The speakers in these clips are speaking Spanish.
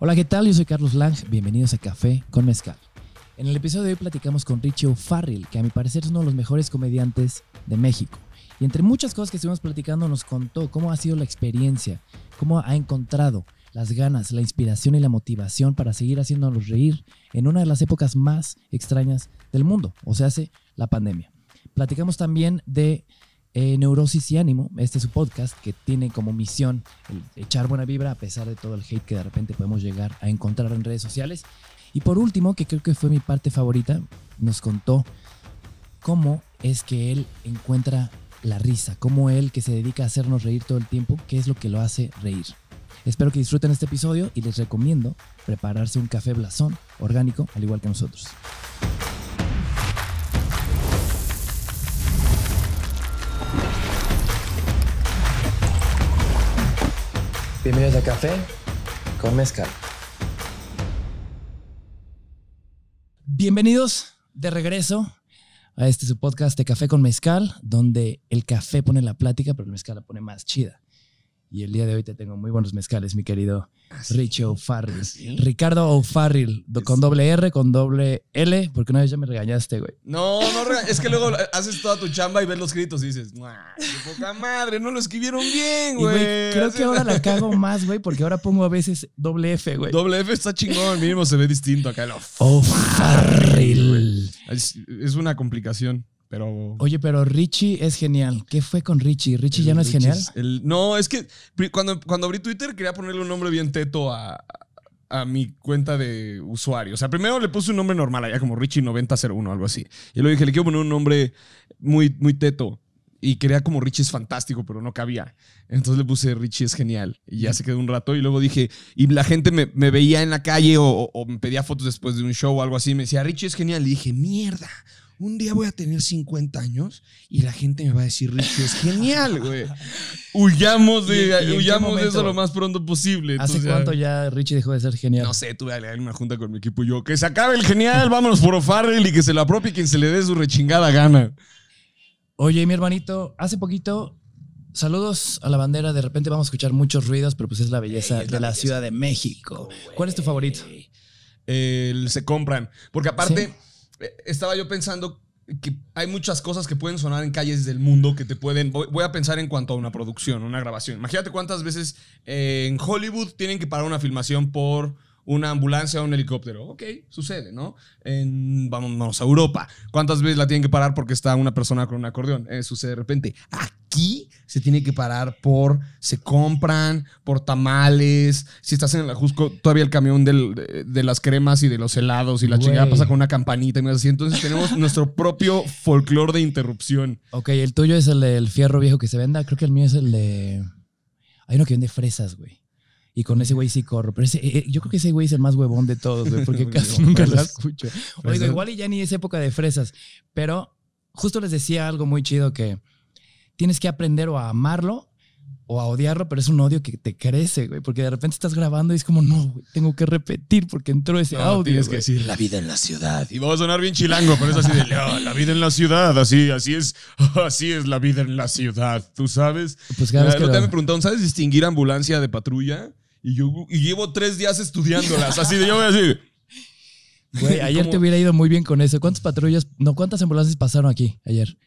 Hola, ¿qué tal? Yo soy Carlos Lange. bienvenidos a Café con Mezcal. En el episodio de hoy platicamos con Richie O'Farrell, que a mi parecer es uno de los mejores comediantes de México. Y entre muchas cosas que estuvimos platicando nos contó cómo ha sido la experiencia, cómo ha encontrado las ganas, la inspiración y la motivación para seguir haciéndonos reír en una de las épocas más extrañas del mundo, o sea, hace la pandemia. Platicamos también de eh, Neurosis y Ánimo, este es su podcast que tiene como misión echar buena vibra a pesar de todo el hate que de repente podemos llegar a encontrar en redes sociales. Y por último, que creo que fue mi parte favorita, nos contó cómo es que él encuentra la risa, cómo él que se dedica a hacernos reír todo el tiempo, qué es lo que lo hace reír. Espero que disfruten este episodio y les recomiendo prepararse un café blasón orgánico al igual que nosotros. Bienvenidos a Café con Mezcal. Bienvenidos de regreso a este su podcast de Café con Mezcal, donde el café pone la plática, pero el mezcal la pone más chida. Y el día de hoy te tengo muy buenos mezcales, mi querido ah, Richie O'Farrill. Ah, Ricardo O'Farrell con doble R, con doble L, porque una vez ya me regañaste, güey. No, no, es que luego haces toda tu chamba y ves los gritos y dices, ¡qué poca madre! No lo escribieron bien, güey. Creo que ahora la cago más, güey, porque ahora pongo a veces doble F, güey. Doble F está chingón, mínimo se ve distinto acá. O'Farrell, es una complicación. Oye, pero Richie es genial. ¿Qué fue con Richie? ¿Richie ya no es genial? no, es que cuando, cuando abrí Twitter quería ponerle un nombre bien teto a, mi cuenta de usuario. O sea, primero le puse un nombre normal, allá como Richie9001, algo así. Y luego dije, le quiero poner un nombre muy, muy teto. Y quería como Richie es fantástico, pero no cabía. Entonces le puse Richie es genial. Y ya se quedó un rato. Y luego dije, y la gente me, veía en la calle o, me pedía fotos después de un show o algo así. me decía, Richie es genial. Y dije, mierda un día voy a tener 50 años y la gente me va a decir, Richie, es genial, güey. huyamos de, huyamos de eso lo más pronto posible. ¿Hace cuánto ya Richie dejó de ser genial? No sé, tuve una junta con mi equipo y yo, que se acabe el genial, vámonos por O'Farrell y que se lo apropie quien se le dé su rechingada gana. Oye, mi hermanito, hace poquito Saludos a la bandera. De repente vamos a escuchar muchos ruidos, pero pues es la belleza de la Ciudad de México. ¿Cuál es tu favorito? El se compran. Porque aparte, estaba yo pensando que hay muchas cosas que pueden sonar en calles del mundo que te pueden... Voy, a pensar en cuanto a una producción, una grabación. Imagínate cuántas veces eh, en Hollywood tienen que parar una filmación por una ambulancia o un helicóptero. Ok, sucede, ¿no? En, vámonos a Europa. ¿Cuántas veces la tienen que parar porque está una persona con un acordeón? Eh, sucede de repente. Aquí se tiene que parar por, se compran, por tamales. Si estás en el Ajusco, todavía el camión de, las cremas y de los helados y la chingada pasa con una campanita Entonces tenemos nuestro propio folclore de interrupción. Ok, el tuyo es el del fierro viejo que se venda. Creo que el mío es el de. Hay uno que vende fresas, güey. Y con ese güey sí corro. Pero ese, eh, yo creo que ese güey es el más huevón de todos, güey, porque casi nunca lo escucho. Oiga, igual y ya ni es época de fresas. Pero justo les decía algo muy chido que tienes que aprender o a amarlo o a odiarlo, pero es un odio que te crece, güey, porque de repente estás grabando y es como, no, güey, tengo que repetir porque entró ese audio. Tienes que decir, la vida en la ciudad. Y vamos a sonar bien chilango, pero es así de, la vida en la ciudad, así, así es, así es la vida en la ciudad, ¿tú sabes? Pues me preguntaron, ¿sabes distinguir ambulancia de patrulla? Y yo llevo tres días estudiándolas, así de, yo voy decir. Güey, ayer te hubiera ido muy bien con eso. ¿Cuántas patrullas, no, cuántas ambulancias pasaron aquí ayer?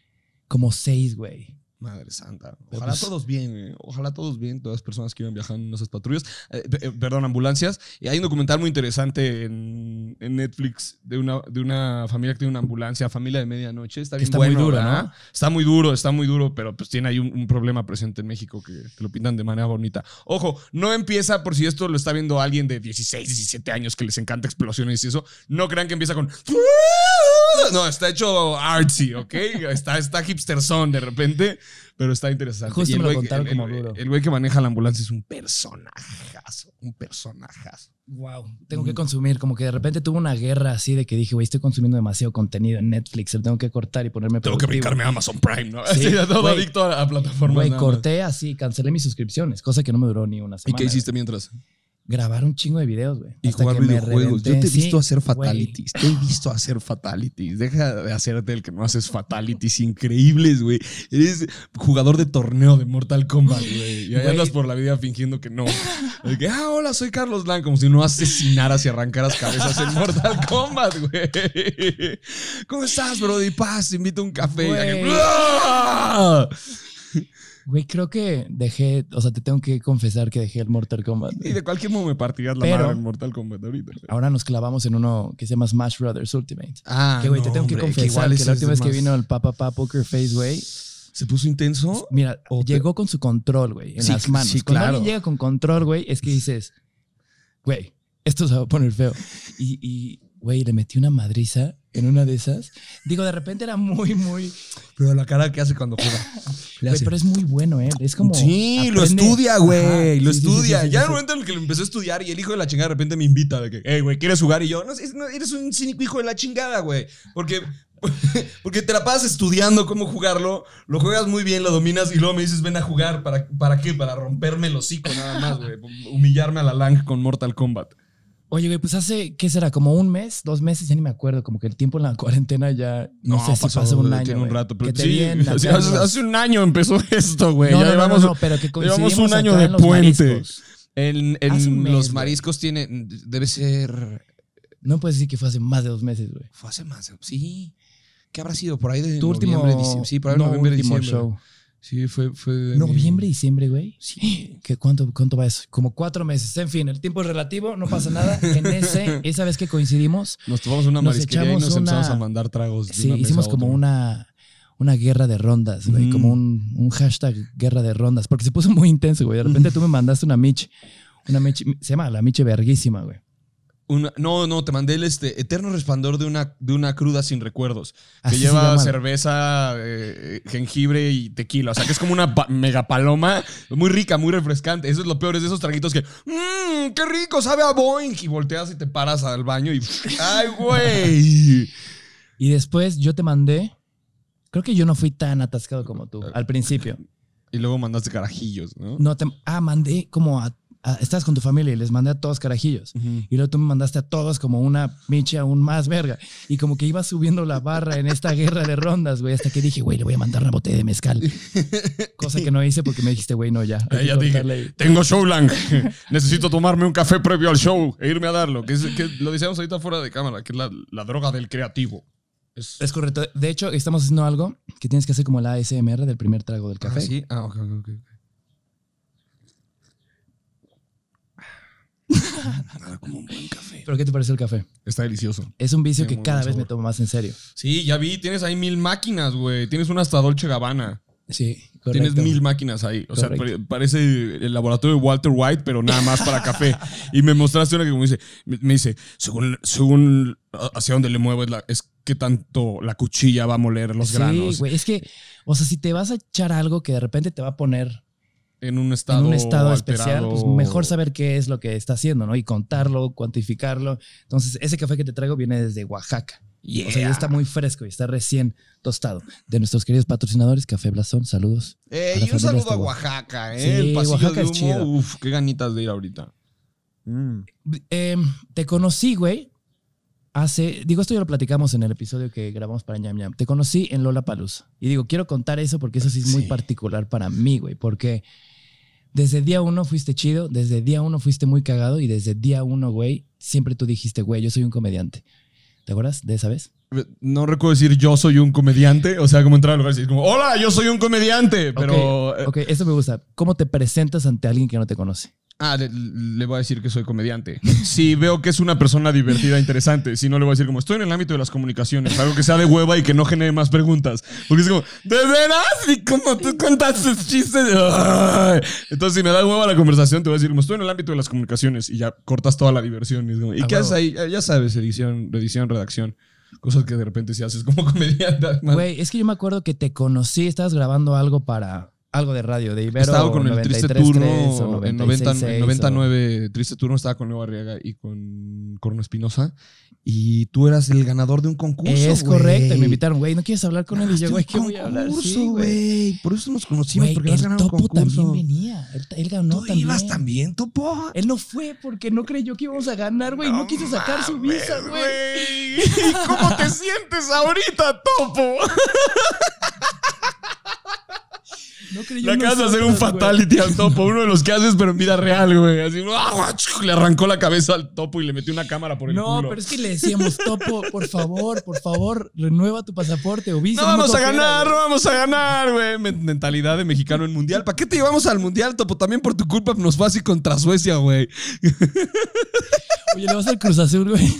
Como seis, güey. Madre santa. Ojalá pues todos bien, eh, ojalá todos bien, todas las personas que iban viajando en esas patrullas, eh, eh, perdón, ambulancias. Y hay un documental muy interesante en, Netflix de una, de una familia que tiene una ambulancia, familia de medianoche. Está bien está muy duro, ¿no? Está muy duro, está muy duro, pero pues tiene ahí un, problema presente en México que, lo pintan de manera bonita. Ojo, no empieza, por si esto lo está viendo alguien de 16, 17 años que les encanta explosiones y eso, no crean que empieza con... No, está hecho artsy, ¿ok? Está, está son de repente, pero está interesante. Justo el me lo contaron como duro. El güey que maneja la ambulancia es un personajazo, un personajazo. Wow, tengo que consumir. Como que de repente tuve una guerra así de que dije, güey, estoy consumiendo demasiado contenido en Netflix, tengo que cortar y ponerme. Tengo que brincarme a Amazon Prime, ¿no? Sí, todo adicto a, plataformas. Güey, corté así, cancelé mis suscripciones, cosa que no me duró ni una semana. ¿Y qué hiciste mientras? grabar un chingo de videos, güey. Y jugar videojuegos. Yo te he visto hacer fatalities. Te he visto hacer fatalities. Deja de hacerte el que no haces fatalities increíbles, güey. Eres jugador de torneo de Mortal Kombat, güey. Y andas por la vida fingiendo que no. ah, hola, soy Carlos Blanco, Como si no asesinaras y arrancaras cabezas en Mortal Kombat, güey. ¿Cómo estás, bro? Y Paz, te invito a un café. Güey, creo que dejé, o sea, te tengo que confesar que dejé el Mortal Kombat. Y de cualquier modo me partías la madre en Mortal Kombat ahorita. Ahora nos clavamos en uno que se llama Smash Brothers Ultimate. Ah, Que, güey, te tengo que confesar que, la última vez que vino el papapá Poker Face, güey, ¿Se puso intenso? Mira, llegó con su control, güey, en las manos. Sí, claro. Cuando alguien llega con control, güey, es que dices, güey, esto se va a poner feo. Y, güey, le metí una madriza en una de esas. Digo, de repente era muy, muy. Pero la cara que hace cuando juega. pero es muy bueno, ¿eh? Es como. Sí, lo estudia, güey. Lo estudia. ya en el momento en el que lo empezó a estudiar y el hijo de la chingada de repente me invita, de que, hey, güey, ¿quieres jugar? Y yo, no, eres un cínico hijo de la chingada, güey. Porque. Porque te la pasas estudiando cómo jugarlo, lo juegas muy bien, lo dominas y luego me dices, ven a jugar. ¿Para, para qué? Para romperme el hocico nada más, güey. Humillarme a la Lang con Mortal Kombat. Oye, güey, pues hace, ¿qué será? Como un mes, dos meses, ya ni me acuerdo. Como que el tiempo en la cuarentena ya, no, sé si pasó, un año. Tiene rato, sí, hace, un año empezó esto, güey. No, llevamos, llevamos un año de puente. En, en los mariscos tiene, debe ser... No puedes decir que fue hace más de dos meses, güey. Fue hace más, sí. ¿Qué habrá sido? Por ahí de tu noviembre, último, diciembre. Sí, por ahí de noviembre, último diciembre. Sí, fue. fue Noviembre, diciembre, güey. Sí. ¿Qué, cuánto, ¿Cuánto va eso? Como cuatro meses. En fin, el tiempo es relativo, no pasa nada. En ese, esa vez que coincidimos. Nos tomamos una nos y nos empezamos a mandar tragos. sí, hicimos como una, una guerra de rondas, güey. Como un, un, hashtag guerra de rondas. Porque se puso muy intenso, güey. De repente tú me mandaste una Mitch. Una Mitch. Se llama la Mitch Verguísima, güey no, no, te mandé el este, Eterno Resplandor de una, de una cruda sin recuerdos. Que lleva cerveza, eh, eh, jengibre y tequila. O sea, que es como una mega paloma muy rica, muy refrescante. Eso es lo peor, es de esos traguitos que. ¡Mmm, qué rico! Sabe a Boeing. Y volteas y te paras al baño y. ¡Ay, güey! y después yo te mandé. Creo que yo no fui tan atascado como tú al principio. Y luego mandaste carajillos, ¿no? No, te, ah, mandé como a estás con tu familia y les mandé a todos carajillos. Y luego tú me mandaste a todos como una pinche aún más verga. Y como que iba subiendo la barra en esta guerra de rondas, güey, hasta que dije, güey, le voy a mandar una botella de mezcal. Cosa que no hice porque me dijiste, güey, no, ya. Eh, ya dije, tengo showland. Necesito tomarme un café previo al show e irme a darlo. Que, que lo decíamos ahorita fuera de cámara, que es la, droga del creativo. Es... es... correcto. De hecho, estamos haciendo algo que tienes que hacer como la ASMR del primer trago del ah, café. sí. Ah, ok, ok. Nada como un buen café. ¿Pero qué te parece el café? Está delicioso. Es un vicio que cada vez me tomo más en serio. Sí, ya vi, tienes ahí mil máquinas, güey. Tienes una hasta Dolce Gabbana. Sí, correcto. Tienes mil máquinas ahí. O sea, parece el laboratorio de Walter White, pero nada más para café. Y me mostraste una que me dice, me dice, según, según hacia dónde le muevo la- es que tanto la cuchilla va a moler los Sí, granos. güey, es que, o sea, si te vas a echar algo que de repente te va a poner en un estado, en un estado especial, pues mejor saber qué es lo que está haciendo, ¿no? Y contarlo, cuantificarlo. Entonces, ese café que te traigo viene desde Oaxaca. O sea, ya está muy fresco y está recién tostado. De nuestros queridos patrocinadores, Café Blasón, saludos. y un saludo a Oaxaca, ¿eh? Sí, Oaxaca es chido. Uf, qué ganitas de ir ahorita. Mm. Em, te conocí, güey, hace, digo, esto ya lo platicamos en el episodio que grabamos para ñam ñam. Te conocí en Lola Palus Y digo, quiero contar eso porque eso sí es muy particular para mí, güey, porque desde día uno fuiste chido, desde día uno fuiste muy cagado y desde día uno, güey, siempre tú dijiste, güey, yo soy un comediante. ¿Te acuerdas de esa vez? No recuerdo decir yo soy un comediante, o sea, como entrar al lugar y decir como, hola, yo soy un comediante, pero... Ok, eso me gusta. ¿Cómo te presentas ante alguien que no te conoce? Ah, le, voy a decir que soy comediante. Si veo que es una persona divertida, interesante. Si no, le voy a decir como estoy en el ámbito de las comunicaciones. Algo que sea de hueva y que no genere más preguntas. Porque es como, ¿de veras? Y cómo tú cuentas chistes. Entonces, si me da hueva la conversación, te voy a decir como estoy en el ámbito de las comunicaciones. Y ya cortas toda la diversión. ¿Y, qué haces ahí? Eh, ya sabes, edición, edición, redacción cosas que de repente si haces como comediante. Güey, es que yo me acuerdo que te conocí, estabas grabando algo para algo de radio, de Ibero. Estaba con 93, el triste turno, en, 90, 99, triste turno, estaba con Leo Arriaga y con Corno Espinosa. Y tú eras el ganador de un concurso. Es correcto, me invitaron, güey, ¿no quieres hablar con él? Y yo, güey, ¿qué voy a hablar? güey. Por eso nos conocimos, porque el ganado Topo concurso. también venía. Él, ganó ¿Tú también. ibas también, Topo? Él no fue porque no creyó que íbamos a ganar, güey. No, no, quiso sacar su visa, güey. ¿Cómo te sientes ahorita, Topo? No Le acabas de hacer un fatality al topo, uno de los que haces, pero en vida real, güey. Así, ¡ah, le arrancó la cabeza al topo y le metió una cámara por el no, culo. No, pero es que le decíamos, topo, por favor, por favor, renueva tu pasaporte o visa. No, vamos a ganar, no vamos a ganar, güey. Mentalidad de mexicano en mundial. ¿Para qué te llevamos al mundial, topo? También por tu culpa nos fue así contra Suecia, güey. Oye, le vas al Cruz Azul, güey.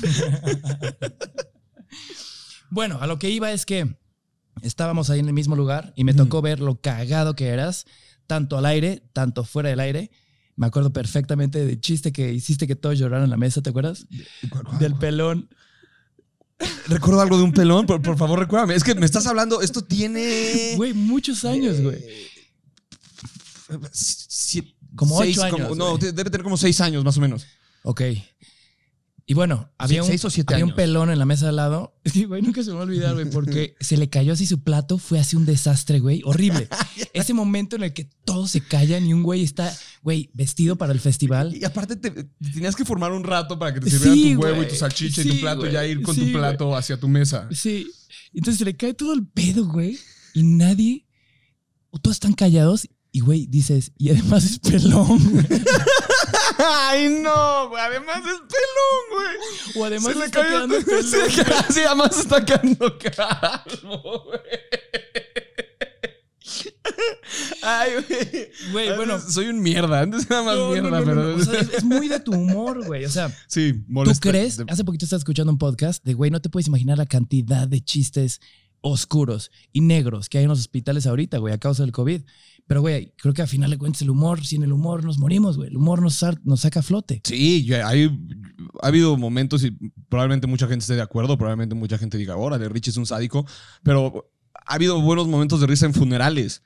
bueno, a lo que iba es que estábamos ahí en el mismo lugar y me tocó ver lo cagado que eras, tanto al aire, tanto fuera del aire. Me acuerdo perfectamente del chiste que hiciste que todos lloraron en la mesa, ¿te acuerdas? Del pelón. Recuerdo algo de un pelón, por, favor, recuérdame. Es que me estás hablando, esto tiene. Güey, muchos años, güey. Eh, como ocho años. no, debe tener como seis años, más o menos. Ok. Y bueno, había, un, pelón en la mesa de al lado. Sí, güey, nunca se me va a olvidar, güey, porque se le cayó así su plato, fue así un desastre, güey, horrible. Ese momento en el que todos se callan y un güey está, güey, vestido para el festival. Y aparte te, tenías que formar un rato para que te sirvieran tu huevo y tu salchicha y tu plato y ya ir con tu plato hacia tu mesa. Sí. Entonces se le cae todo el pedo, güey, y nadie, o todos están callados y, güey, dices, y además es pelón, güey. Ay, no, güey. Además es pelón, güey. O además le está quedando pelón. Sí, además está quedando calvo, güey. Ay, güey. Güey, bueno. Soy un mierda. Antes era más mierda, pero. es, muy de tu humor, güey. O sea. Sí, molesta. ¿Tú crees? Hace poquito estaba escuchando un podcast de, güey, no te puedes imaginar la cantidad de chistes oscuros y negros que hay en los hospitales ahorita, güey, a causa del COVID. Pero, güey, creo que al final le cuentas el humor, sin el humor nos morimos, güey. El humor nos, saca a flote. Sí, hay, ha habido momentos y probablemente mucha gente esté de acuerdo, probablemente mucha gente diga, de Richie es un sádico, pero ha habido buenos momentos de risa en funerales.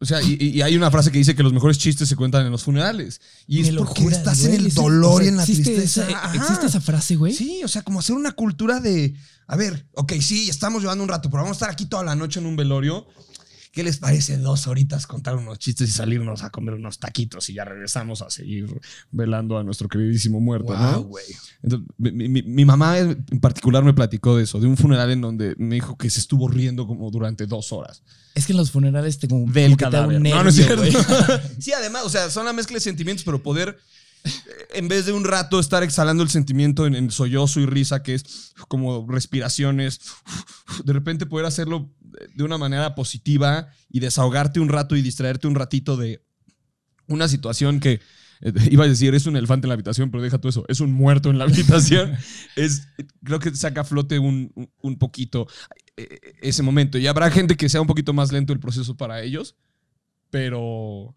O sea, y, hay una frase que dice que los mejores chistes se cuentan en los funerales. Y Me es porque estás en el dolor y en la tristeza. Eh, ¿Existe esa frase, güey? Sí, o sea, como hacer una cultura de. A ver, ok, sí, estamos llevando un rato, pero vamos a estar aquí toda la noche en un velorio ¿Qué les parece dos horitas contar unos chistes y salirnos a comer unos taquitos y ya regresamos a seguir velando a nuestro queridísimo muerto? ¿no? mi, mamá en particular me platicó de eso, de un funeral en donde me dijo que se estuvo riendo como durante dos horas. Es que en los funerales te como, Del cadáver. un no, es cierto. sí, además, o sea, son la mezcla de sentimientos, pero poder en vez de un rato estar exhalando el sentimiento en, sollozo y risa, que es como respiraciones, de repente poder hacerlo de una manera positiva y desahogarte un rato y distraerte un ratito de una situación que eh, iba a decir es un elefante en la habitación, pero deja tú eso, es un muerto en la habitación, es, creo que saca a flote un poquito eh, ese momento. Y habrá gente que sea un poquito más lento el proceso para ellos, pero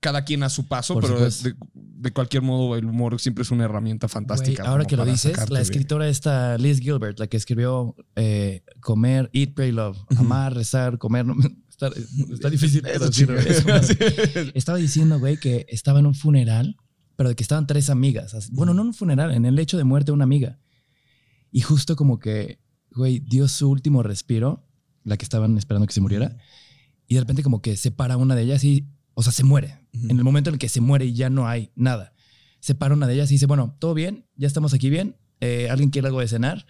cada quien a su paso, pero de, de, cualquier modo el humor siempre es una herramienta fantástica. ahora que lo dices, la escritora esta Liz Gilbert, la que escribió eh, Comer, Eat, Pray, Love, Amar, Rezar, Comer, está, difícil. estaba diciendo, güey, que estaba en un funeral, pero que estaban tres amigas. Bueno, no en un funeral, en el hecho de muerte de una amiga. Y justo como que, güey, dio su último respiro, la que estaban esperando que se muriera. Y de repente como que se para una de ellas y o sea, se muere. En el momento en el que se muere y ya no hay nada. Se para una de ellas y dice, bueno, todo bien, ya estamos aquí bien, eh, alguien quiere algo de cenar.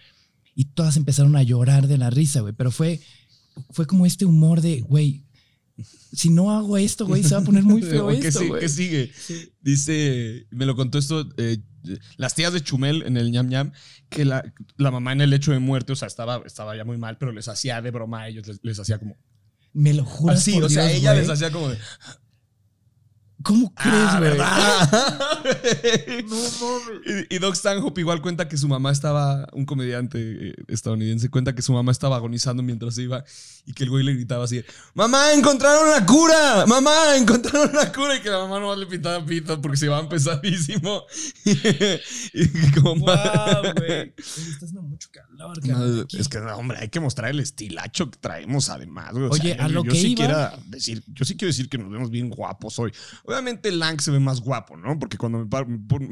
Y todas empezaron a llorar de la risa, güey. Pero fue, fue como este humor de, güey, si no hago esto, güey, se va a poner muy feo esto, ¿Qué sigue? Dice, me lo contó esto, eh, las tías de Chumel en el ñam ñam, que la, mamá en el hecho de muerte, o sea, estaba, estaba ya muy mal, pero les hacía de broma a ellos, les, hacía como... Me lo juro. Así, o sea, ella les hacía como de... ¿cómo ah, crees, verdad? no mames. Y, Doc Stanhope igual cuenta que su mamá estaba, un comediante eh, estadounidense, cuenta que su mamá estaba agonizando mientras iba y que el güey le gritaba así: ¡Mamá, encontraron la cura! ¡Mamá, encontraron la cura! Y que la mamá no le pintaba pito porque se iban pesadísimo. y, como. güey! Estás dando mucho calor, no, Es que, hombre, hay que mostrar el estilacho que traemos además, Oye, a lo que iba... decir, yo sí quiero decir que nos vemos bien guapos hoy obviamente Lang se ve más guapo, ¿no? Porque cuando me,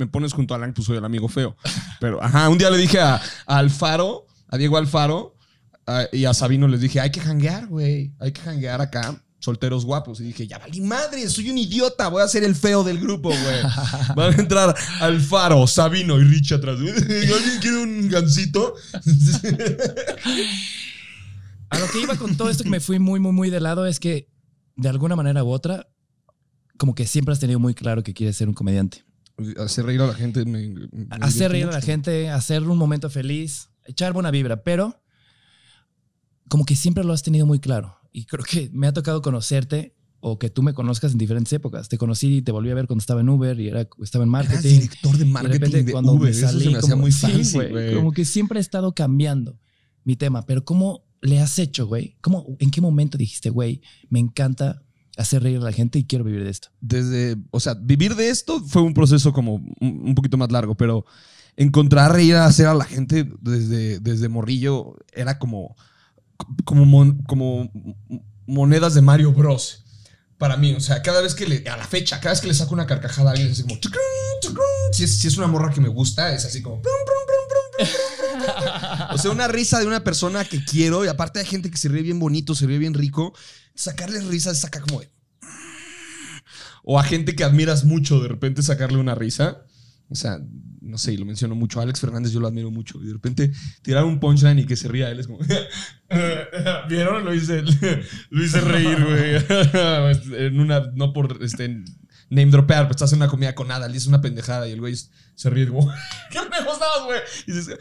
pones junto a Lang, pues soy el amigo feo. Pero, ajá, un día le dije a, Alfaro, a Diego Alfaro y a Sabino les dije, hay que hanguear, güey, hay que janguear acá solteros guapos. Y dije, ya valí madre, soy un idiota, voy a ser el feo del grupo, güey. Van a entrar Alfaro, Sabino y Rich atrás. ¿Alguien quiere un gancito? a lo que iba con todo esto que me fui muy, muy, muy de lado es que, de alguna manera u otra, como que siempre has tenido muy claro que quieres ser un comediante. Hacer reír a la gente. hacer reír a la gente, hacer un momento feliz, echar buena vibra, pero como que siempre lo has tenido muy claro. Y creo que me ha tocado conocerte o que tú me conozcas en diferentes épocas. Te conocí y te volví a ver cuando estaba en Uber y era, estaba en marketing. director de marketing de, Uber. Eso se me como, hacía muy güey. Como que siempre he estado cambiando mi tema. Pero ¿cómo le has hecho, güey? ¿En qué momento dijiste, güey, me encanta hacer reír a la gente y quiero vivir de esto. Desde, o sea, vivir de esto fue un proceso como un poquito más largo, pero encontrar reír a hacer a la gente desde, desde morrillo era como, como, como monedas de Mario Bros. Para mí, o sea, cada vez que le, a la fecha, cada vez que le saco una carcajada a alguien, es así como, si es, si es una morra que me gusta, es así como, o sea, una risa de una persona que quiero, y aparte de gente que se ríe bien bonito, se ríe bien rico, sacarle risa es sacar como O a gente que admiras mucho, de repente sacarle una risa. O sea, no sé, y lo menciono mucho. Alex Fernández yo lo admiro mucho. Y de repente tirar un punchline y que se ría él es como... ¿Vieron? Lo hice, reír, güey. en una, no por este, name dropear, pero pues estás en una comida con nada, le dices una pendejada y el güey se güey. ¿Qué me gustas, güey? Y dices,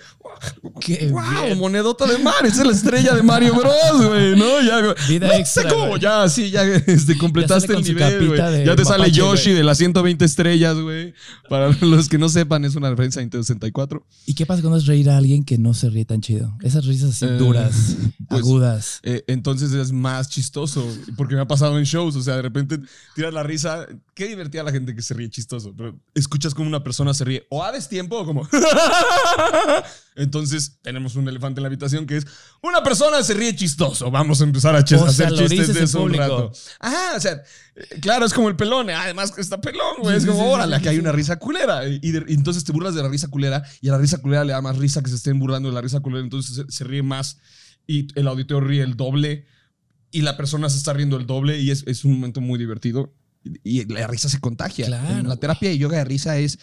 wow, monedota de mar, es la estrella de Mario Bros, güey, ¿no? Ya, Vida extra, ya, sí, ya este, completaste el nivel, güey. Ya te sale Yoshi de las 120 estrellas, güey. Para los que no sepan, es una referencia a 64. ¿Y qué pasa cuando es reír a alguien que no se ríe tan chido? Esas risas así eh, duras, pues, agudas. Eh, entonces es más chistoso, porque me ha pasado en shows, o sea, de repente tiras la risa, qué divertida la gente que se ríe chistoso, pero escuchas como una persona se ríe o haces tiempo o como... Entonces tenemos un elefante en la habitación que es una persona se ríe chistoso. Vamos a empezar a, hacer chistes de eso un rato. Eh, claro, es como el pelón. Eh, además que está pelón, Es como, órale, que hay una risa culera. Y, entonces te burlas de la risa culera y a la risa culera le da más risa que se estén burlando de la risa culera. Entonces se, ríe más y el auditorio ríe el doble y la persona se está riendo el doble y es, un momento muy divertido. Y la risa se contagia. la terapia de yoga de risa es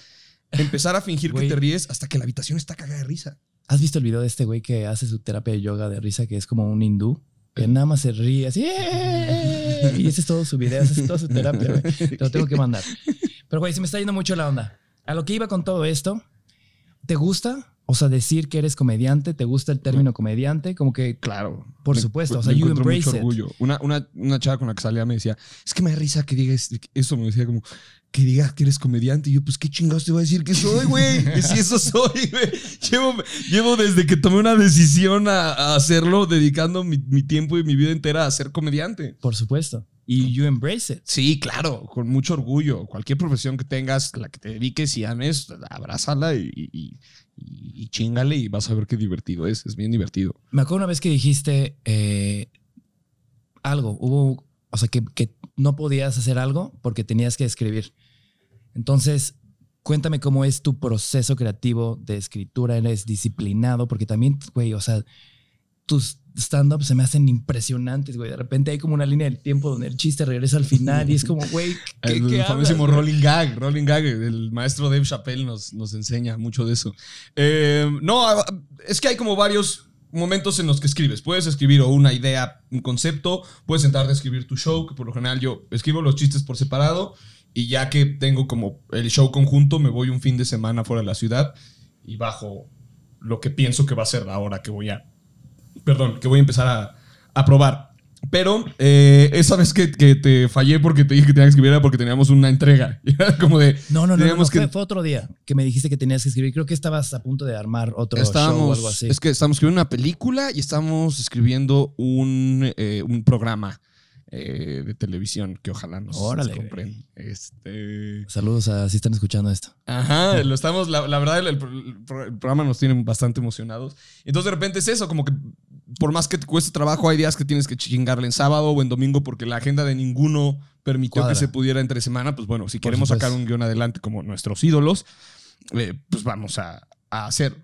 empezar a fingir que te ríes hasta que la habitación está cagada de risa. ¿Has visto el video de este güey que hace su terapia de yoga de risa, que es como un hindú? Que nada más se ríe así. Eh, eh, eh", y ese es todo su video, ese es toda su terapia, Te lo tengo que mandar. Pero, güey, se me está yendo mucho la onda. A lo que iba con todo esto, ¿te gusta? O sea, decir que eres comediante, ¿te gusta el término comediante? Como que, claro, por supuesto. O sea, you mucho orgullo. Una, una, una chava con la que salía me decía, es que me da risa que digas eso. Me decía como, que digas que eres comediante. Y yo, pues, ¿qué chingados te voy a decir que soy, güey? Que si eso soy, güey. Llevo, desde que tomé una decisión a, hacerlo, dedicando mi, tiempo y mi vida entera a ser comediante. Por supuesto. Y you embrace it. Sí, claro, con mucho orgullo. Cualquier profesión que tengas, la que te dediques y ames, abrázala y, chingale y vas a ver qué divertido es. Es bien divertido. Me acuerdo una vez que dijiste eh, algo, hubo, o sea, que no podías hacer algo porque tenías que escribir. Entonces, cuéntame cómo es tu proceso creativo de escritura. Eres disciplinado, porque también, güey, o sea, tus stand-ups se me hacen impresionantes, güey. De repente hay como una línea del tiempo donde el chiste regresa al final y es como, güey, ¿qué, El, famosísimo rolling gag, rolling gag. El maestro Dave Chappelle nos, nos enseña mucho de eso. Eh, no, ah, es que hay como varios momentos en los que escribes. Puedes escribir una idea, un concepto, puedes sentarte a escribir tu show, que por lo general yo escribo los chistes por separado y ya que tengo como el show conjunto, me voy un fin de semana fuera de la ciudad y bajo lo que pienso que va a ser ahora que voy a. Perdón, que voy a empezar a, a probar. Pero eh, esa vez que, que, te fallé porque te dije que tenías que escribir era porque teníamos una entrega. como de. No, no, no. que, fue, otro día que me dijiste que tenías que escribir. Creo que estabas a punto de armar otro estábamos, show o algo así. Es que estamos escribiendo una película y estamos escribiendo un, eh, un programa eh, de televisión que ojalá nos, Órale, compren. Este... Saludos a si están escuchando esto. Ajá, lo estamos, la, verdad, el, programa nos tiene bastante emocionados. Entonces de repente es eso, como que por más que te cueste trabajo, hay días que tienes que chingarle en sábado o en domingo porque la agenda de ninguno permitió que se pudiera entre semana. Pues bueno, si queremos sacar un guión adelante como nuestros ídolos, eh, pues vamos a hacer.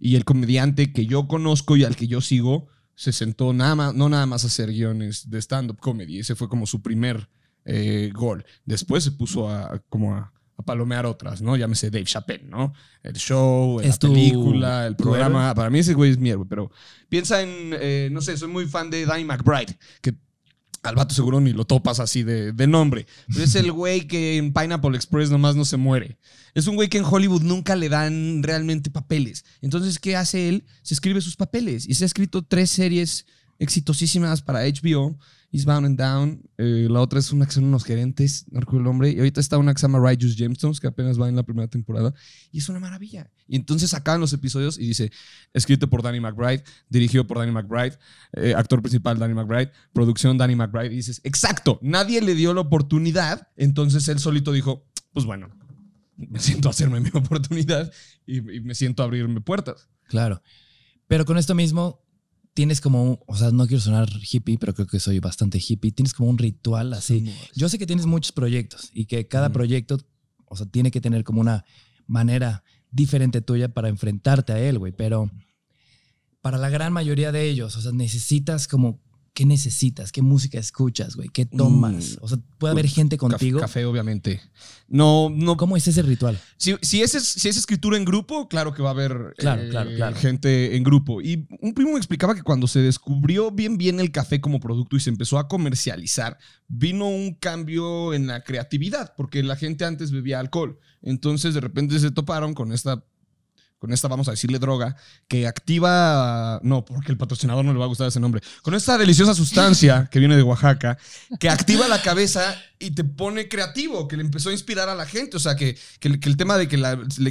Y el comediante que yo conozco y al que yo sigo, se sentó nada más, no nada más a hacer guiones de stand-up comedy. Ese fue como su primer eh, gol. Después se puso a, como a, palomear otras, ¿no? Llámese Dave Chappelle, ¿no? El show, la película, el programa. Para mí ese güey es mierda, pero piensa en, eh, no sé, soy muy fan de Danny McBride, que al vato seguro ni lo topas así de, de nombre. Pero es el güey que en Pineapple Express nomás no se muere. Es un güey que en Hollywood nunca le dan realmente papeles. Entonces, ¿qué hace él? Se escribe sus papeles y se ha escrito tres series exitosísimas para HBO Bound and Down. Eh, la otra es una que son unos gerentes, no recuerdo el nombre. Y ahorita está una que se llama Righteous Gemstones, que apenas va en la primera temporada. Y es una maravilla. Y entonces acaban los episodios y dice, escrito por Danny McBride, dirigido por Danny McBride, eh, actor principal Danny McBride, producción Danny McBride. Y dices, exacto, nadie le dio la oportunidad. Entonces él solito dijo, pues bueno, me siento a hacerme mi oportunidad y, y me siento a abrirme puertas. Claro. Pero con esto mismo, tienes como, o sea, no quiero sonar hippie, pero creo que soy bastante hippie. Tienes como un ritual así. Yo sé que tienes muchos proyectos y que cada proyecto, o sea, tiene que tener como una manera diferente tuya para enfrentarte a él, güey. Pero para la gran mayoría de ellos, o sea, necesitas como ¿Qué necesitas? ¿Qué música escuchas, güey? ¿Qué tomas? Mm, o sea, puede pues, haber gente contigo. Café, obviamente. No, no. ¿Cómo es ese ritual? Si, si, es, si es escritura en grupo, claro que va a haber eh, gente en grupo. Y un primo me explicaba que cuando se descubrió bien bien el café como producto y se empezó a comercializar, vino un cambio en la creatividad, porque la gente antes bebía alcohol. Entonces, de repente se toparon con esta con esta vamos a decirle droga, que activa, no, porque el patrocinador no le va a gustar ese nombre, con esta deliciosa sustancia que viene de Oaxaca, que activa la cabeza y te pone creativo, que le empezó a inspirar a la gente, o sea, que, el tema de que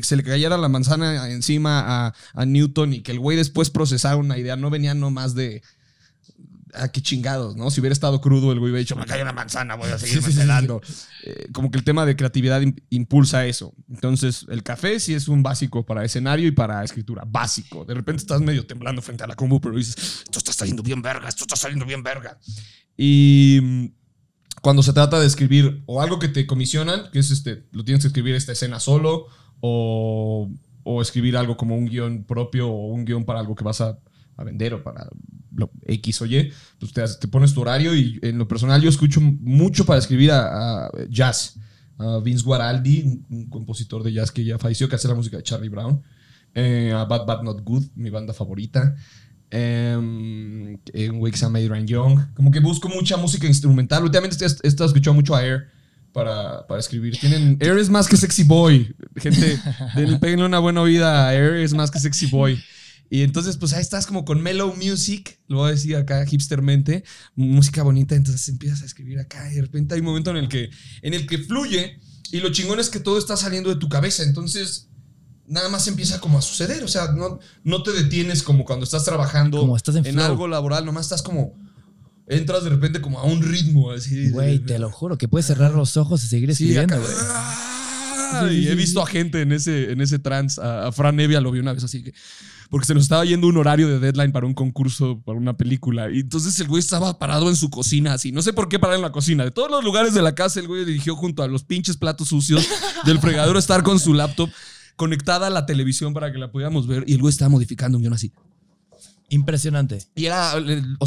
se le cayera la manzana encima a, a Newton y que el güey después procesara una idea no venía nomás de aquí chingados, ¿no? Si hubiera estado crudo, el güey hubiera dicho, me cae una manzana, voy a seguir sí, eh, como que el tema de creatividad impulsa eso. Entonces, el café sí es un básico para escenario y para escritura, básico. De repente estás medio temblando frente a la combo, pero dices, esto está saliendo bien verga, esto está saliendo bien verga. Y mm, cuando se trata de escribir o algo que te comisionan, que es este, lo tienes que escribir esta escena solo, o, o escribir algo como un guión propio o un guión para algo que vas a a vender o para lo X o Y, pues te, pones tu horario y en lo personal yo escucho mucho para escribir a, jazz. A Vince Guaraldi, un, compositor de jazz que ya falleció, que hace la música de Charlie Brown. Eh, a Bad Bad Not Good, mi banda favorita. en I Wix a Young. Como que busco mucha música instrumental. Últimamente he estado escuchando mucho a Air. Para, escribir. Tienen. Air es más que sexy boy. Gente, denle, una buena vida a Air es más que sexy boy. Y entonces, pues ahí estás como con mellow music, lo voy a decir acá hipstermente, música bonita, entonces empiezas a escribir acá y de repente hay un momento en el que, en el que fluye y lo chingón es que todo está saliendo de tu cabeza, entonces nada más empieza como a suceder, o sea, no, no te detienes como cuando estás trabajando como en, algo laboral, nomás estás como... Entras de repente como a un ritmo así. Güey, te lo juro, que puedes cerrar los ojos y seguir escribiendo, ah, y he visto a gente en ese, en ese trance. A, Fran Evia lo vi una vez así que porque se nos estaba yendo un horario de deadline para un concurso, para una película. Y entonces el güey estaba parado en su cocina, así. No sé por qué parado en la cocina. De todos los lugares de la casa, el güey dirigió junto a los pinches platos sucios del fregadero estar con su laptop conectada a la televisión para que la pudiéramos ver. Y el güey estaba modificando un guión así. Impresionante. Y era,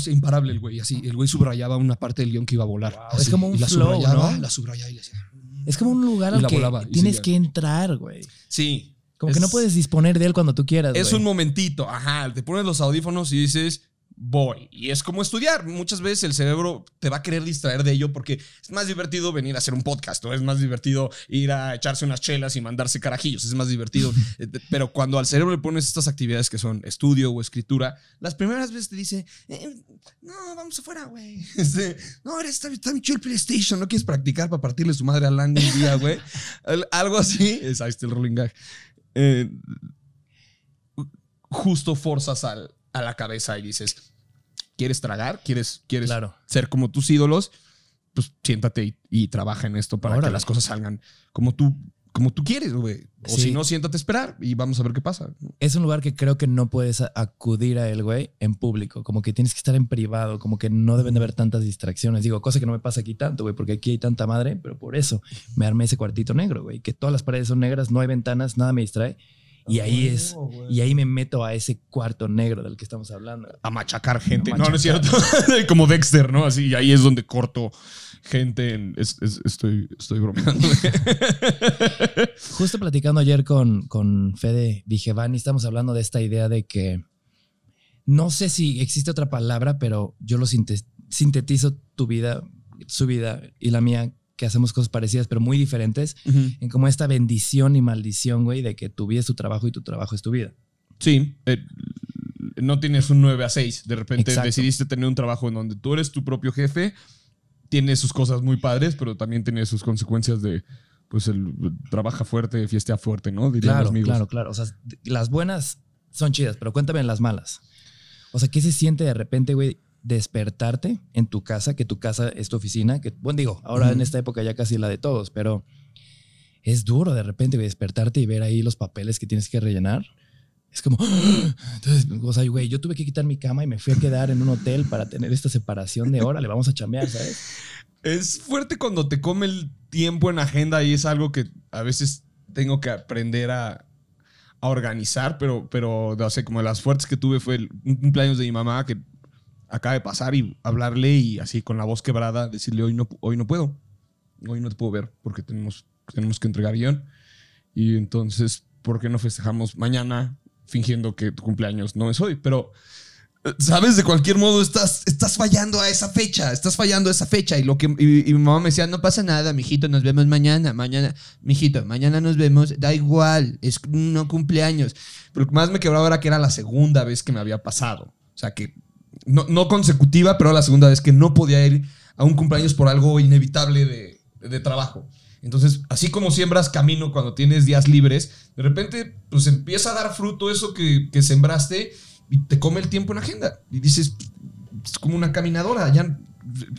imparable el güey. Así, el güey subrayaba una parte del guión que iba a volar. es como un la ¿no? La subrayaba y le decía. Es como un lugar al que tienes que entrar, güey. Sí. Como que no puedes disponer de él cuando tú quieras. Es un momentito, ajá, te pones los audífonos y dices, voy. Y es como estudiar. Muchas veces el cerebro te va a querer distraer de ello porque es más divertido venir a hacer un podcast o es más divertido ir a echarse unas chelas y mandarse carajillos. Es más divertido. Eh, pero cuando al cerebro le pones estas actividades que son estudio o escritura, las primeras veces te dice, eh, no, vamos afuera, güey. Este, no, eres está, está mi chill PlayStation. ¿No quieres practicar para partirle su madre a Lang un día, güey? Algo así. Es, ahí está el rolling gag. Eh, justo forzas a la cabeza y dices, ¿quieres tragar? ¿Quieres, quieres ser como tus ídolos? Pues siéntate y, trabaja en esto para que las cosas salgan como tú como tú quieres, güey. O si no, siéntate a esperar y vamos a ver qué pasa. Es un lugar que creo que no puedes acudir a él, güey, en público. Como que tienes que estar en privado, como que no deben de haber tantas distracciones. Digo, cosa que no me pasa aquí tanto, güey, porque aquí hay tanta madre, pero por eso me armé ese cuartito negro, güey, que todas las paredes son negras, no hay ventanas, nada me distrae. Y ahí es, y ahí me meto a ese cuarto negro del que estamos hablando. A machacar gente. No, no es cierto. Como Dexter, ¿no? Así, y ahí es donde corto gente. estoy, estoy bromeando. Justo platicando ayer con, con Fede Vigevani, estamos hablando de esta idea de que no sé si existe otra palabra, pero yo lo sintetizo tu vida, su vida y la mía que hacemos cosas parecidas, pero muy diferentes, en como esta bendición y maldición, güey, de que tu vida es tu trabajo y tu trabajo es tu vida. Sí, eh, no tienes un 9 a 6, de repente decidiste tener un trabajo en donde tú eres tu propio jefe, tiene sus cosas muy padres, pero también tiene sus consecuencias de, pues, el, trabaja fuerte, fiesta fuerte, ¿no? Dirían claro, amigos. claro, claro. O sea, las buenas son chidas, pero cuéntame las malas. O sea, ¿qué se siente de repente, güey, despertarte en tu casa, que tu casa es tu oficina, que, bueno, digo, ahora en esta época ya casi la de todos, pero es duro de repente despertarte y ver ahí los papeles que tienes que rellenar. Es como, ¡Ah! entonces, güey, yo tuve que quitar mi cama y me fui a quedar en un hotel para tener esta separación de hora, le vamos a chambear, ¿sabes? Es fuerte cuando te come el tiempo en agenda y es algo que a veces tengo que aprender a, organizar, pero, pero, no sé, como las fuertes que tuve fue un cumpleaños de mi mamá que acaba de pasar y hablarle y así con la voz quebrada decirle hoy no, hoy no puedo, hoy no te puedo ver porque tenemos, tenemos que entregar guión. Y entonces, ¿por qué no festejamos mañana fingiendo que tu cumpleaños no es hoy? Pero, eh, ¿sabes? De cualquier modo, estás, estás fallando a esa fecha, estás fallando a esa fecha. Y, lo que, y, mi mamá me decía, no pasa nada, mijito, nos vemos mañana, mañana, mijito, mañana nos vemos, da igual, es no cumpleaños. Pero lo que más me quebraba era que era la segunda vez que me había pasado. O sea, que no, consecutiva, pero la segunda vez que no podía ir a un cumpleaños por algo inevitable de, trabajo. Entonces, así como siembras camino cuando tienes días libres, de repente pues empieza a dar fruto eso que, sembraste y te come el tiempo en la agenda. Y dices, es como una caminadora, ya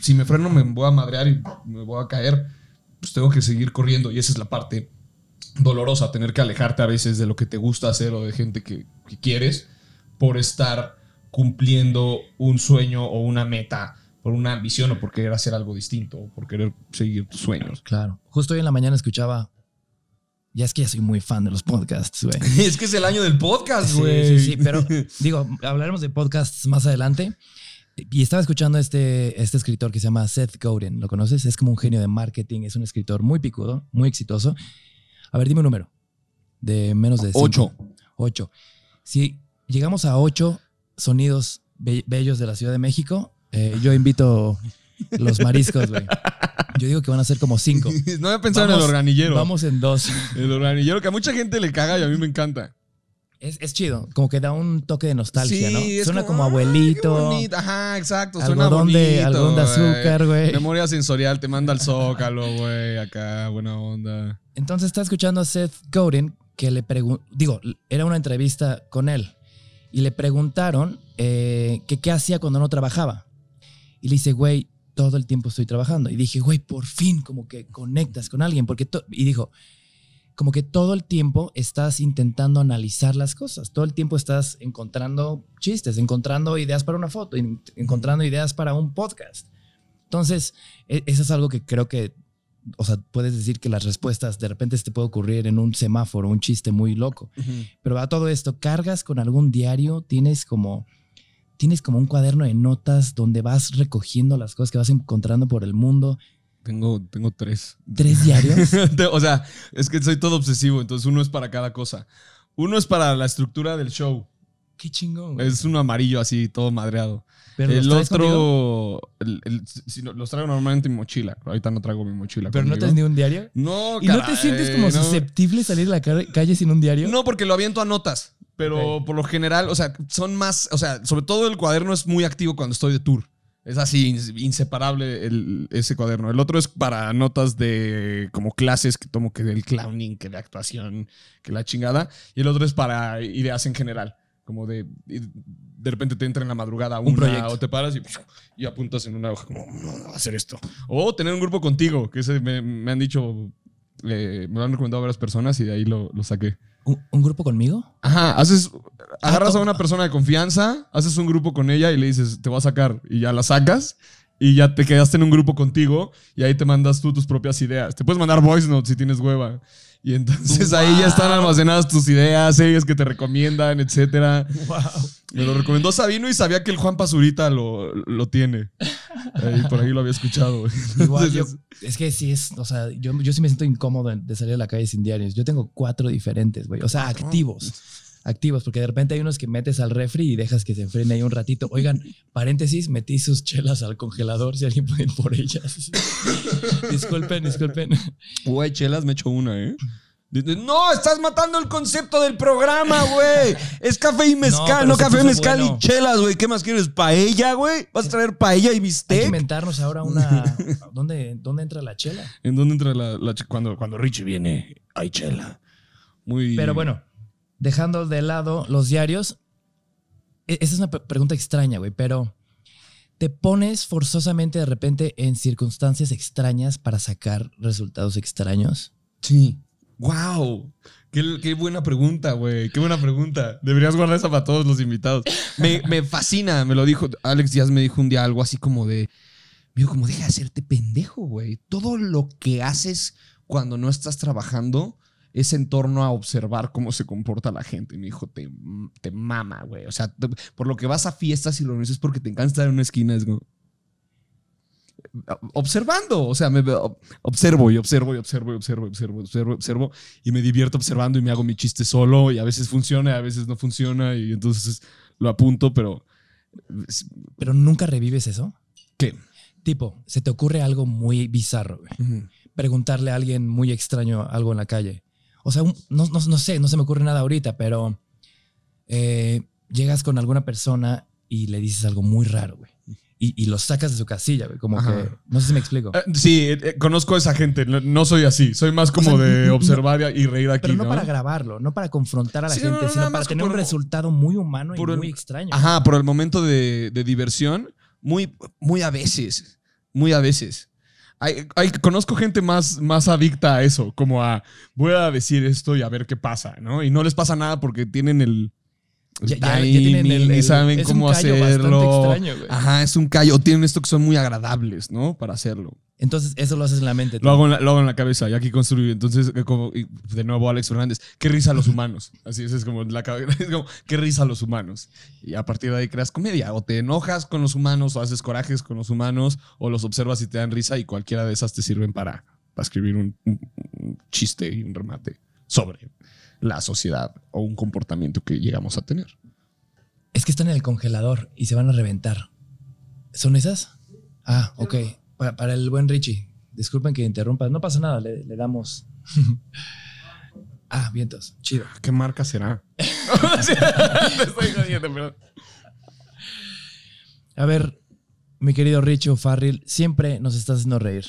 si me freno me voy a madrear y me voy a caer, pues tengo que seguir corriendo y esa es la parte dolorosa, tener que alejarte a veces de lo que te gusta hacer o de gente que quieres por estar cumpliendo un sueño o una meta por una ambición o por querer hacer algo distinto o por querer seguir tus sueños. Claro. Justo hoy en la mañana escuchaba. Ya es que ya soy muy fan de los podcasts, güey. es que es el año del podcast, güey. Sí, sí, pero digo, hablaremos de podcasts más adelante. Y estaba escuchando este, este escritor que se llama Seth Godin. ¿Lo conoces? Es como un genio de marketing. Es un escritor muy picudo, muy exitoso. A ver, dime un número. De menos de... Ocho. Ocho. Si llegamos a ocho sonidos bellos de la Ciudad de México, eh, yo invito los mariscos, güey. Yo digo que van a ser como cinco. no había pensado en el organillero. Vamos en dos. El organillero, que a mucha gente le caga y a mí me encanta. Es, chido, como que da un toque de nostalgia, ¿no? suena como, abuelito. Ajá, exacto, suena algodón azúcar, güey. Memoria sensorial, te manda al zócalo, güey, acá, buena onda. Entonces está escuchando a Seth Godin, que le preguntó, digo, era una entrevista con él y le preguntaron eh, que qué hacía cuando no trabajaba. Y le dice, güey, todo el tiempo estoy trabajando. Y dije, güey, por fin como que conectas con alguien. Porque y dijo, como que todo el tiempo estás intentando analizar las cosas. Todo el tiempo estás encontrando chistes, encontrando ideas para una foto, encontrando ideas para un podcast. Entonces, e-, eso es algo que creo que o sea, puedes decir que las respuestas de repente se te puede ocurrir en un semáforo, un chiste muy loco. Pero a todo esto, ¿cargas con algún diario? ¿Tienes como, ¿Tienes como un cuaderno de notas donde vas recogiendo las cosas que vas encontrando por el mundo? Tengo, tres. ¿Tres diarios? o sea, es que soy todo obsesivo, entonces uno es para cada cosa. Uno es para la estructura del show. Qué chingón. Es un amarillo así, todo madreado el otro, los traigo normalmente en mi mochila. Ahorita no traigo mi mochila. ¿Pero no tienes ni un diario? No, ¿Y no te sientes como susceptible susceptible salir a la calle sin un diario? No, porque lo aviento a notas. Pero por lo general, o sea, son más, o sea, sobre todo el cuaderno es muy activo cuando estoy de tour. Es así, inseparable ese cuaderno. El otro es para notas de como clases que tomo que del clowning, que de actuación, que la chingada. Y el otro es para ideas en general. Como de. de repente te entra en la madrugada un proyecto. O te paras y, y, apuntas en una hoja, como, no, a hacer esto. O tener un grupo contigo, que ese me, me han dicho. me lo han recomendado varias personas y de ahí lo, lo saqué. ¿Un, grupo conmigo? Ajá, haces, ah, agarras a una persona de confianza, haces un grupo con ella y le dices, te voy a sacar y ya la sacas y ya te quedaste en un grupo contigo y ahí te mandas tú tus propias ideas. Te puedes mandar voice notes si tienes hueva. Y entonces ahí ya están almacenadas tus ideas, series que te recomiendan, etcétera. Me lo recomendó Sabino y sabía que el Juan Pazurita lo, lo tiene. por ahí lo había escuchado. Igual, es que sí es, o sea, yo, yo sí me siento incómodo de salir a la calle sin diarios. Yo tengo cuatro diferentes, güey. O sea, ah, activos activos, porque de repente hay unos que metes al refri y dejas que se enfrene ahí un ratito. Oigan, paréntesis, metí sus chelas al congelador, si alguien puede ir por ellas. disculpen, disculpen. Güey, chelas me echo una, ¿eh? No, estás matando el concepto del programa, güey. Es café y mezcal, no, café café, mezcal y chelas, güey. ¿Qué más quieres? ¿Paella, güey? ¿Vas a traer paella y bistec? Hay inventarnos ahora una. ¿Dónde, dónde entra la chela? ¿En dónde entra la, la Cuando, cuando Richie viene, hay chela. Muy. Pero bueno, dejando de lado los diarios, e-, esa es una pregunta extraña, güey, pero ¿te pones forzosamente de repente en circunstancias extrañas para sacar resultados extraños? Sí. ¡Wow! Qué, buena pregunta, güey. Qué buena pregunta. Deberías guardar esa para todos los invitados. Me, fascina, me lo dijo. Alex Díaz me dijo un día algo así como de. vio como deja de hacerte pendejo, güey. Todo lo que haces cuando no estás trabajando es en torno a observar cómo se comporta la gente. Y me dijo, te, mm, te mama, güey. O sea, por lo que vas a fiestas y lo es porque te encanta estar en una esquina, es como... Eh, observando, o sea, me observo y observo y observo y observo y observo, observo y me divierto observando y me hago mi chiste solo y a veces funciona, a veces no funciona y entonces lo apunto, pero... Eh, pero nunca revives eso. ¿Qué? Tipo, se te ocurre algo muy bizarro, preguntarle a alguien muy extraño algo en la calle o sea, no, no, no, sé, no se me ocurre nada ahorita, pero eh, llegas con alguna persona y le dices algo muy raro, güey. Y, y, los sacas de su casilla, güey. Como que. No sé si me explico. Eh, sí, eh, conozco a esa gente. No, soy así. Soy más como de observar y reír aquí. Pero no, para grabarlo, no para confrontar a la gente, sino para tener un resultado muy humano y muy extraño. Ajá, por el momento de, de, diversión, muy, muy a veces. Muy a veces. Hay, hay, conozco gente más, más adicta a eso, como a voy a decir esto y a ver qué pasa, ¿no? Y no les pasa nada porque tienen el, ya, tienen saben cómo hacerlo. es un callo. Tienen esto que son muy agradables, ¿no? Para hacerlo. Entonces, eso lo haces en la mente. Lo hago en la, cabeza y aquí construyo. Entonces, eh, de nuevo, Alex Fernández, qué risa a los humanos. Así es, como la cabeza, es qué risa a los humanos. Y a partir de ahí creas comedia. O te enojas con los humanos, o haces corajes con los humanos, o los observas y te dan risa, y cualquiera de esas te sirven para, escribir un chiste y un remate sobre la sociedad o un comportamiento que llegamos a tener. Es que están en el congelador y se van a reventar. ¿Son esas? Ah, ok. Para, el buen Richie. Disculpen que interrumpa. No pasa nada, le, damos. ah, vientos. Chido. Ah, ¿Qué marca será? Te estoy jodiendo, perdón. A ver, mi querido Richie Farril, siempre nos estás haciendo reír.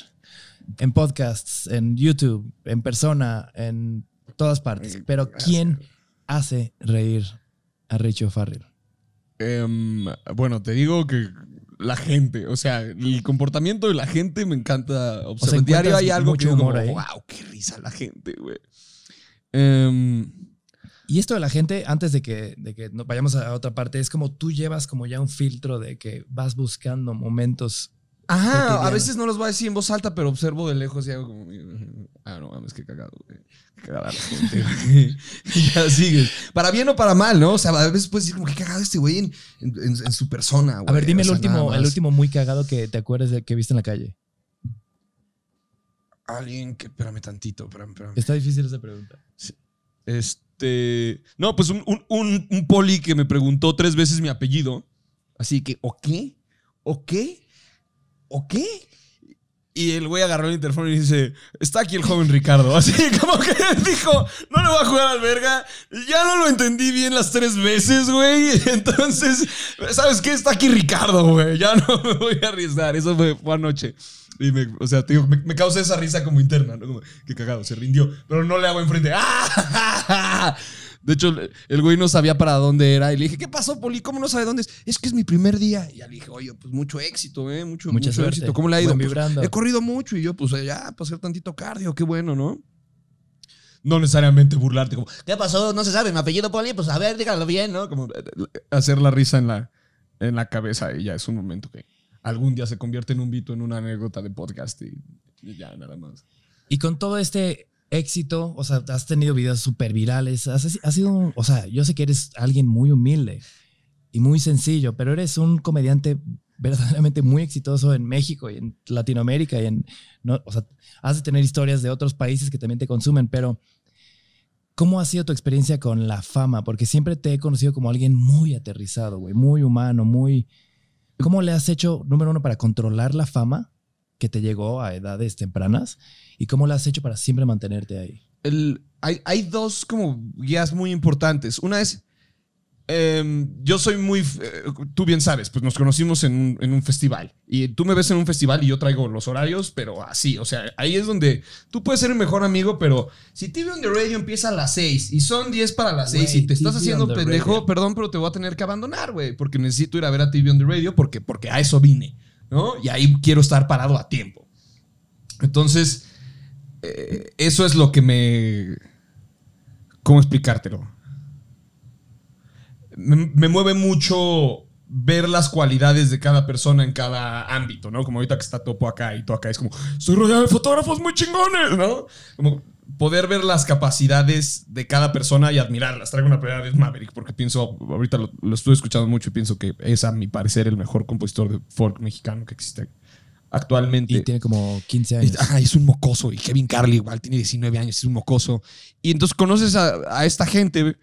En podcasts, en YouTube, en persona, en todas partes. Pero ¿quién hace reír a Richie Farrell? Em, bueno, te digo que la gente, o sea, el comportamiento de la gente me encanta observar. O sea, diario hay algo que humor, como, wow, qué risa la gente, güey. Em, y esto de la gente, antes de que, de que vayamos a otra parte, es como tú llevas como ya un filtro de que vas buscando momentos Ajá, a veces no los voy a decir en voz alta, pero observo de lejos y hago como. Ah, no mames, qué cagado, güey. Qué la gente, y ya sigues. Para bien o para mal, ¿no? O sea, a veces puedes decir como qué cagado este güey en, su persona, güey. A ver, dime el último, el último muy cagado que te acuerdas de que viste en la calle. Alguien que. Espérame tantito, espérame, Está difícil esa pregunta. Este. No, pues un, un, un, un poli que me preguntó tres veces mi apellido. Así que, ¿o qué? ¿O qué? ¿o qué? Y el güey agarró el interfono y dice, está aquí el joven Ricardo. Así como que dijo, no le voy a jugar al verga. Ya no lo entendí bien las tres veces, güey. Entonces, ¿sabes qué? Está aquí Ricardo, güey. Ya no me voy a arriesgar. Eso fue, anoche. Y me, o sea, te digo, me, causé esa risa como interna, ¿no? Como, que cagado, se rindió. Pero no le hago enfrente. ¡Ah! De hecho, el güey no sabía para dónde era. Y le dije, ¿qué pasó, Poli? ¿Cómo no sabe dónde es? Es que es mi primer día. Y ya le dije, oye, pues mucho éxito, ¿eh? Mucho, mucho éxito. ¿Cómo le ha ido? Pues, he corrido mucho. Y yo, pues ya, pues hacer tantito cardio, qué bueno, ¿no? No necesariamente burlarte, como, ¿qué pasó? No se sabe, mi apellido Poli, pues a ver, dígalo bien, ¿no? Como hacer la risa en la, en la cabeza y ya es un momento que algún día se convierte en un vito, en una anécdota de podcast y ya, nada más. Y con todo este éxito, o sea, has tenido videos súper virales, has, sido, o sea, yo sé que eres alguien muy humilde y muy sencillo, pero eres un comediante verdaderamente muy exitoso en México y en Latinoamérica y en, no, o sea, has de tener historias de otros países que también te consumen, pero ¿cómo ha sido tu experiencia con la fama? Porque siempre te he conocido como alguien muy aterrizado, güey, muy humano, muy... ¿Cómo le has hecho, número uno, para controlar la fama que te llegó a edades tempranas? ¿Y cómo lo has hecho para siempre mantenerte ahí? hay, dos como guías muy importantes. Una es, em, yo soy muy, eh, tú bien sabes, pues nos conocimos en un, festival y tú me ves en un festival y yo traigo los horarios, pero así, o sea, ahí es donde tú puedes ser el mejor amigo, pero si TV on the Radio empieza a las 6 y son 10 para las 6 y te estás haciendo pendejo, perdón, pero te voy a tener que abandonar, güey, porque necesito ir a ver a TV on the Radio porque, porque a eso vine, ¿no? Y ahí quiero estar parado a tiempo. Entonces, eh, eso es lo que me... ¿Cómo explicártelo? Me, mueve mucho ver las cualidades de cada persona en cada ámbito, ¿no? Como ahorita que está Topo acá y tú acá, es como, estoy rodeado de fotógrafos muy chingones, ¿no? Como poder ver las capacidades de cada persona y admirarlas. Traigo una primera vez Maverick porque pienso, ahorita lo, lo, estuve escuchando mucho y pienso que es a mi parecer el mejor compositor de folk mexicano que existe actualmente. Y tiene como 15 años. es un mocoso. Y Kevin Carly igual tiene 19 años, es un mocoso. Y entonces conoces a, esta gente.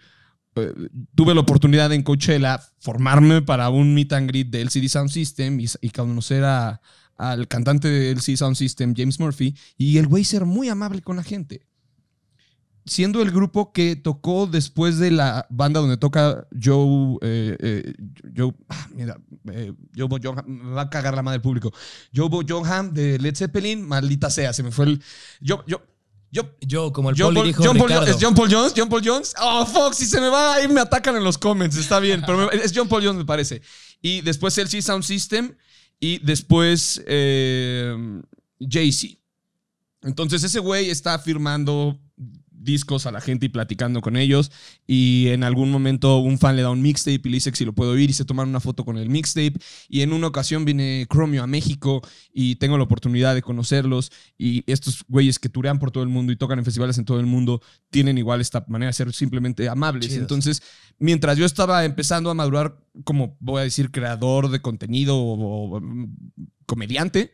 Eh, tuve la oportunidad en Coachella formarme para un meet and greet del CD Sound System y, conocer al cantante del CD Sound System, James Murphy. Y el güey ser muy amable con la gente siendo el grupo que tocó después de la banda donde toca Joe, eh, eh, Joe, ah, mira, eh, Joe me va a cagar la madre del público. Joe Bo de Led Zeppelin, maldita sea, se me fue el. Yo, yo, yo, como el John dijo John Paul, es John Paul Jones, John Paul Jones. Oh, fuck, si se me va, ahí me atacan en los comments, está bien, pero es John Paul Jones, me parece. Y después LC Sound System y después eh, Jay-Z. Entonces ese güey está firmando discos a la gente y platicando con ellos. Y en algún momento un fan le da un mixtape y le dice si lo puedo oír y se toman una foto con el mixtape. Y en una ocasión viene Chromio a México y tengo la oportunidad de conocerlos. Y estos güeyes que turean por todo el mundo y tocan en festivales en todo el mundo tienen igual esta manera de ser simplemente amables. Entonces, mientras yo estaba empezando a madurar como, voy a decir, creador de contenido o comediante,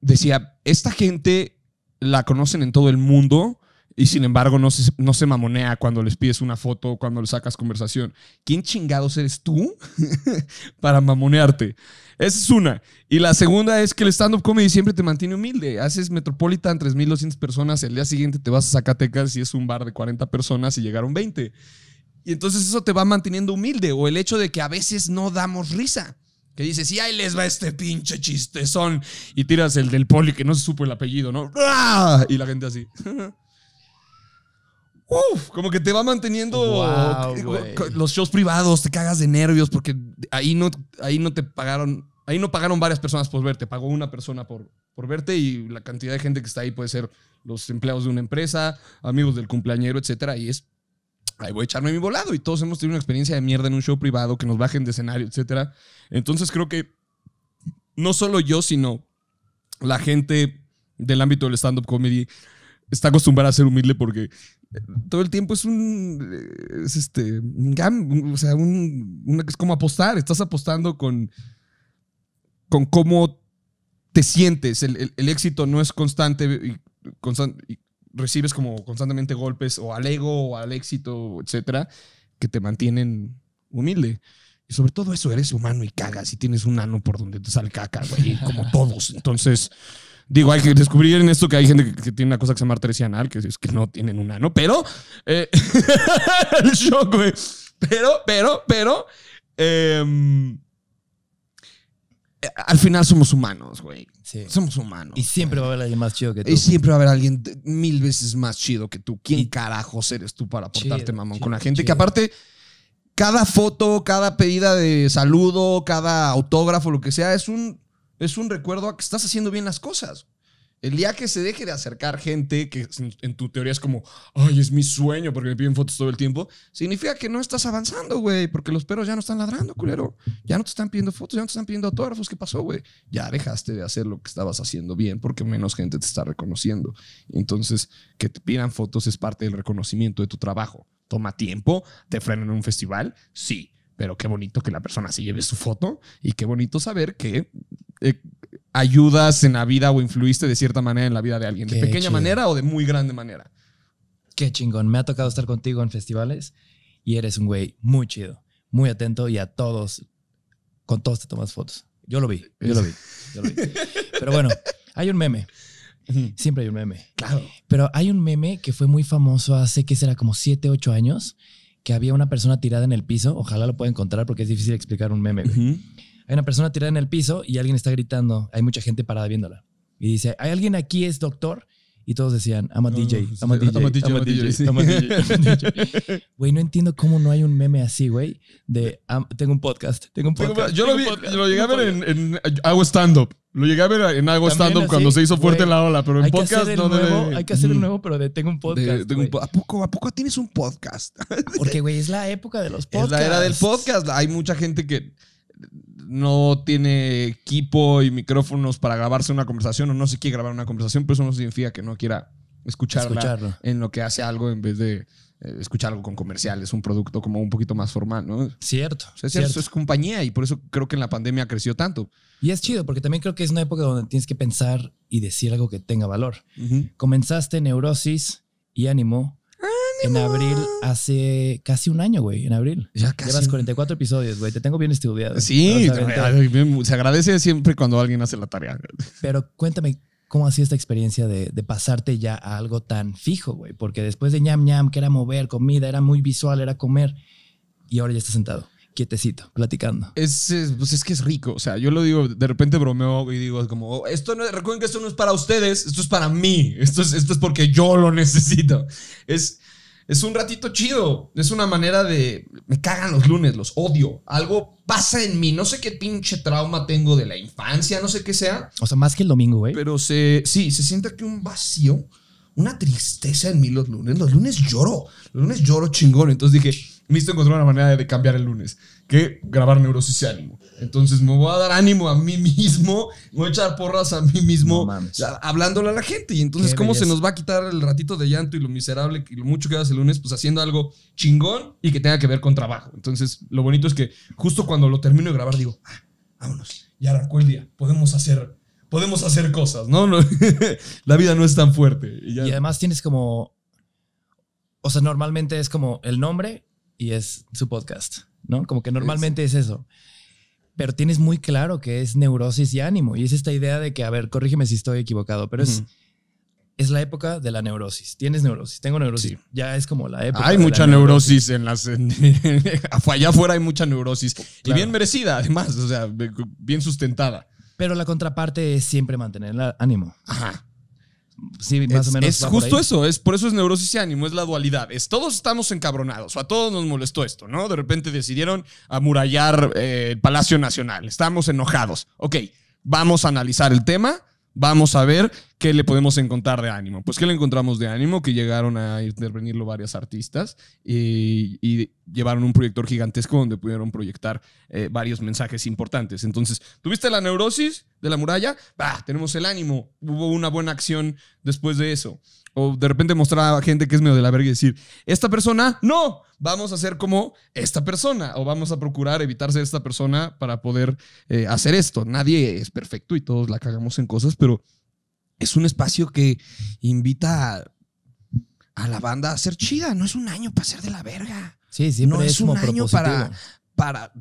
decía, esta gente la conocen en todo el mundo y sin embargo, no se, no se mamonea cuando les pides una foto o cuando le sacas conversación. ¿Quién chingados eres tú para mamonearte? Esa es una. Y la segunda es que el stand-up comedy siempre te mantiene humilde. Haces Metropolitan 3.200 personas, el día siguiente te vas a Zacatecas y es un bar de 40 personas y llegaron 20. Y entonces eso te va manteniendo humilde. O el hecho de que a veces no damos risa. Que dices, y ahí les va este pinche chistezón. Y tiras el del poli que no se supo el apellido, ¿no? Y la gente así. Uf, como que te va manteniendo los shows privados, te cagas de nervios porque ahí no, ahí no te pagaron, ahí no pagaron varias personas por verte, pagó una persona por, por verte y la cantidad de gente que está ahí puede ser los empleados de una empresa, amigos del cumpleañero, etcétera, y es ahí voy a echarme mi volado y todos hemos tenido una experiencia de mierda en un show privado, que nos bajen de escenario, etcétera. Entonces creo que no solo yo, sino la gente del ámbito del stand-up comedy, está acostumbrada a ser humilde porque eh, todo el tiempo es un eh, es este o sea un, es como apostar estás apostando con con cómo te sientes el, éxito no es constante y, recibes como constantemente golpes o al ego o al éxito etcétera que te mantienen humilde y sobre todo eso eres humano y cagas y tienes un ano por donde te sale caca güey como todos entonces Digo, hay que descubrir en esto que hay gente que, tiene una cosa que se llama artresia que es que no tienen una, ¿no? pero. Eh, el shock, güey. Pero, pero, pero. Em, eh, al final somos humanos, güey. Somos humanos. Y siempre va a haber alguien más chido que tú. Y siempre va a haber alguien mil veces más chido que tú. ¿Quién carajos eres tú para portarte mamón con la gente? Que aparte, cada foto, cada pedida de saludo, cada autógrafo, lo que sea, es un es un recuerdo a que estás haciendo bien las cosas. El día que se deje de acercar gente que en tu teoría es como, ay, es mi sueño porque me piden fotos todo el tiempo, significa que no estás avanzando, güey, porque los perros ya no están ladrando, culero. Ya no te están pidiendo fotos, ya no te están pidiendo autógrafos. ¿Qué pasó, güey? Ya dejaste de hacer lo que estabas haciendo bien porque menos gente te está reconociendo. Entonces, que te pidan fotos es parte del reconocimiento de tu trabajo. Toma tiempo, te frenan en un festival, sí, pero qué bonito que la persona se lleve su foto y qué bonito saber que eh, ayudas en la vida o influiste de cierta manera en la vida de alguien, de pequeña manera o de muy grande manera. Qué chingón, me ha tocado estar contigo en festivales y eres un güey muy chido, muy atento y a todos, con todos te tomas fotos. Yo lo vi, yo lo vi, yo lo vi. Pero bueno, hay un meme. Siempre hay un meme. Claro. Pero hay un meme que fue muy famoso hace que será como 7, 8 años que había una persona tirada en el piso. Ojalá lo pueda encontrar porque es difícil explicar un meme. Hay una persona tirada en el piso y alguien está gritando. Hay mucha gente parada viéndola. Y dice, ¿hay alguien aquí es doctor? Y todos decían, I'm a DJ, I'm a DJ, DJ, DJ. Güey, no entiendo cómo no hay un meme así, güey, de ah, tengo un podcast, tengo un podcast. Yo lo vi, lo llegué a en, hago stand-up. Lo llegué a ver en algo stand-up cuando se hizo fuerte la ola, pero en podcast no nuevo, Hay que hacer el nuevo, pero de, tengo un podcast. ¿A, poco, ¿A poco tienes un podcast? Porque, güey, es la época de los podcasts. Es la era del podcast. Hay mucha gente que no tiene equipo y micrófonos para grabarse una conversación o no se quiere grabar una conversación, pero eso no significa que no quiera escucharla en lo que hace algo en vez de eh, escuchar algo con comerciales, un producto como un poquito más formal, ¿no? Cierto. cierto. Eso es compañía y por eso creo que en la pandemia creció tanto. Y es chido, porque también creo que es una época donde tienes que pensar y decir algo que tenga valor. Comenzaste Neurosis y Ánimo. En abril, hace casi un año, güey. En abril. Ya casi. Llevas 44 episodios, güey. Te tengo bien estudiado. Sí, se agradece siempre cuando alguien hace la tarea. Pero cuéntame, ¿Cómo ha esta experiencia de, de, pasarte ya a algo tan fijo, güey? Porque después de ñam ñam, que era mover, comida, era muy visual, era comer, y ahora ya estás sentado, quietecito, platicando. Es, pues es que es rico, o sea, yo lo digo, de repente bromeo y digo como, oh, esto no, recuerden que esto no es para ustedes, esto es para mí, esto es, esto es porque yo lo necesito. Es, es un ratito chido. Es una manera de. Me cagan los lunes, los odio. Algo pasa en mí. No sé qué pinche trauma tengo de la infancia, no sé qué sea. O sea, más que el domingo, güey. Pero se, sí, se siente que un vacío, una tristeza en mí los lunes. Los lunes lloro. Los lunes lloro chingón. Entonces dije, necesito encontrar una manera de cambiar el lunes. Que grabar Neurosis y Ánimo. Entonces me voy a dar ánimo a mí mismo, me voy a echar porras a mí mismo, hablándole a la gente. Y entonces, ¿cómo se nos va a quitar el ratito de llanto y lo miserable y lo mucho que hace el lunes? Pues haciendo algo chingón y que tenga que ver con trabajo. Entonces, lo bonito es que justo cuando lo termino de grabar, digo, ah, vámonos, ya arrancó el día, podemos hacer. Podemos hacer cosas, ¿no? la vida no es tan fuerte. Y, además tienes como. O sea, normalmente es como el nombre y es su podcast, ¿no? Como que normalmente es eso pero tienes muy claro que es neurosis y ánimo. Y es esta idea de que, a ver, corrígeme si estoy equivocado, pero es, es la época de la neurosis. Tienes neurosis, tengo neurosis. Ya es como la época. Hay mucha neurosis. en las. allá afuera hay mucha neurosis. Y bien merecida, además, o sea, bien sustentada. Pero la contraparte es siempre mantener el ánimo. Ajá. Sí, más es, o menos. Es justo eso, es por eso es neurosis y ánimo, es la dualidad. Es todos estamos encabronados, a todos nos molestó esto, ¿no? De repente decidieron amurallar eh, el Palacio Nacional, estamos enojados. Ok, vamos a analizar el tema Vamos a ver qué le podemos encontrar de ánimo. Pues qué le encontramos de ánimo, que llegaron a intervenirlo varias artistas y, llevaron un proyector gigantesco donde pudieron proyectar eh, varios mensajes importantes. Entonces, tuviste la neurosis de la muralla, bah, tenemos el ánimo, hubo una buena acción después de eso. O de repente mostrar a gente que es medio de la verga y decir, esta persona, no, vamos a ser como esta persona o vamos a procurar evitar ser esta persona para poder eh, hacer esto. Nadie es perfecto y todos la cagamos en cosas, pero es un espacio que invita a, la banda a ser chida. No es un año para ser de la verga. Sí, sí no es, un año para, para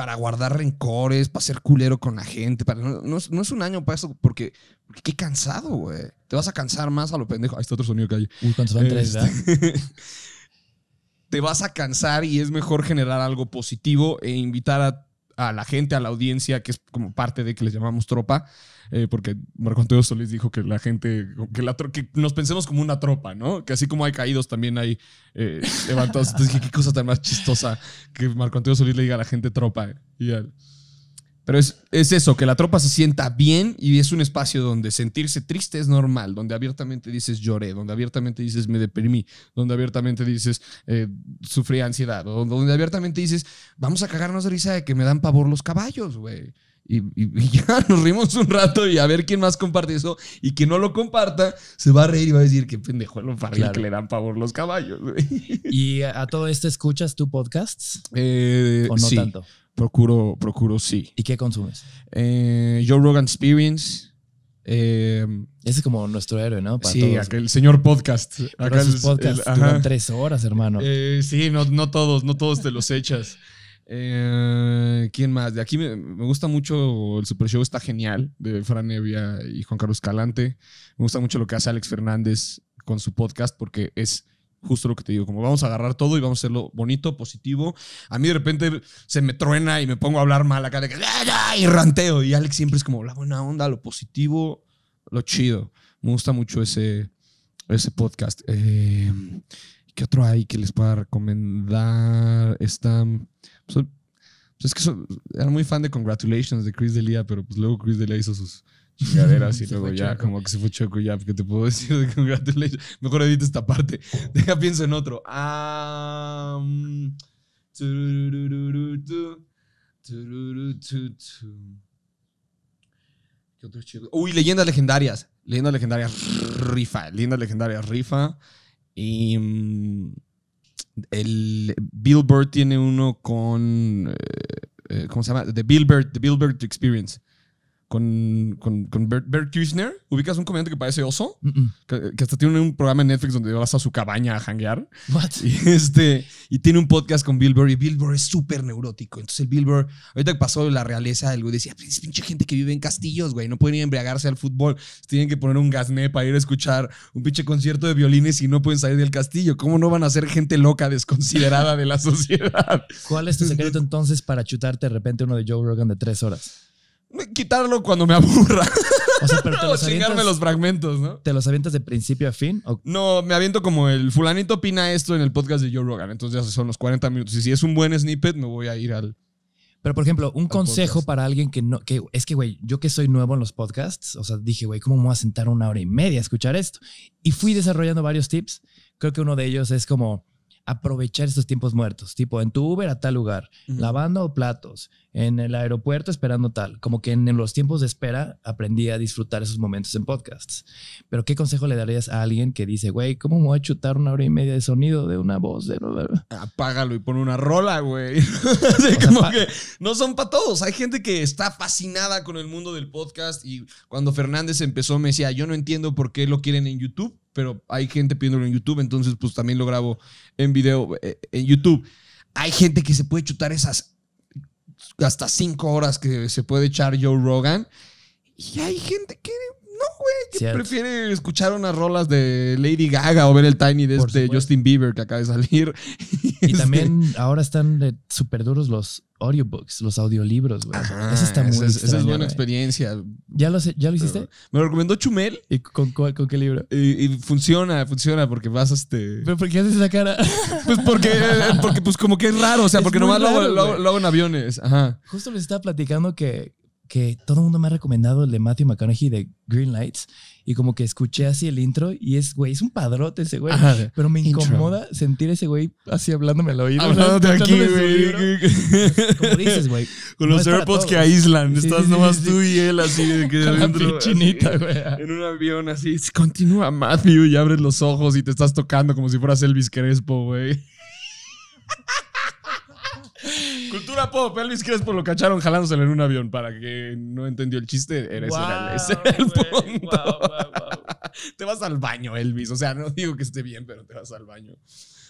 para guardar rencores, para ser culero con la gente. Para, no, es, un año para eso, porque, qué cansado, güey. Te vas a cansar más a lo pendejo. Ahí está otro sonido que hay. Uy, uh, este, Te vas a cansar y es mejor generar algo positivo e invitar a a la gente, a la audiencia, que es como parte de que les llamamos tropa, eh, porque Marco Antonio Solís dijo que la gente, que, la, que nos pensemos como una tropa, ¿no? Que así como hay caídos, también hay eh, levantados. Entonces dije, qué cosa tan más chistosa que Marco Antonio Solís le diga a la gente tropa. Eh, y al, pero es, eso, que la tropa se sienta bien y es un espacio donde sentirse triste es normal, donde abiertamente dices lloré, donde abiertamente dices me deprimí, donde abiertamente dices eh, sufrí ansiedad, donde abiertamente dices vamos a cagarnos de risa de que me dan pavor los caballos, güey. Y, ya nos rimos un rato y a ver quién más comparte eso. Y quien no lo comparta se va a reír y va a decir que pendejo lo claro. que le dan pavor los caballos. güey. ¿Y a, todo esto escuchas tu podcasts? Eh, ¿O no tanto? Procuro, procuro sí. ¿Y qué consumes? Eh, Joe Rogan Experience. Eh, Ese es como nuestro héroe, ¿no? sí, Aquel, el señor podcast. Acá tres horas, hermano. Eh, sí, no, todos, no todos te los echas. ¿Quién más? De aquí me, me, gusta mucho el Super Show, está genial, de Fran Nevia y Juan Carlos Calante. Me gusta mucho lo que hace Alex Fernández con su podcast porque es justo lo que te digo, como vamos a agarrar todo y vamos a hacerlo bonito, positivo. A mí de repente se me truena y me pongo a hablar mal acá de que y ranteo. Y Alex siempre es como la buena onda, lo positivo, lo chido. Me gusta mucho ese, ese podcast. Em, ¿Qué otro hay que les pueda recomendar? Está. Pues, es que era muy fan de Congratulations de Chris Delia, pero pues luego Chris Delia hizo sus chingaderas y luego ya como que se fue Choco ya, porque te puedo decir de congratulations. Mejor edito esta parte. Deja, pienso en otro. Uy, leyendas legendarias. Leyendas legendarias rifa. Leyendas legendarias rifa. Y mm, el Billboard tiene uno con... Eh, eh, ¿Cómo se llama? The Billboard, The Billboard Experience con, Bert, Kirchner. ¿Ubicas un comediante que parece oso? Que, hasta tiene un programa en Netflix donde vas a su cabaña a hanguear. Y, este, y tiene un podcast con Bill Burr y Bill Burr es súper neurótico. Entonces el Bill Burr, ahorita que pasó la realeza, el güey decía, pues, es pinche gente que vive en castillos, güey, no pueden embriagarse al fútbol. Tienen que poner un gasné para ir a escuchar un pinche concierto de violines y no pueden salir del castillo. ¿Cómo no van a ser gente loca, desconsiderada de la sociedad? ¿Cuál es tu secreto entonces para chutarte de repente uno de Joe Rogan de tres horas? Quitarlo cuando me aburra. O sea, pero te los los fragmentos, ¿no? ¿Te los avientas de principio a fin? No, me aviento como el fulanito opina esto en el podcast de Joe Rogan. Entonces ya son los 40 minutos. Y si es un buen snippet, me voy a ir al. Pero, por ejemplo, un consejo para alguien que no. Que, es que, güey, yo que soy nuevo en los podcasts, o sea, dije, güey, ¿cómo me voy a sentar una hora y media a escuchar esto? Y fui desarrollando varios tips. Creo que uno de ellos es como aprovechar esos tiempos muertos, tipo en tu Uber a tal lugar, lavando platos, en el aeropuerto esperando tal, como que en los tiempos de espera aprendí a disfrutar esos momentos en podcasts. Pero ¿qué consejo le darías a alguien que dice, güey, ¿cómo voy a chutar una hora y media de sonido de una voz? Apágalo y pon una rola, güey. como que no son para todos. Hay gente que está fascinada con el mundo del podcast y cuando Fernández empezó me decía, yo no entiendo por qué lo quieren en YouTube pero hay gente pidiéndolo en YouTube, entonces pues también lo grabo en video eh, en YouTube. Hay gente que se puede chutar esas hasta cinco horas que se puede echar Joe Rogan. Y hay gente que no, güey, prefiere escuchar unas rolas de Lady Gaga o ver el Tiny de este Justin Bieber que acaba de salir. Y este, también ahora están súper duros los audiobooks, los audiolibros, güey. esa, es buena experiencia. ¿Ya lo, ¿Ya hiciste? Me lo recomendó Chumel. ¿Y con, qué libro? Y, funciona, funciona, porque vas a este... ¿Pero por qué haces esa cara? Pues porque, porque pues como que es raro, o sea, porque nomás lo, lo, hago en aviones. Ajá. Justo les estaba platicando que, que todo el mundo me ha recomendado el de Matthew McConaughey de Green Lights y como que escuché así el intro y es, güey, es un padrote ese güey. pero me incomoda sentir ese güey así hablándome al oído. Hablándote aquí, güey. como dices, güey. Con los AirPods que aíslan. Estás nomás tú y él así. De que chinita, güey. En un avión así. Continúa Matthew y abres los ojos y te estás tocando como si fueras Elvis Crespo, güey. Cultura pop, Elvis Crespo lo cacharon jalándoselo en un avión. Para que no entendió el chiste, era ese, el, punto. te vas al baño, Elvis. O sea, no digo que esté bien, pero te vas al baño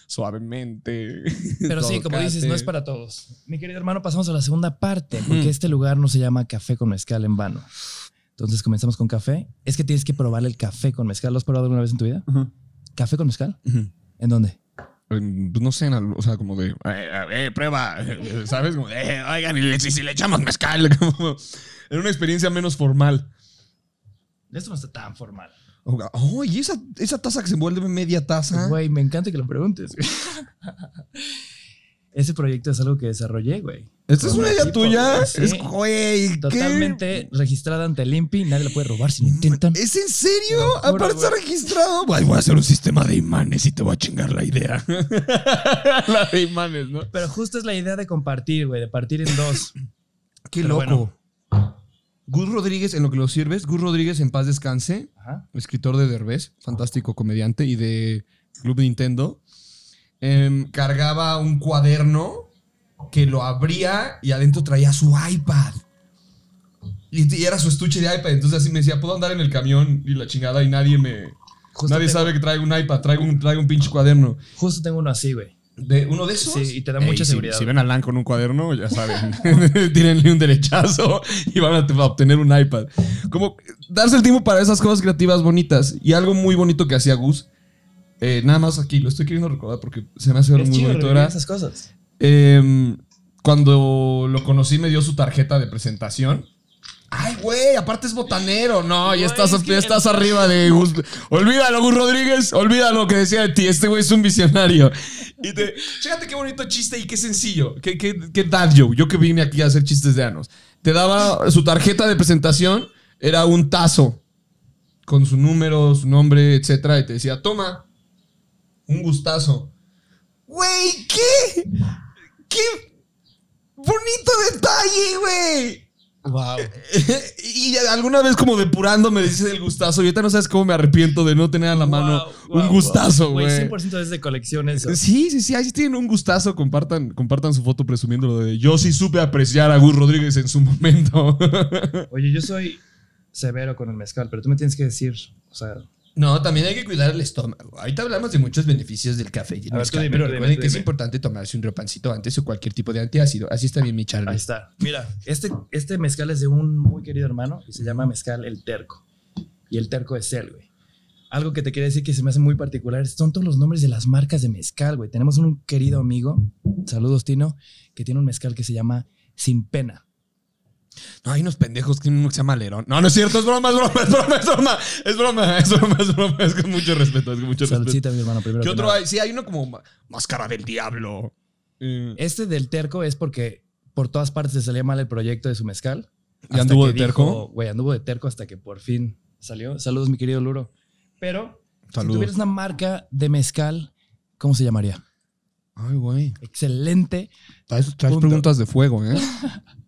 suavemente. Pero sí, como dices, no es para todos. Mi querido hermano, pasamos a la segunda parte, porque mm. este lugar no se llama café con mezcal en vano. Entonces comenzamos con café. Es que tienes que probar el café con mezcal. ¿Lo has probado alguna vez en tu vida? ¿Café con mezcal? ¿En dónde? Pues, no sé, o sea, como de, eh, eh, eh, prueba, ¿sabes? oigan, y si, le echamos mezcal, como, era una experiencia menos formal. Esto no está tan formal. Oh, y esa, esa taza que se envuelve media taza. Güey, me encanta que lo preguntes. Ese proyecto es algo que desarrollé, güey. ¿Esta es una idea tuya? Es, güey, Totalmente registrada ante el Impi, Nadie la puede robar si no mm, intentan. ¿Es en serio? Aparte está registrado. voy a hacer un sistema de imanes y te voy a chingar la idea. la de imanes, ¿no? Pero justo es la idea de compartir, güey, de partir en dos. Qué loco. Gus Rodríguez, en lo que lo sirves, Gus Rodríguez en paz descanse, escritor de Derbez, fantástico comediante y de Club Nintendo. Em, cargaba un cuaderno que lo abría y adentro traía su iPad. Y, era su estuche de iPad. Entonces así me decía, puedo andar en el camión y la chingada y nadie me... nadie sabe que traigo un iPad, traigo un, traigo un pinche cuaderno. Justo tengo uno así, güey. ¿De uno de esos? Sí, y te da mucha seguridad. Si, ven a Lan con un cuaderno, ya saben. tienen un derechazo y van a, obtener un iPad. Como darse el tiempo para esas cosas creativas bonitas. Y algo muy bonito que hacía Gus eh, nada más aquí, lo estoy queriendo recordar porque se me hace muy bonito. Era, esas cosas. Em, cuando lo conocí me dio su tarjeta de presentación. Ay, güey, aparte es botanero. No, ya estás, estás arriba de Gus. Olvídalo, Gus Rodríguez. Olvídalo que decía de ti. Este güey es un visionario. Y te. Fíjate qué bonito chiste y qué sencillo. Qué, qué, dad yo. Yo que vine aquí a hacer chistes de anos. Te daba su tarjeta de presentación, era un tazo con su número, su nombre, etcétera. Y te decía, toma, un gustazo. Güey, ¿qué? ¿Qué? Bonito detalle, güey. Wow. y alguna vez como depurando me dices el gustazo. Y ahorita no sabes cómo me arrepiento de no tener a la mano un gustazo, güey. 100% es de colección eso. Sí, sí, sí. Ahí tienen un gustazo. Compartan, compartan su foto presumiéndolo de yo sí supe apreciar a Gus Rodríguez en su momento. Oye, yo soy severo con el mezcal, pero tú me tienes que decir, o sea, no, también hay que cuidar el estómago. Ahorita hablamos de muchos beneficios del café y el pero que es importante tomarse un ropancito antes o cualquier tipo de antiácido. Así está bien mi charla. Ahí está. Mira, este, este mezcal es de un muy querido hermano y se llama mezcal El Terco. Y El Terco es él, güey. Algo que te quiero decir que se me hace muy particular son todos los nombres de las marcas de mezcal, güey. Tenemos un querido amigo, saludos Tino, que tiene un mezcal que se llama Sin Pena. No, hay unos pendejos que uno que se llama Lerón. No, no es cierto, es broma, es broma, es broma, es broma, es broma, es broma, es broma, es con mucho respeto, es con mucho Saludcita, respeto. mi hermano, ¿Qué otro hay? Sí, hay uno como Máscara del Diablo. Eh. Este del terco es porque por todas partes le salía mal el proyecto de su mezcal. ¿Y anduvo de terco? Güey, anduvo de terco hasta que por fin salió. Saludos, mi querido Luro. Pero si tuvieras una marca de mezcal, ¿cómo se llamaría? Ay, güey. Excelente. Traes, preguntas de fuego, ¿eh?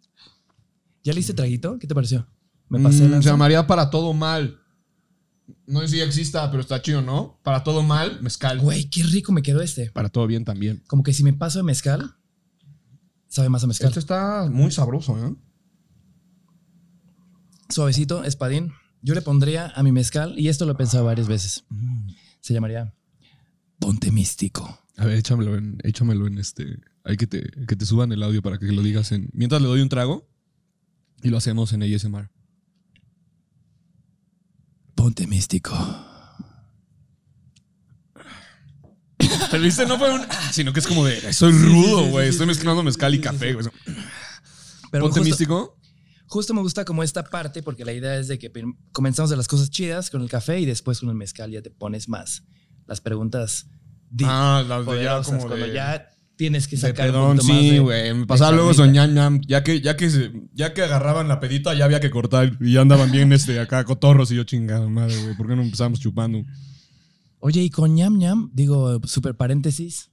¿Ya le hice traguito? ¿Qué te pareció? Me pasé mm, Se llamaría para todo mal. No sé si ya exista, pero está chido, ¿no? Para todo mal, mezcal. Güey, qué rico me quedó este. Para todo bien también. Como que si me paso de mezcal, sabe más a mezcal. Este está muy sabroso, ¿eh? Suavecito, espadín. Yo le pondría a mi mezcal, y esto lo he pensado varias veces. Mm. Se llamaría Ponte Místico. A ver, échamelo en, échamelo en este. Hay que que te suban el audio para que lo digas en. Mientras le doy un trago. Y lo hacemos en Mar. Ponte místico. Pero viste, no fue un. Ah, sino que es como de. Soy rudo, güey. Estoy mezclando mezcal y café, güey. Ponte místico. Justo me gusta como esta parte, porque la idea es de que comenzamos de las cosas chidas con el café y después con el mezcal ya te pones más. Las preguntas. ah, las de ya como. de... ya tienes que sacar sí, güey. Me pasaba luego eso ya que, ya, que ya que agarraban la pedita, ya había que cortar y ya andaban bien este, acá cotorros y yo chingado. madre, güey. ¿Por qué no empezamos chupando? Oye, y con ñam ñam, digo, super paréntesis,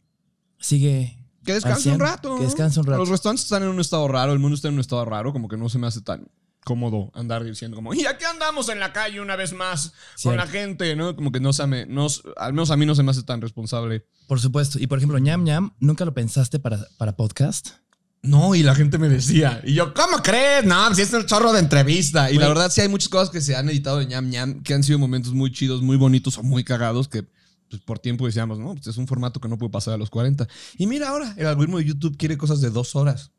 sigue. Que descanse un rato. Que descanse un rato. Los restaurantes están en un estado raro, el mundo está en un estado raro, como que no se me hace tan cómodo andar diciendo como, y aquí andamos en la calle una vez más con la gente, ¿no? Como que no se me, no, al menos a mí no se me hace tan responsable. Por supuesto. Y por ejemplo, ñam ñam, ¿nunca lo pensaste para, para podcast? No, y la gente me decía, y yo, ¿cómo crees? No, si pues, es el chorro de entrevista. Y la verdad, sí hay muchas cosas que se han editado de ñam ñam, que han sido momentos muy chidos, muy bonitos o muy cagados, que pues, por tiempo decíamos, no, pues, es un formato que no puede pasar a los 40. Y mira ahora, el algoritmo de YouTube quiere cosas de dos horas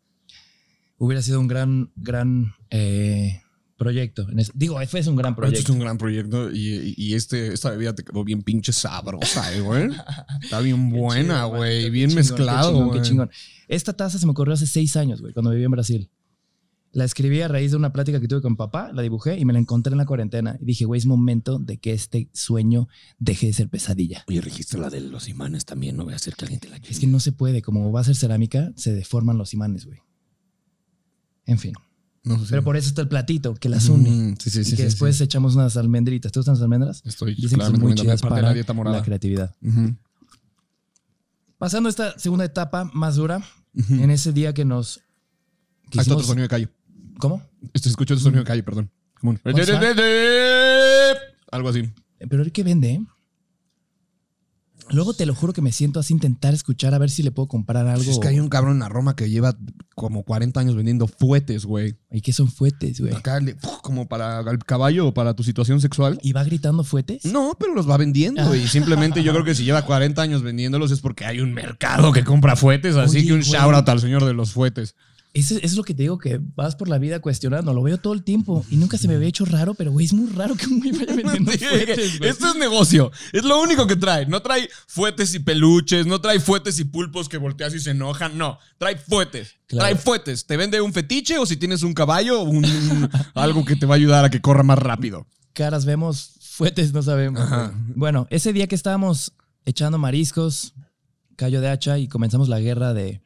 hubiera sido un gran, gran eh, proyecto. Digo, fue es un gran proyecto. es un gran proyecto y, este, esta bebida te quedó bien pinche sabrosa, ¿eh, güey. Está bien buena, güey. Bien mezclado, güey. Qué chingón, Esta taza se me ocurrió hace seis años, güey, cuando viví en Brasil. La escribí a raíz de una plática que tuve con papá, la dibujé y me la encontré en la cuarentena. Y dije, güey, es momento de que este sueño deje de ser pesadilla. Oye, registro la de los imanes también, no voy a hacer que la Es que no se puede, como va a ser cerámica, se deforman los imanes, güey. En fin. Pero por eso está el platito que las une. sí, sí, y que después echamos unas almendritas. ¿Te gustan las almendras? Estoy Dicen que son muy chidas para la, dieta morada. la creatividad. Pasando esta segunda etapa más dura, en ese día que nos. Ah, quisimos... ah, otro sonido de calle. ¿Cómo? Estoy escuchando el sonido de calle perdón. Algo así. Eh, pero ¿qué que vende, Luego te lo juro que me siento así intentar escuchar a ver si le puedo comprar algo. es que hay un cabrón en Roma que lleva como 40 años vendiendo fuetes, güey. ¿Y qué son fuetes, güey? Acá, como para el caballo o para tu situación sexual. ¿Y va gritando fuetes? No, pero los va vendiendo. y simplemente yo creo que si lleva 40 años vendiéndolos es porque hay un mercado que compra fuetes. Así que un shout out al señor de los fuetes. Eso, es lo que te digo, que vas por la vida cuestionando. Lo veo todo el tiempo y nunca se me había hecho raro, pero güey, es muy raro que un güey vaya vendiendo Esto es negocio. Es lo único que trae. No trae fuetes y peluches, no trae fuetes y pulpos que volteas y se enojan. No, trae fuetes. Trae fuetes. Te vende un fetiche o si tienes un caballo, o algo que te va a ayudar a que corra más rápido. Caras vemos, fuetes no sabemos. Bueno, ese día que estábamos echando mariscos, cayó de hacha y comenzamos la guerra de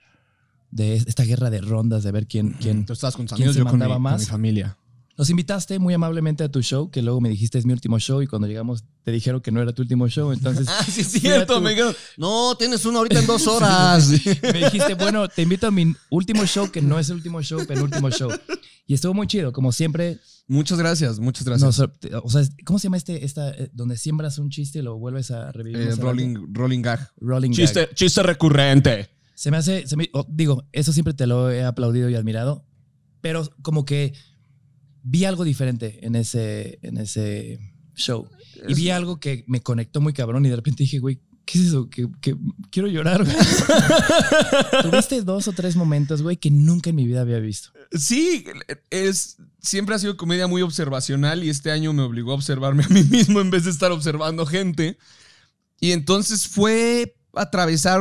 de esta guerra de rondas, de ver quién, quién, Tú estabas con quién más. mi familia. Nos invitaste muy amablemente a tu show, que luego me dijiste es mi último show y cuando llegamos te dijeron que no era tu último show, entonces... Ah, sí, es cierto, me no, tienes uno ahorita en dos horas. me dijiste, bueno, te invito a mi último show, que no es el último show, el último show. Y estuvo muy chido, como siempre. muchas gracias, muchas gracias. o sea, ¿cómo se llama este, esta, eh, donde siembras un chiste y lo vuelves a revivir? Eh, rolling, gag. Rolling gag. Chiste, chiste recurrente. Se me hace, oh, digo, eso siempre te lo he aplaudido y admirado, pero como que vi algo diferente en ese, en ese show. Y vi algo que me conectó muy cabrón y de repente dije, güey, ¿qué es eso? Que, quiero llorar, Tuviste dos o tres momentos, güey, que nunca en mi vida había visto. Sí, es, siempre ha sido comedia muy observacional y este año me obligó a observarme a mí mismo en vez de estar observando gente. Y entonces fue atravesar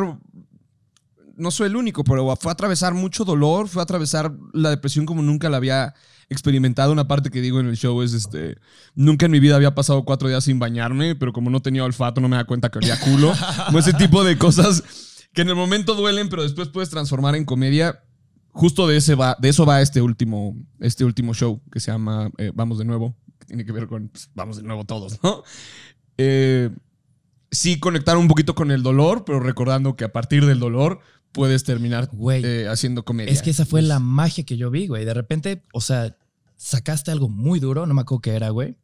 no soy el único, pero fue atravesar mucho dolor, fue a atravesar la depresión como nunca la había experimentado. Una parte que digo en el show es, este, nunca en mi vida había pasado cuatro días sin bañarme, pero como no tenía olfato no me da cuenta que olía culo. o ese tipo de cosas que en el momento duelen, pero después puedes transformar en comedia. Justo de, ese va, de eso va este último, este último show que se llama eh, Vamos de nuevo. Que tiene que ver con pues, Vamos de nuevo todos, ¿no? Eh, sí conectar un poquito con el dolor, pero recordando que a partir del dolor puedes terminar eh, haciendo comedia. Es que esa fue pues la magia que yo vi, güey. De repente, o sea, sacaste algo muy duro, no me acuerdo qué era, güey.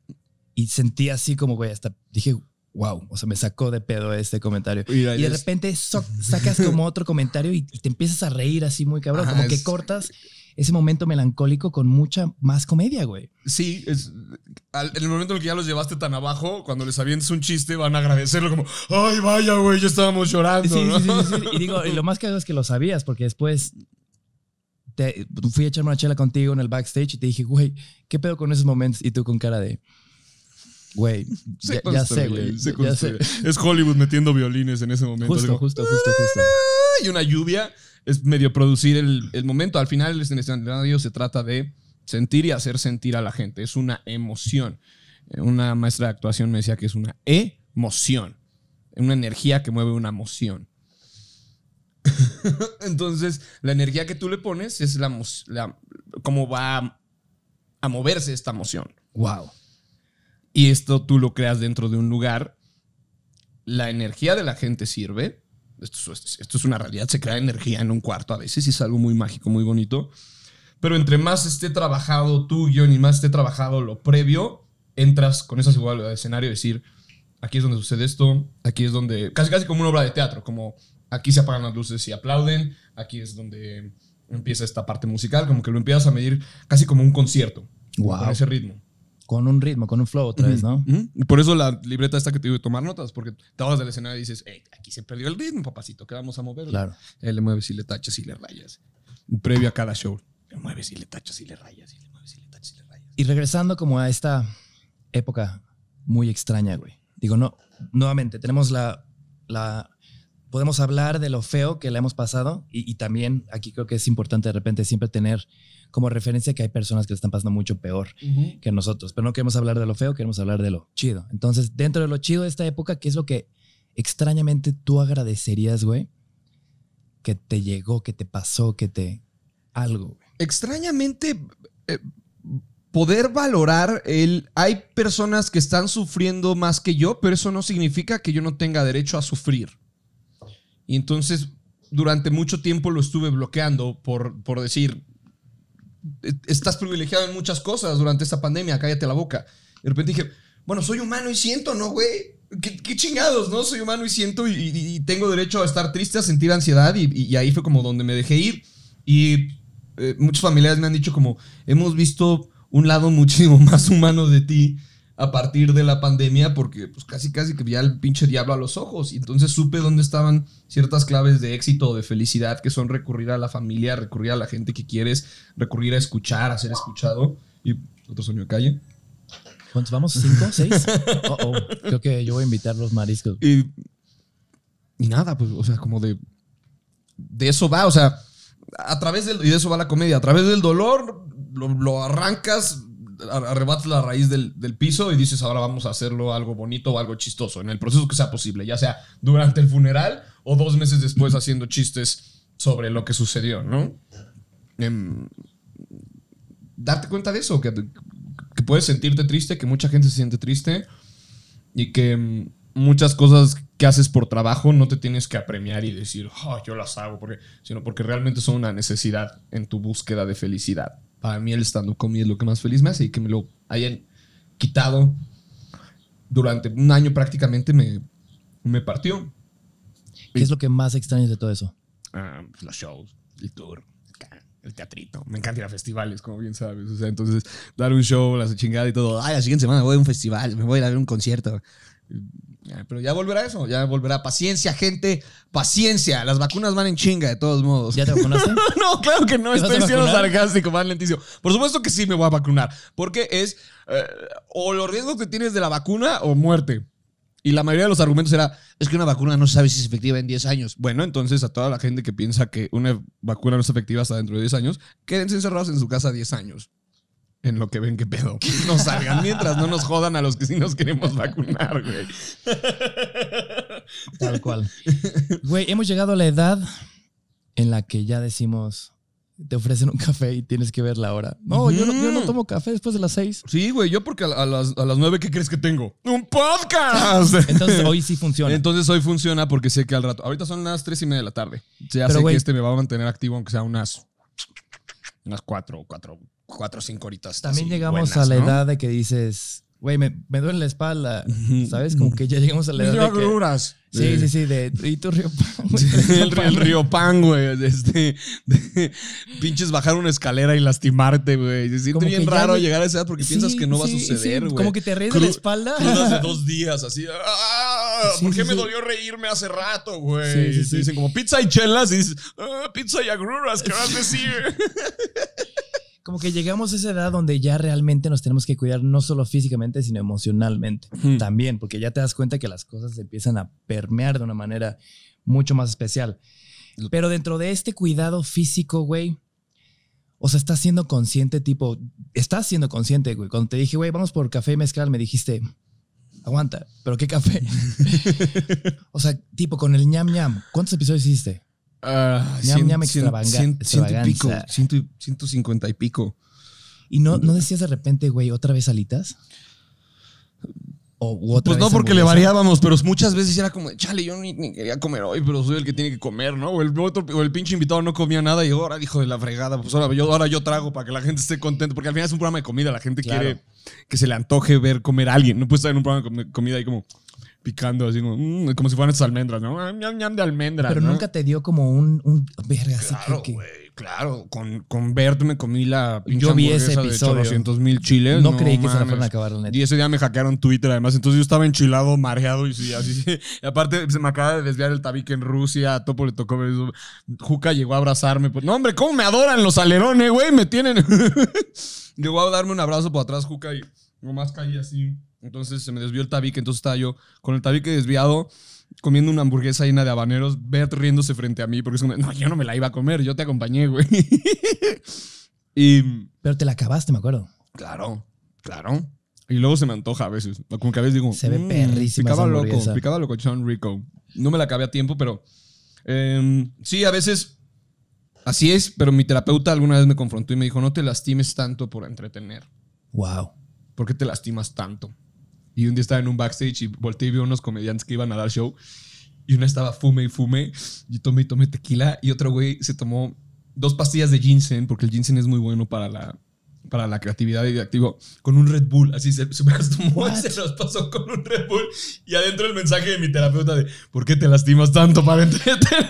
Y sentí así como, güey, hasta dije, wow, o sea, me sacó de pedo este comentario. Y, de repente sacas como otro comentario y, te empiezas a reír así muy cabrón, como que cortas ese momento melancólico con mucha más comedia, güey. Sí, es, en el momento en el que ya los llevaste tan abajo, cuando les avientes un chiste, van a agradecerlo como, ay, vaya, güey, ya estábamos llorando. sí, sí, Y digo, y lo más que es que lo sabías, porque después fui a echarme una chela contigo en el backstage y te dije, güey, ¿qué pedo con esos momentos? Y tú con cara de... Güey, ya, ya, sé, güey. Es Hollywood metiendo violines en ese momento. Justo, justo, justo, justo y una lluvia es medio producir el, momento. Al final, en el este escenario se trata de sentir y hacer sentir a la gente. Es una emoción. Eh, una maestra de actuación me decía que es una emoción. Una energía que mueve una emoción. Entonces, la energía que tú le pones es la, cómo va a, a moverse esta emoción. Wow. Y esto tú lo creas dentro de un lugar. La energía de la gente sirve esto, es una realidad, se crea energía en un cuarto a veces y es algo muy mágico, muy bonito. Pero entre más esté trabajado y yo, ni más esté trabajado lo previo, entras con esa seguridad de escenario y decir, aquí es donde sucede esto, aquí es donde, casi casi como una obra de teatro, como aquí se apagan las luces y aplauden, aquí es donde empieza esta parte musical, como que lo empiezas a medir casi como un concierto, con ese ritmo con un ritmo, con un flow otra vez, ¿no? Por eso la libreta esta que te digo de tomar notas, porque te vas del escenario y dices, aquí se perdió el ritmo, papacito, que vamos a mover? Claro. Eh, le mueves y le tachas y le rayas. Previo a cada show, le mueves y le tachas y le rayas, y le mueves y le tachas y le rayas. Y regresando como a esta época muy extraña, güey. Digo, no, nuevamente, tenemos la, la podemos hablar de lo feo que le hemos pasado y, también aquí creo que es importante de repente siempre tener como referencia que hay personas que le están pasando mucho peor que nosotros, pero no queremos hablar de lo feo, queremos hablar de lo chido. Entonces, dentro de lo chido de esta época, ¿qué es lo que extrañamente tú agradecerías, güey? Que te llegó, que te pasó, que te... algo. Extrañamente... Eh, poder valorar el... Hay personas que están sufriendo más que yo, pero eso no significa que yo no tenga derecho a sufrir. Y entonces, durante mucho tiempo lo estuve bloqueando por, por decir, e-, estás privilegiado en muchas cosas durante esta pandemia, cállate la boca. De repente dije, bueno, soy humano y siento, ¿no, güey? ¿Qué, chingados, ¿no? Soy humano y siento y, tengo derecho a estar triste, a sentir ansiedad y, ahí fue como donde me dejé ir. Y eh, muchos familiares me han dicho como, hemos visto un lado muchísimo más humano de ti a partir de la pandemia porque pues casi casi que vi al pinche diablo a los ojos y entonces supe dónde estaban ciertas claves de éxito o de felicidad que son recurrir a la familia, recurrir a la gente que quieres, recurrir a escuchar, a ser escuchado y otro sueño de calle. ¿Cuántos vamos? ¿Cinco? ¿Seis? Creo que yo voy a invitar los mariscos. Y, y nada, pues, o sea, como de... De eso va, o sea, a través del... Y de eso va la comedia. A través del dolor, lo arrancas, arrebatas la raíz del, piso y dices, ahora vamos a hacerlo algo bonito o algo chistoso, en el proceso que sea posible, ya sea durante el funeral o dos meses después haciendo chistes sobre lo que sucedió, ¿no? Em, darte cuenta de eso, que, puedes sentirte triste, que mucha gente se siente triste y que em, muchas cosas que haces por trabajo no te tienes que apremiar y decir, yo las hago, porque, sino porque realmente son una necesidad en tu búsqueda de felicidad para mí el stand-up comedy es lo que más feliz me hace y que me lo hayan quitado durante un año prácticamente me, me partió. ¿Qué es lo que más extrañas de todo eso? Ah, pues los shows, el tour, el teatrito. Me encanta ir a festivales, como bien sabes. entonces, dar un show, las chingadas y todo. Ay, la siguiente semana voy a un festival, me voy a ir a ver un concierto. Pero ya volverá eso, ya volverá. Paciencia, gente, paciencia. Las vacunas van en chinga, de todos modos. ¿Ya te vacunaste? no, claro que no. Estoy siendo sarcástico, van lenticio. Por supuesto que sí me voy a vacunar, porque es eh, o los riesgos que tienes de la vacuna o muerte. Y la mayoría de los argumentos era, es que una vacuna no sabe si es efectiva en 10 años. Bueno, entonces a toda la gente que piensa que una vacuna no es efectiva hasta dentro de 10 años, quédense encerrados en su casa 10 años en lo que ven que pedo. No salgan mientras no nos jodan a los que sí nos queremos vacunar, güey. Tal cual. Güey, hemos llegado a la edad en la que ya decimos, te ofrecen un café y tienes que ver la hora. No, yo, no tomo café después de las seis. Sí, güey, yo porque a, las, a las nueve, ¿qué crees que tengo? ¡Un podcast! Entonces hoy sí funciona. Entonces hoy funciona porque sé que al rato. Ahorita son las tres y media de la tarde. Ya sé que este me va a mantener activo, aunque sea unas. Unas cuatro o cuatro cuatro o cinco horitas. También llegamos a la edad de que dices, güey, me, me, duele la espalda, ¿sabes? Como que ya llegamos a la edad. de que, Sí, sí, sí, de y tu río pan, güey. el, río pan, güey. Este, pinches bajar una escalera y lastimarte, güey. Se siente bien raro llegar a esa edad porque piensas que no va a suceder, güey. como que te reí de la espalda. Crudas de dos días, así. Ah, ¿Por qué me dolió reírme hace rato, güey? Dicen como pizza y chelas y dices, ah, pizza y agruras, ¿qué vas a decir? como que llegamos a esa edad donde ya realmente nos tenemos que cuidar no solo físicamente, sino emocionalmente también, porque ya te das cuenta que las cosas empiezan a permear de una manera mucho más especial. Pero dentro de este cuidado físico, güey, o sea, estás siendo consciente, tipo, estás siendo consciente, güey. Cuando te dije, güey, vamos por café y mezcal, me dijiste, aguanta, pero ¿qué café? o sea, tipo, con el ñam ñam, ¿cuántos episodios hiciste? Ah, y pico, y pico. ¿Y no, no decías de repente, güey, otra vez alitas? O, pues no, porque le variábamos, pero muchas veces era como, chale, yo ni, quería comer hoy, pero soy el que tiene que comer, ¿no? O el, otro, o el pinche invitado no comía nada y ahora dijo de la fregada, pues ahora yo, ahora yo trago para que la gente esté contenta, porque al final es un programa de comida, la gente quiere que se le antoje ver comer a alguien, no puede estar en un programa de comida y como, picando así mm", como, si fueran esas almendras, ¿no? Ah, ñam, ñam de almendra. Pero nunca te dio como un, un así claro, claro, con, con Bert me comí la Yo vi ese episodio. mil chiles. No, creí que se la fueran a acabar, la neta. Y ese día me hackearon Twitter, además. Entonces yo estaba enchilado, mareado y así. así. Y aparte, se me acaba de desviar el tabique en Rusia. Topo le tocó ver Juca llegó a abrazarme. Pues, no, hombre, ¿cómo me adoran los alerones, güey? Me tienen. llegó a darme un abrazo por atrás, Juca, y nomás caí así. Entonces se me desvió el tabique, entonces estaba yo con el tabique desviado, comiendo una hamburguesa llena de habaneros, Bert riéndose frente a mí, porque es como, no, yo no me la iba a comer, yo te acompañé, güey. y... Pero te la acabaste, me acuerdo. Claro, claro. Y luego se me antoja a veces. Como que a veces digo. Se ve mmm, Picaba loco, picaba loco, Sean Rico. No me la acabé a tiempo, pero. Em, sí, a veces. Así es, pero mi terapeuta alguna vez me confrontó y me dijo: No te lastimes tanto por entretener. Wow. ¿Por qué te lastimas tanto? Y un día estaba en un backstage y volteé y vi unos comediantes que iban a dar show. Y una estaba fume y fume. Y tomé y tomé tequila. Y otro güey se tomó dos pastillas de ginseng, porque el ginseng es muy bueno para la, para la creatividad y activo, con un Red Bull. Así se, se y se los pasó con un Red Bull. Y adentro el mensaje de mi terapeuta de ¿por qué te lastimas tanto para entretener?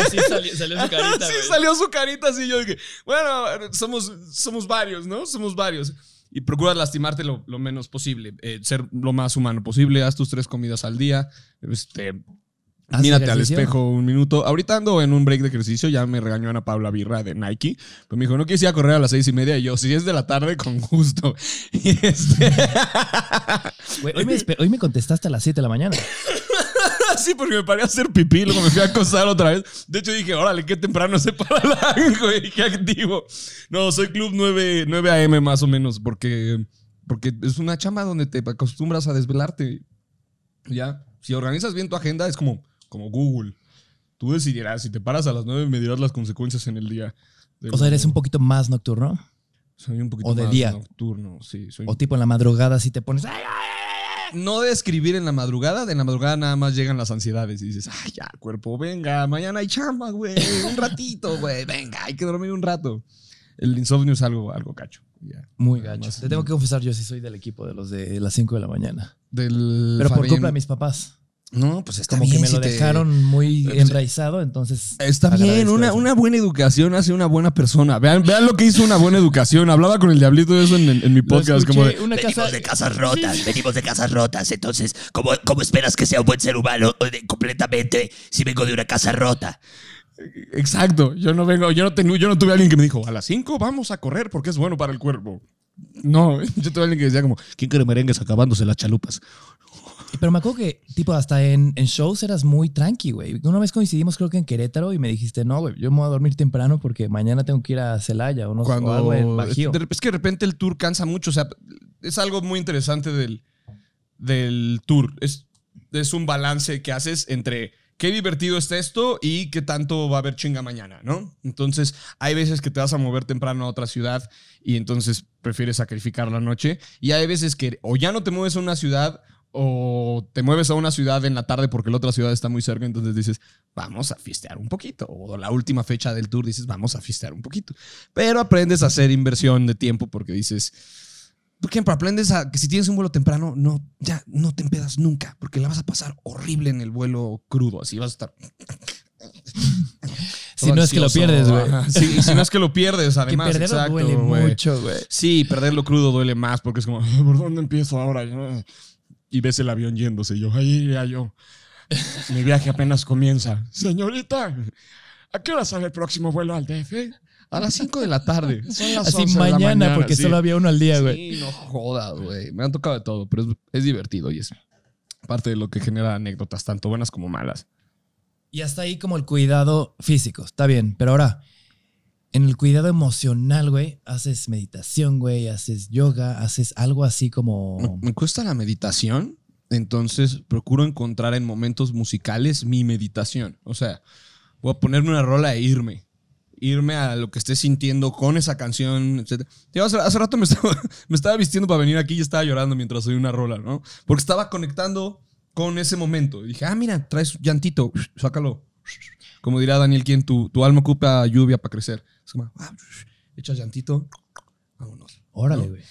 Así salió, su carita. Así salió su carita, así yo dije, bueno, somos, somos varios, ¿no? Somos varios y procura lastimarte lo, menos posible, eh, ser lo más humano posible, haz tus tres comidas al día, este, Mírate al espejo un minuto. Ahorita ando en un break de ejercicio, ya me regañó Ana Paula Birra de Nike, Pues me dijo, no quisiera correr a las seis y media, y yo, si es de la tarde, con gusto. Este hoy, me hoy, me contestaste a las siete de la mañana. porque me paré a hacer pipí, luego me fui a acostar otra vez. De hecho dije, órale, qué temprano se para el güey, qué activo. No, soy club 9, AM más o menos, porque, porque es una chamba donde te acostumbras a desvelarte. Ya, si organizas bien tu agenda, es como, como Google. Tú decidirás, si te paras a las 9, medirás las consecuencias en el día. O sea, eres un poquito más nocturno. Soy un poquito o de más día. nocturno, sí. o tipo en la madrugada si te pones... ¡Ay, ay! no de escribir en la madrugada, de la madrugada nada más llegan las ansiedades y dices, ay, ya, cuerpo, venga, mañana hay chamba, güey, un ratito, güey, venga, hay que dormir un rato. El insomnio es algo, algo cacho. Muy gacho. Te tengo que confesar, yo sí soy del equipo de los de las 5 de la mañana. Pero por culpa de mis papás. No, pues está Como que me lo dejaron muy eh, pues, enraizado, entonces. Está bien, una, una, buena educación hace una buena persona. Vean, vean lo que hizo una buena educación. Hablaba con el diablito de eso en, mi podcast. Como venimos de casas rotas, venimos de casas rotas. Entonces, ¿cómo, ¿cómo, esperas que sea un buen ser humano completamente si vengo de una casa rota? Exacto. Yo no vengo, yo no tengo, yo no tuve a alguien que me dijo, a las 5 vamos a correr porque es bueno para el cuerpo. No, yo tuve alguien que decía como, ¿quién quiere merengues acabándose las chalupas? Pero me acuerdo que, tipo, hasta en, shows eras muy tranqui, güey. Una vez coincidimos, creo que en Querétaro, y me dijiste, no, güey, yo me voy a dormir temprano porque mañana tengo que ir a Celaya o no Cuando, Bajío. Es que de repente el tour cansa mucho. O sea, es algo muy interesante del, del tour. Es, es un balance que haces entre qué divertido está esto y qué tanto va a haber chinga mañana, ¿no? Entonces, hay veces que te vas a mover temprano a otra ciudad y entonces prefieres sacrificar la noche. Y hay veces que o ya no te mueves a una ciudad o te mueves a una ciudad en la tarde porque la otra ciudad está muy cerca, entonces dices, vamos a fistear un poquito. O la última fecha del tour dices, vamos a fistear un poquito. Pero aprendes a hacer inversión de tiempo porque dices, por ejemplo, aprendes a que si tienes un vuelo temprano, no, ya no te empedas nunca porque la vas a pasar horrible en el vuelo crudo. Así vas a estar. si no es que lo pierdes, güey. si no es que lo pierdes, además. Que duele mucho, güey. Sí, perderlo crudo duele más porque es como, ¿por dónde empiezo ahora? y ves el avión yéndose. Y yo, ahí ya yo. Mi viaje apenas comienza. Señorita, ¿a qué hora sale el próximo vuelo al DF? A las 5 de la tarde. Son las Así mañana, porque solo había uno al día, güey. Sí, no jodas, güey. Me han tocado de todo, pero es divertido y es parte de lo que genera anécdotas, tanto buenas como malas. Y hasta ahí como el cuidado físico, está bien. Pero ahora, en el cuidado emocional, güey, haces meditación, güey, haces yoga, haces algo así como... Me cuesta la meditación, entonces procuro encontrar en momentos musicales mi meditación. O sea, voy a ponerme una rola e irme. Irme a lo que esté sintiendo con esa canción, etc. Yo hace, rato me estaba, vistiendo para venir aquí y estaba llorando mientras oí una rola, ¿no? Porque estaba conectando con ese momento. Y dije, ah, mira, traes llantito, sácalo. Como dirá Daniel, quien tu alma ocupa lluvia para crecer. Es ah, echas llantito, vámonos. Órale, güey.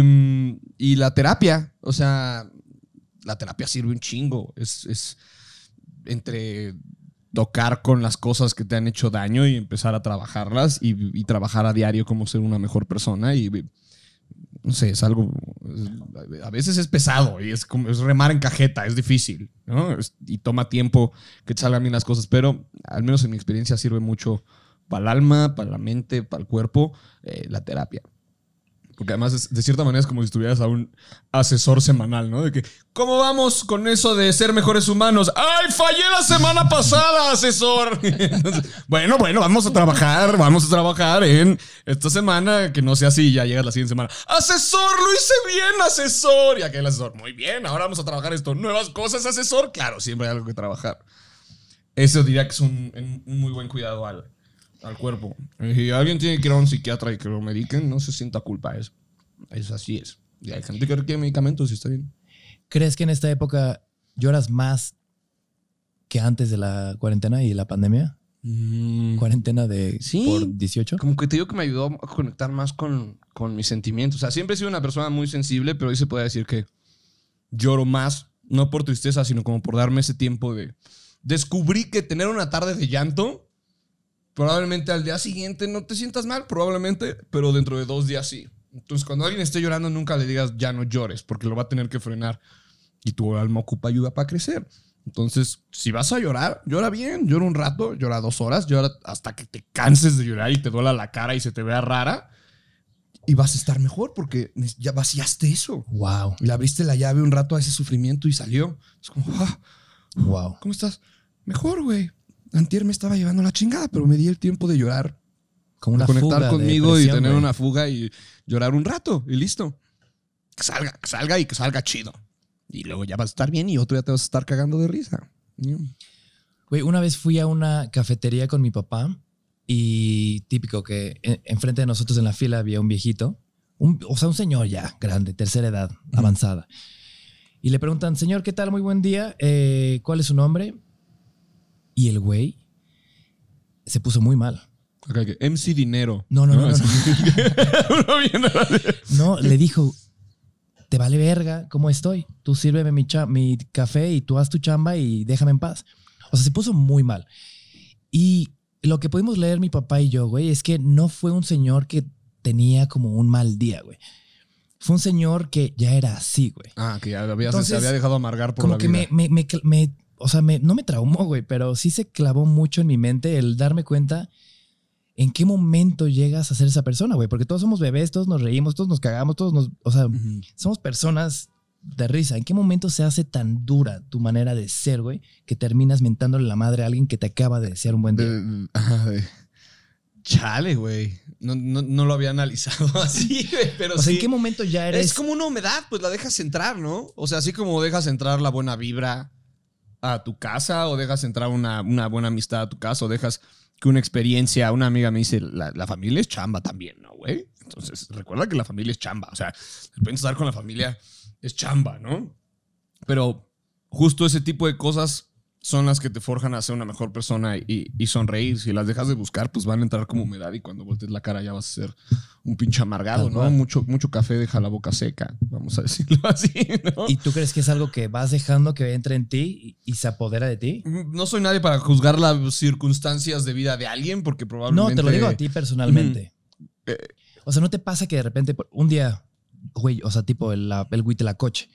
Mm, y, la terapia, o sea, la terapia sirve un chingo. Es, entre tocar con las cosas que te han hecho daño y empezar a trabajarlas y, trabajar a diario como ser una mejor persona y no sé, es algo. A veces es pesado y es como es remar en cajeta, es difícil, ¿no? y toma tiempo que salgan bien las cosas, pero al menos en mi experiencia sirve mucho para el alma, para la mente, para el cuerpo, eh, la terapia. Porque además, de cierta manera, es como si estuvieras a un asesor semanal, ¿no? De que, ¿cómo vamos con eso de ser mejores humanos? ¡Ay, fallé la semana pasada, asesor! bueno, bueno, vamos a trabajar, vamos a trabajar en esta semana, que no sea así, ya llega la siguiente semana. ¡Asesor, lo hice bien, asesor! Y aquel asesor, muy bien, ahora vamos a trabajar esto. ¿Nuevas cosas, asesor? Claro, siempre hay algo que trabajar. Eso diría que es un muy buen cuidado al al cuerpo. Y alguien tiene que ir a un psiquiatra y que lo mediquen, no se sienta culpa eso. Es así es. Y hay gente que requiere medicamentos y está bien. ¿Crees que en esta época lloras más que antes de la cuarentena y la pandemia? Mm. ¿Cuarentena de ¿Sí? por 18? Como que te digo que me ayudó a conectar más con, con mis sentimientos. O sea, siempre he sido una persona muy sensible, pero hoy se puede decir que lloro más, no por tristeza, sino como por darme ese tiempo de... Descubrí que tener una tarde de llanto Probablemente al día siguiente no te sientas mal, probablemente, pero dentro de dos días sí. Entonces, cuando alguien esté llorando, nunca le digas, ya no llores, porque lo va a tener que frenar. Y tu alma ocupa ayuda para crecer. Entonces, si vas a llorar, llora bien, llora un rato, llora dos horas, llora hasta que te canses de llorar y te duela la cara y se te vea rara. Y vas a estar mejor porque ya vaciaste eso. Wow. Le abriste la llave un rato a ese sufrimiento y salió. Es como, wow. Ah, ¿Cómo estás? Mejor, güey. Antier me estaba llevando la chingada, pero me di el tiempo de llorar. Como una conectar conmigo y tener una fuga y llorar un rato y listo. Que salga, que salga y que salga chido. Y luego ya vas a estar bien y otro día te vas a estar cagando de risa. Mm. Güey, una vez fui a una cafetería con mi papá y típico que enfrente de nosotros en la fila había un viejito, o sea, un señor ya grande, tercera edad, avanzada. Y le preguntan, señor, ¿qué tal? Muy buen día. Eh, ¿Cuál es su nombre? Y el güey se puso muy mal. MC Dinero. No, no, no. No, le dijo, te vale verga cómo estoy. Tú sírveme mi, mi café y tú haz tu chamba y déjame en paz. O sea, se puso muy mal. Y lo que pudimos leer mi papá y yo, güey, es que no fue un señor que tenía como un mal día, güey. Fue un señor que ya era así, güey. Ah, que ya se había dejado amargar por como que me o sea, no me traumó, güey, pero sí se clavó mucho en mi mente el darme cuenta en qué momento llegas a ser esa persona, güey, porque todos somos bebés, todos nos reímos, todos nos cagamos, todos nos, o sea, somos personas de risa. ¿En qué momento se hace tan dura tu manera de ser, güey, que terminas mentándole la madre a alguien que te acaba de desear un buen día? Chale, güey. No, lo había analizado así, güey, pero o sea, ¿en qué momento ya eres? Es como una humedad, pues la dejas entrar, ¿no? O sea, así como dejas entrar la buena vibra, a tu casa o dejas entrar una, una buena amistad a tu casa o dejas que una experiencia, una amiga me dice, la, familia es chamba también, ¿no, güey? Entonces, recuerda que la familia es chamba, o sea, estar con la familia es chamba, ¿no? Pero justo ese tipo de cosas son las que te forjan a ser una mejor persona y, sonreír. Si las dejas de buscar, pues van a entrar como humedad y cuando voltees la cara ya vas a ser un pinche amargado, ¿no? Mucho, mucho café deja la boca seca, vamos a decirlo así, ¿no? ¿Y tú crees que es algo que vas dejando que entre en ti y, se apodera de ti? Mm, no soy nadie para juzgar las circunstancias de vida de alguien porque probablemente... No, te lo digo a ti personalmente. Mm, eh, o sea, ¿no te pasa que de repente un día, güey, o sea, tipo el, el, el, la coche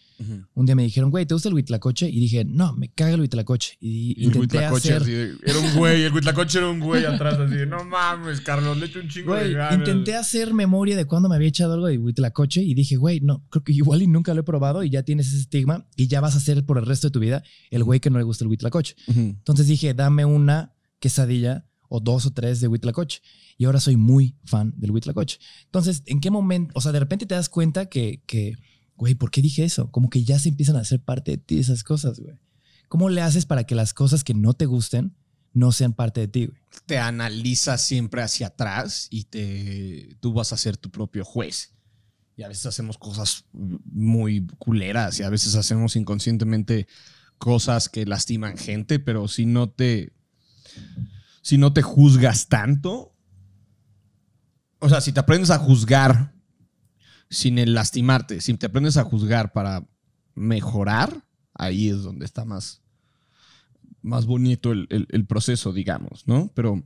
un día me dijeron, güey, ¿te gusta el huitlacoche? Y dije, no, me caga el huitlacoche. Y, hacer... era un güey, el huitlacoche era un güey atrás, así no mames, Carlos, le echo un chingo de ganas. Intenté hacer memoria de cuando me había echado algo de huitlacoche y dije, güey, no, creo que igual y nunca lo he probado y ya tienes ese estigma y ya vas a ser por el resto de tu vida el güey que no le gusta el huitlacoche. Entonces dije, dame una quesadilla o dos o tres de Huitlacoche. Y ahora soy muy fan del Huitlacoche. Entonces, ¿en qué momento? O sea, de repente te das cuenta que, que güey, ¿por qué dije eso? Como que ya se empiezan a hacer parte de ti esas cosas, güey. ¿Cómo le haces para que las cosas que no te gusten no sean parte de ti, güey? Te analizas siempre hacia atrás y te, tú vas a ser tu propio juez. Y a veces hacemos cosas muy culeras y a veces hacemos inconscientemente cosas que lastiman gente, pero si no te, si no te juzgas tanto, o sea, si te aprendes a juzgar sin el lastimarte, si te aprendes a juzgar para mejorar, ahí es donde está más, más bonito el, proceso, digamos, ¿no? Pero...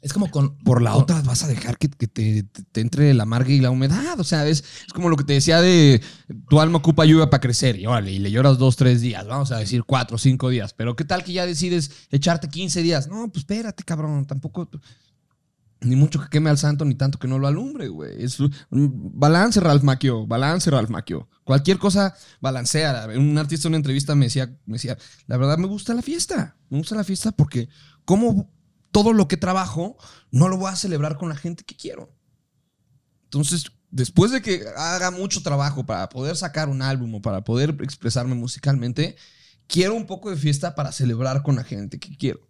Es como con... Por la otra vas a dejar que, te, entre la amarga y la humedad. O sea, es, como lo que te decía de tu alma ocupa lluvia para crecer. Y vale y le lloras dos, tres días. Vamos a decir cuatro, cinco días. Pero ¿qué tal que ya decides echarte 15 días? No, pues espérate, cabrón. Tampoco ni mucho que queme al santo, ni tanto que no lo alumbre, güey. balance, Ralph Macchio, balance, Ralph Macchio. Cualquier cosa balancea. Un artista en una entrevista me decía, me decía, la verdad me gusta la fiesta, me gusta la fiesta porque como todo lo que trabajo no lo voy a celebrar con la gente que quiero. Entonces, después de que haga mucho trabajo para poder sacar un álbum o para poder expresarme musicalmente, quiero un poco de fiesta para celebrar con la gente que quiero.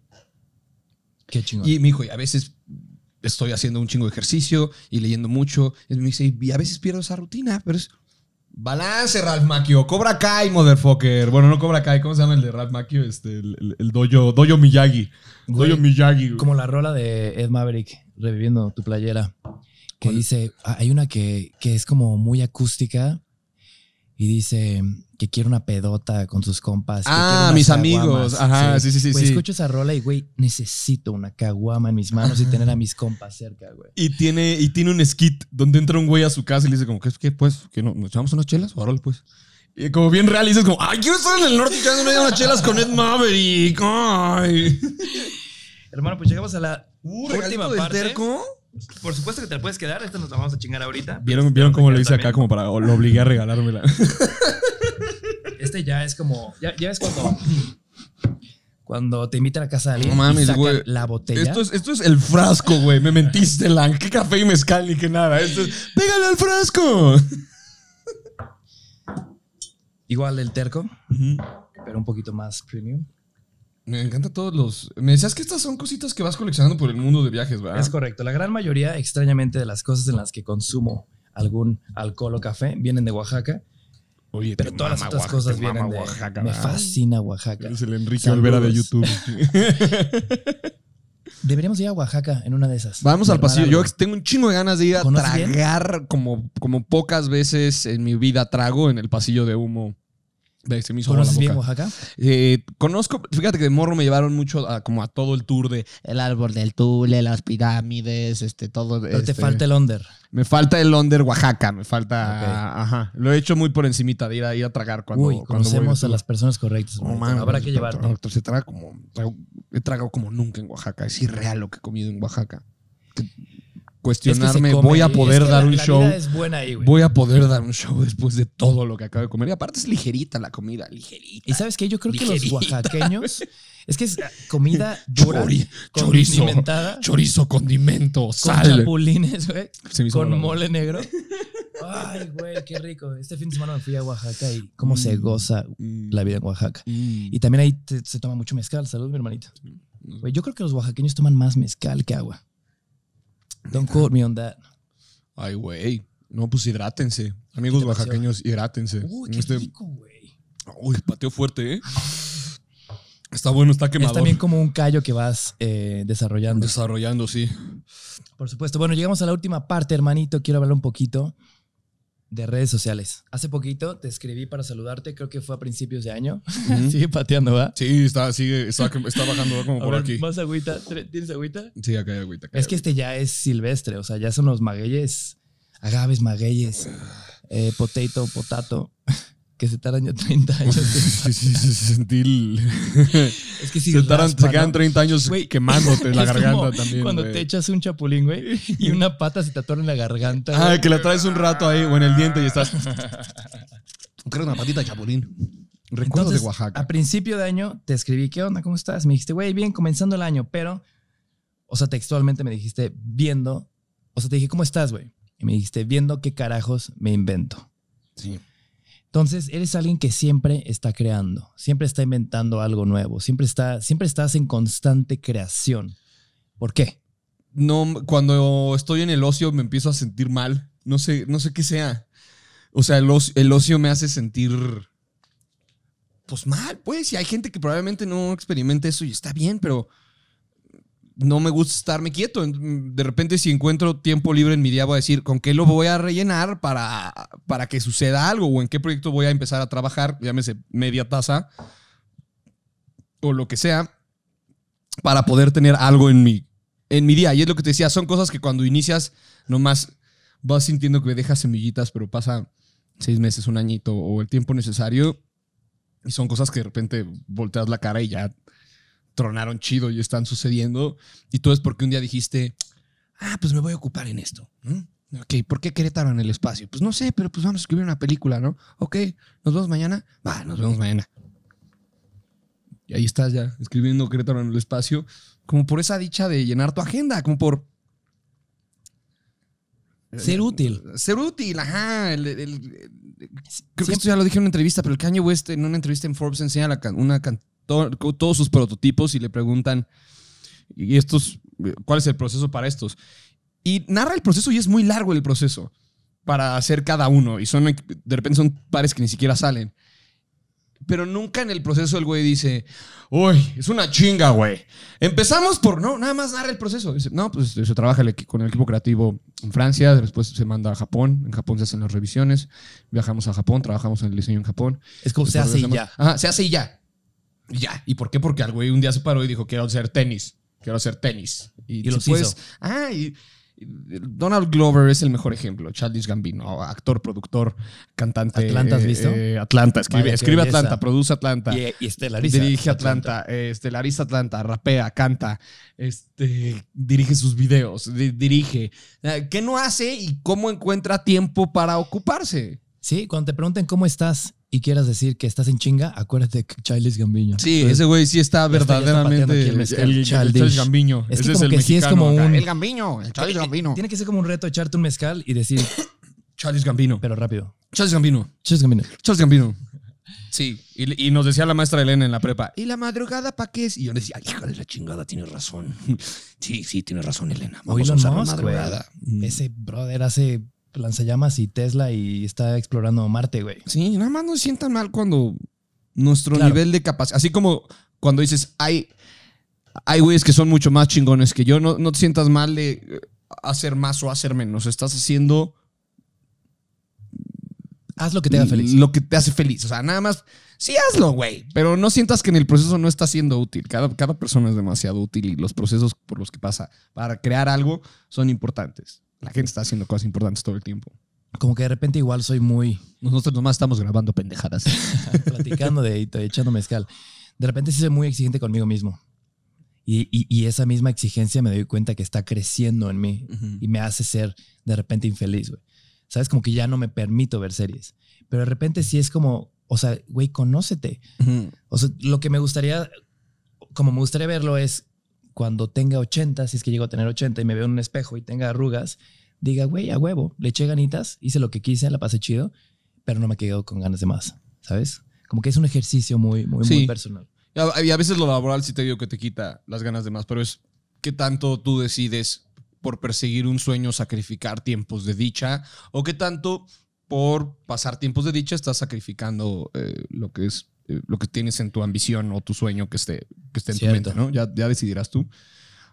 Qué chingón. Y mi hijo, y a veces estoy haciendo un chingo de ejercicio y leyendo mucho. Y me a veces pierdo esa rutina, pero es balance, Ralph Macchio. Cobra Kai, motherfucker. Bueno, no Cobra Kai, ¿cómo se llama el de Ralph Macchio? Este, el, el, dojo, Miyagi. ¡Doyo Miyagi. Como la rola de Ed Maverick, reviviendo tu playera. Que dice, ah, hay una que, que es como muy acústica, y dice que quiere una pedota con sus compas. ah, mis amigos. Ajá, sí, sí, sí. sí, escucho esa rola y, güey, necesito una caguama en mis manos y tener a mis compas cerca, güey. Y tiene, y tiene un skit donde entra un güey a su casa y le dice como, es que pues? ¿Que no, ¿Nos echamos unas chelas? o Órale, pues. Y como bien real, y dices como, ¡ay, quiero estar en el norte y unas chelas con Ed Maverick! ¡Ay! Hermano, pues llegamos a la uh, última parte. Por supuesto que te la puedes quedar, esta nos la vamos a chingar ahorita. ¿Vieron, ¿vieron cómo lo hice acá como para lo obligué a regalármela? Este ya es como, ya, ya es cuando cuando te invitan a casa de alguien no mames, y la botella. Esto es, el frasco, güey. Me mentiste, Lan. Qué café y mezcal ni qué nada. Esto ¡Pégale al frasco! Igual el terco, pero un poquito más premium. Me encanta todos los. Me decías que estas son cositas que vas coleccionando por el mundo de viajes, ¿verdad? Es correcto. La gran mayoría, extrañamente, de las cosas en las que consumo algún alcohol o café vienen de Oaxaca. Oye, pero todas las otras cosas vienen de Oaxaca. Me fascina Oaxaca. Es el Enrique Olvera de YouTube. Deberíamos ir a Oaxaca en una de esas. Vamos al pasillo. Yo tengo un chingo de ganas de ir a tragar como, como pocas veces en mi vida trago en el pasillo de humo de ¿Conoces Oaxaca? Eh, conozco, fíjate que de morro me llevaron mucho como a todo el tour de el árbol del tule, las pirámides, este, todo. Pero te este, falta el under. Me falta el under Oaxaca, me falta, ajá. Lo he hecho muy por encimita de ir a, a tragar cuando. Uy, conocemos a, las personas correctas. Habrá que llevarte. Se traga como, he tragado como nunca en Oaxaca. Es irreal lo que he comido en Oaxaca cuestionarme, voy a poder dar un show. voy a poder dar un show después de todo lo que acabo de comer. Y aparte es ligerita la comida, ligerita. Y sabes que yo creo que los oaxaqueños es que es comida chorizo, chorizo, condimento, sal, chapulines, güey, con mole negro. Ay, güey, qué rico. Este fin de semana me fui a Oaxaca y cómo se mm, goza mm, la vida en Oaxaca. Mm. Y también ahí se toma mucho mezcal. Salud, mi hermanito. yo creo que los oaxaqueños toman más mezcal que agua. Don't quote me on that. Ay, güey. No, pues hidrátense. Amigos oaxaqueños, hidrátense. Uy, qué este güey. Uy, pateo fuerte, ¿eh? Está bueno, está quemado. Es también como un callo que vas eh, desarrollando. Desarrollando, sí. Por supuesto. Bueno, llegamos a la última parte, hermanito. Quiero hablar un poquito de redes sociales. Hace poquito te escribí para saludarte, creo que fue a principios de año. sigue pateando, ¿va? Sí, está, sigue, está, bajando ¿va? como por aquí. ¿Más agüita? ¿Tienes agüita? Sí, acá hay agüita. es que este ya es silvestre, o sea, ya son los magueyes, agaves, magueyes, ah. eh, potato, potato. que se tardan ya 30 años. sí, sí, sentí se, quedan 30 años quemándote la garganta también. Cuando te echas un chapulín, güey, y una pata se te atora en la garganta. Ah, que la traes un rato ahí o en el diente y estás. Creo una patita de chapulín. Recuerdo de Oaxaca. A principio de año te escribí, ¿qué onda? ¿Cómo estás? Me dijiste, güey, bien, comenzando el año, pero, o sea, textualmente me dijiste, viendo, o sea, te dije, ¿cómo estás, güey? Y me dijiste, viendo qué carajos me invento. Sí. Entonces, eres alguien que siempre está creando, siempre está inventando algo nuevo, siempre, está, siempre estás en constante creación. ¿Por qué? No, cuando estoy en el ocio me empiezo a sentir mal. No sé, no sé qué sea. O sea, el ocio, el ocio me hace sentir pues mal, pues. Y hay gente que probablemente no experimente eso y está bien, pero no me gusta estarme quieto. De repente, si encuentro tiempo libre en mi día, voy a decir con qué lo voy a rellenar para, para que suceda algo o en qué proyecto voy a empezar a trabajar, llámese media taza o lo que sea, para poder tener algo en mi, en mi día. Y es lo que te decía, son cosas que cuando inicias, nomás vas sintiendo que me dejas semillitas, pero pasa seis meses, un añito o el tiempo necesario. Y son cosas que de repente volteas la cara y ya tronaron chido y están sucediendo. Y todo es porque un día dijiste, ah, pues me voy a ocupar en esto. Ok, ¿por qué Querétaro en el espacio? Pues no sé, pero pues vamos a escribir una película, ¿no? Ok, ¿nos vemos mañana? Va, nos vemos mañana. Y ahí estás ya, escribiendo Querétaro en el espacio, como por esa dicha de llenar tu agenda, como por... Ser útil. Ser útil, ajá. creo que esto ya lo dije en una entrevista, pero el Kanye West en una entrevista en Forbes enseña una una, todos sus prototipos y le preguntan, ¿y estos, cuál es el proceso para estos? Y narra el proceso y es muy largo el proceso para hacer cada uno. Y son, de repente son pares que ni siquiera salen. Pero nunca en el proceso el güey dice, uy, es una chinga, güey. Empezamos por, no, nada más narra el proceso. no, pues se trabaja con el equipo creativo en Francia, después se manda a Japón, en Japón se hacen las revisiones, viajamos a Japón, trabajamos en el diseño en Japón. Es como se hace y ya. se hace y ya ya. ¿Y por qué? Porque el güey un día se paró y dijo, quiero hacer tenis. Quiero hacer tenis. Y, después, Ah, y, Donald Glover es el mejor ejemplo. Childish Gambino, actor, productor, cantante. ¿Atlanta has eh, eh, Atlanta, escribe, escribe Atlanta, produce Atlanta. Y, y estelariza. Dirige Atlanta, Atlanta. estelariza Atlanta, rapea, canta, este, dirige sus videos, dirige. Ah, ¿Qué no hace y cómo encuentra tiempo para ocuparse? Sí, cuando te pregunten cómo estás y quieras decir que estás en chinga, acuérdate de Childish Gambino. Sí, ese güey sí está verdaderamente el, el, el, Gambino. Es como el que es como un... ¿eh? El Gambino, el Gambino. Tiene que ser como un reto echarte un mezcal y decir... Childish Gambino. Pero rápido. Childish Gambino. Childish Gambino. Charles Gambino. Sí, y, y, nos decía la maestra Elena en la prepa, ¿y la madrugada para qué es? Y yo le decía, híjole la chingada, tienes razón. sí, sí, tienes razón, Elena. Vamos a usar la madrugada. Ese brother hace lanzallamas y Tesla y está explorando Marte, güey. Sí, nada más no nos sientan mal cuando nuestro nivel de capacidad, así como cuando dices, hay, hay güeyes que son mucho más chingones que yo, no, te sientas mal de eh, hacer más o hacer menos, estás haciendo... Haz lo que te haga feliz. Lo que te hace feliz, o sea, nada más, sí hazlo, güey, pero no sientas que en el proceso no está siendo útil, cada, cada persona es demasiado útil y los procesos por los que pasa para crear algo son importantes la gente está haciendo cosas importantes todo el tiempo. Como que de repente igual soy muy... Nosotros nomás estamos grabando pendejadas. platicando de, y echando mezcal. De repente sí soy muy exigente conmigo mismo. Y, y, esa misma exigencia me doy cuenta que está creciendo en mí y me hace ser de repente infeliz, güey. ¿Sabes? Como que ya no me permito ver series. Pero de repente sí es como, o sea, güey, conócete. O sea, lo que me gustaría, como me gustaría verlo es cuando tenga 80, si es que llego a tener 80 y me veo en un espejo y tenga arrugas, diga, güey, a huevo, le eché ganitas, hice lo que quise, la pasé chido, pero no me quedo con ganas de más, ¿sabes? Como que es un ejercicio muy, muy, personal. Y a veces lo laboral sí te digo que te quita las ganas de más, pero es qué tanto tú decides por perseguir un sueño sacrificar tiempos de dicha o qué tanto por pasar tiempos de dicha estás sacrificando eh, lo que es eh, lo que tienes en tu ambición o tu sueño que esté, que esté en tu mente, ¿no? Ya, ya decidirás tú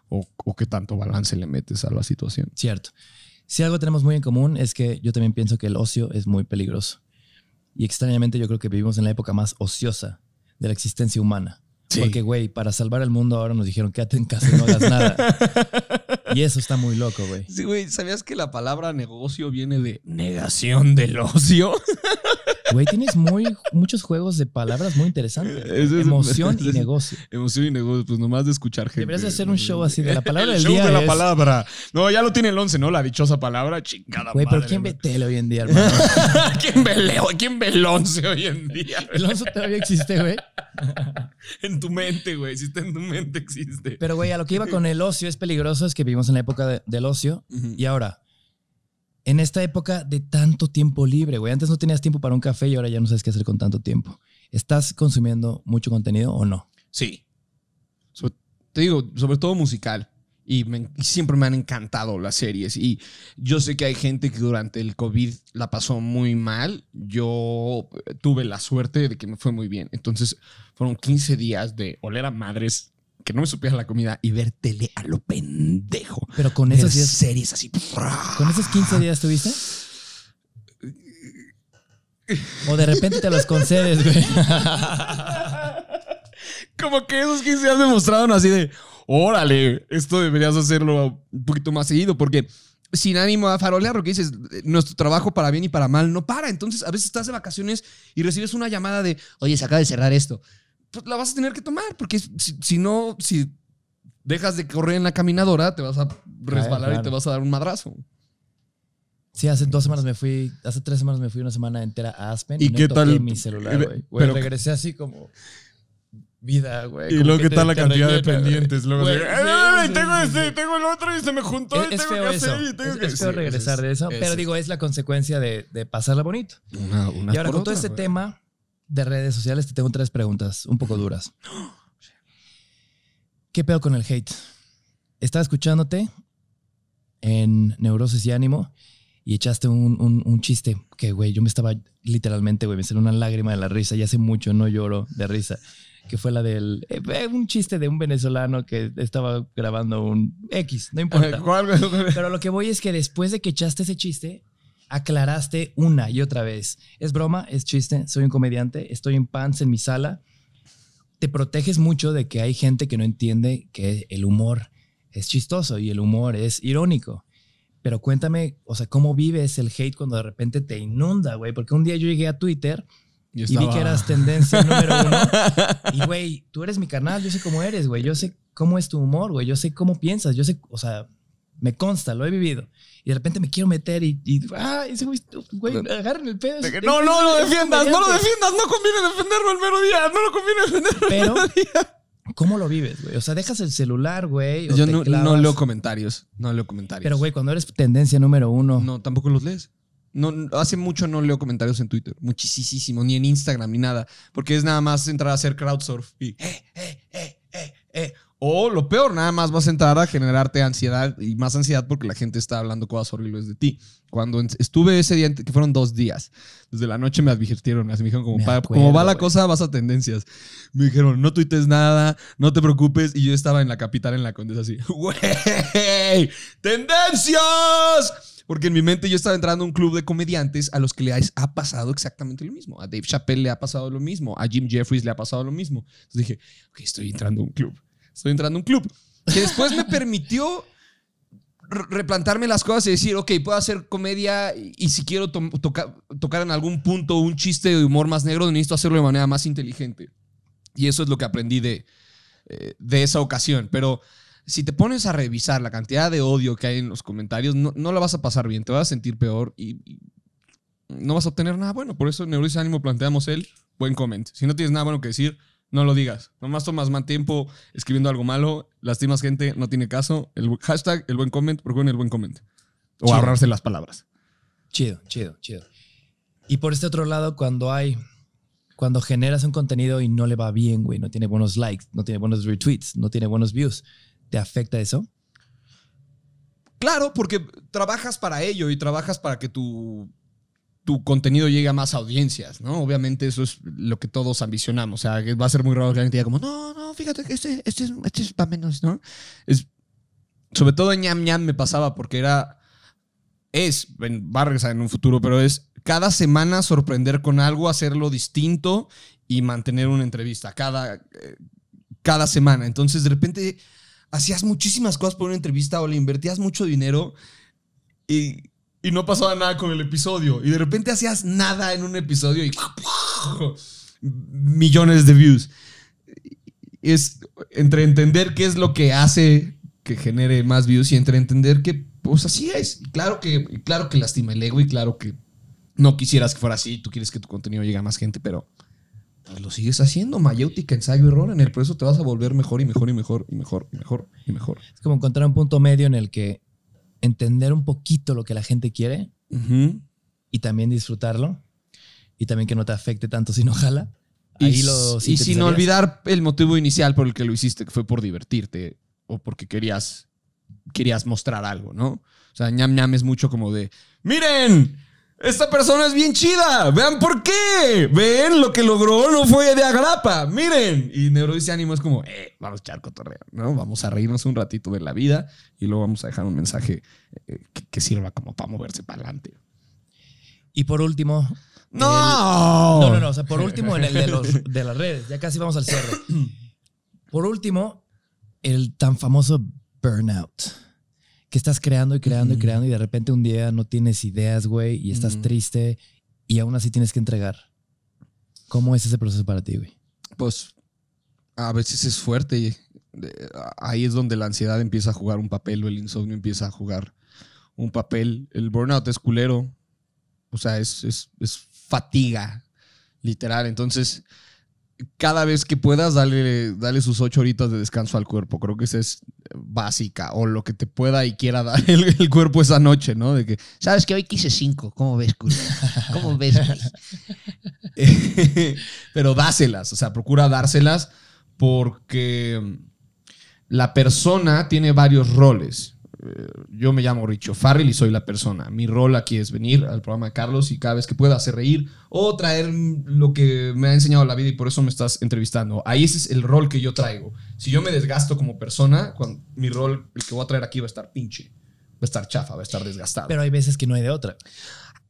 o, o, qué tanto balance le metes a la situación. Cierto. Si algo tenemos muy en común es que yo también pienso que el ocio es muy peligroso. Y extrañamente yo creo que vivimos en la época más ociosa de la existencia humana. Porque, güey, para salvar el mundo ahora nos dijeron quédate en casa y no hagas nada. y eso está muy loco, güey. Sí, güey, ¿sabías que la palabra negocio viene de negación del ocio? Güey, tienes muy, muchos juegos de palabras muy interesantes. emoción y negocio. Emoción y negocio, pues nomás de escuchar gente. Deberías hacer un show así de la palabra el show de la palabra. No, ya lo tiene el 11, ¿no? La dichosa palabra, chingada Güey, pero ¿quién ve tele hoy en día, hermano? ¿Quién ve ¿Quién ve el 11 hoy en día? El 11 todavía existe, güey. en tu mente, güey. Si está en tu mente, existe. Pero, güey, a lo que iba con el ocio es peligroso, es que vivimos en la época del ocio. Y ahora, en esta época de tanto tiempo libre, güey. Antes no tenías tiempo para un café y ahora ya no sabes qué hacer con tanto tiempo. ¿Estás consumiendo mucho contenido o no? Sí. te digo, sobre todo musical. Y, siempre me han encantado las series. Y yo sé que hay gente que durante el COVID la pasó muy mal. Yo eh, tuve la suerte de que me fue muy bien. Entonces fueron 15 días de oler a madres que no me supieras la comida y ver tele a lo pendejo. Pero con esas series así. ¿Con esos 15 días tuviste? O de repente te los concedes, güey. Como que esos 15 días me mostraron así de, órale, esto deberías hacerlo un poquito más seguido porque sin ánimo a farolear, lo que dices, nuestro trabajo para bien y para mal no para. Entonces, a veces estás de vacaciones y recibes una llamada de, oye, se acaba de cerrar esto pues la vas a tener que tomar, porque si, no, si dejas de correr en la caminadora, te vas a resbalar y te vas a dar un madrazo. Sí, hace dos semanas me fui, hace tres semanas me fui una semana entera a Aspen y, no toqué mi celular, güey. regresé así como vida, güey. Y luego qué tal la cantidad de pendientes, luego tengo este, tengo el otro y se me juntó tengo que hacer y es, regresar de eso, pero digo, es la consecuencia de, de pasarla bonito. y ahora con todo este tema de redes sociales, te tengo tres preguntas un poco duras. ¿Qué pedo con el hate? Estaba escuchándote en Neurosis y Ánimo y echaste un, chiste que, güey, yo me estaba literalmente, güey, me salió una lágrima de la risa y hace mucho no lloro de risa, que fue la del, eh, un chiste de un venezolano que estaba grabando un X, no importa. Pero lo que voy es que después de que echaste ese chiste, aclaraste una y otra vez. Es broma, es chiste, soy un comediante, estoy en pants en mi sala. Te proteges mucho de que hay gente que no entiende que el humor es chistoso y el humor es irónico. Pero cuéntame, o sea, ¿cómo vives el hate cuando de repente te inunda, güey? Porque un día yo llegué a Twitter y vi que eras tendencia número uno. y, güey, tú eres mi canal, yo sé cómo eres, güey. Yo sé cómo es tu humor, güey. Yo sé cómo piensas, yo sé, o sea, me consta, lo he vivido. Y de repente me quiero meter y, y ah, ese güey, güey, agarren el pedo. no, no, lo defiendas, no lo defiendas, no conviene defenderlo el mero día, no lo conviene defenderlo Pero, el mero día. ¿Cómo lo vives, güey? O sea, dejas el celular, güey. Yo no, leo comentarios. No leo comentarios. Pero, güey, cuando eres tendencia número uno. No, tampoco los lees. No, hace mucho no leo comentarios en Twitter. Muchísimo. Ni en Instagram, ni nada. Porque es nada más entrar a hacer crowdsurf y. Eh, eh, eh, eh, eh. O lo peor, nada más vas a entrar a generarte ansiedad y más ansiedad porque la gente está hablando cosas horribles de ti. Cuando estuve ese día, que fueron dos días, desde la noche me advirtieron, me dijeron como, va la cosa, vas a tendencias. Me dijeron, no tuites nada, no te preocupes. Y yo estaba en la capital, en la condesa, así, ¡Wey! ¡Tendencias! Porque en mi mente yo estaba entrando a un club de comediantes a los que les ha pasado exactamente lo mismo. A Dave Chappelle le ha pasado lo mismo. A Jim Jeffries le ha pasado lo mismo. Entonces dije, ok, estoy entrando a un club estoy entrando a un club. Que después me permitió replantarme las cosas y decir, ok, puedo hacer comedia y, si quiero tocar en algún punto un chiste de humor más negro, necesito hacerlo de manera más inteligente. Y eso es lo que aprendí de, eh, esa ocasión. Pero si te pones a revisar la cantidad de odio que hay en los comentarios, no, la vas a pasar bien, te vas a sentir peor y, no vas a obtener nada bueno. Por eso neuris Ánimo planteamos el buen comentario Si no tienes nada bueno que decir, no lo digas. Nomás tomas más tiempo escribiendo algo malo, lastimas gente, no tiene caso. El hashtag, el buen comment, procuren el buen comment. O ahorrarse las palabras. Chido, chido, chido. Y por este otro lado, cuando hay, cuando generas un contenido y no le va bien, güey, no tiene buenos likes, no tiene buenos retweets, no tiene buenos views, ¿te afecta eso? Claro, porque trabajas para ello y trabajas para que tu tu contenido llegue a más audiencias, ¿no? Obviamente eso es lo que todos ambicionamos. O sea, va a ser muy raro que gente diga como, no, no, fíjate que este, este es, este para menos, ¿no? Es, sobre todo en ñam ñam me pasaba porque era, es, va a en un futuro, pero es cada semana sorprender con algo, hacerlo distinto y mantener una entrevista cada, eh, cada semana. Entonces, de repente, hacías muchísimas cosas por una entrevista o le invertías mucho dinero y y no pasaba nada con el episodio. Y de repente hacías nada en un episodio y millones de views. Es entre entender qué es lo que hace que genere más views y entre entender que pues así es. claro que, claro que lastima el ego y claro que no quisieras que fuera así. Tú quieres que tu contenido llegue a más gente, pero pues, lo sigues haciendo. Mayéutica, ensayo, error. En el proceso te vas a volver mejor y mejor y mejor y mejor y mejor y mejor. Es como encontrar un punto medio en el que entender un poquito lo que la gente quiere y también disfrutarlo y también que no te afecte tanto si ojalá Ahí y, lo y sin olvidar el motivo inicial por el que lo hiciste, que fue por divertirte o porque querías, querías mostrar algo, ¿no? O sea, ñam ñam es mucho como de, miren, esta persona es bien chida. Vean por qué. Ven, lo que logró no fue de agrapa. Miren. Y Neuro ánimo es como, eh, vamos a echar cotorreo, ¿no? Vamos a reírnos un ratito de la vida y luego vamos a dejar un mensaje eh, que, sirva como para moverse para adelante. Y por último. ¡No! no, no, no. O sea, por último, en el de, los, de las redes. Ya casi vamos al cierre. Por último, el tan famoso burnout que estás creando y creando y creando y de repente un día no tienes ideas, güey, y estás triste y aún así tienes que entregar. ¿Cómo es ese proceso para ti, güey? Pues a veces es fuerte ahí es donde la ansiedad empieza a jugar un papel o el insomnio empieza a jugar un papel. El burnout es culero, o sea, es, es fatiga, literal. Entonces, cada vez que puedas, dale, sus ocho horitas de descanso al cuerpo. Creo que esa es básica, o lo que te pueda y quiera dar el, cuerpo esa noche, ¿no? De que, sabes que hoy quise cinco, ¿cómo ves, ¿Cómo ves? Pero dáselas, o sea, procura dárselas porque la persona tiene varios roles. Eh, yo me llamo Richo Farrell y soy la persona. Mi rol aquí es venir al programa de Carlos y cada vez que pueda hacer reír o traer lo que me ha enseñado la vida y por eso me estás entrevistando. Ahí ese es el rol que yo traigo. Si yo me desgasto como persona, mi rol, el que voy a traer aquí va a estar pinche, va a estar chafa, va a estar desgastado. Pero hay veces que no hay de otra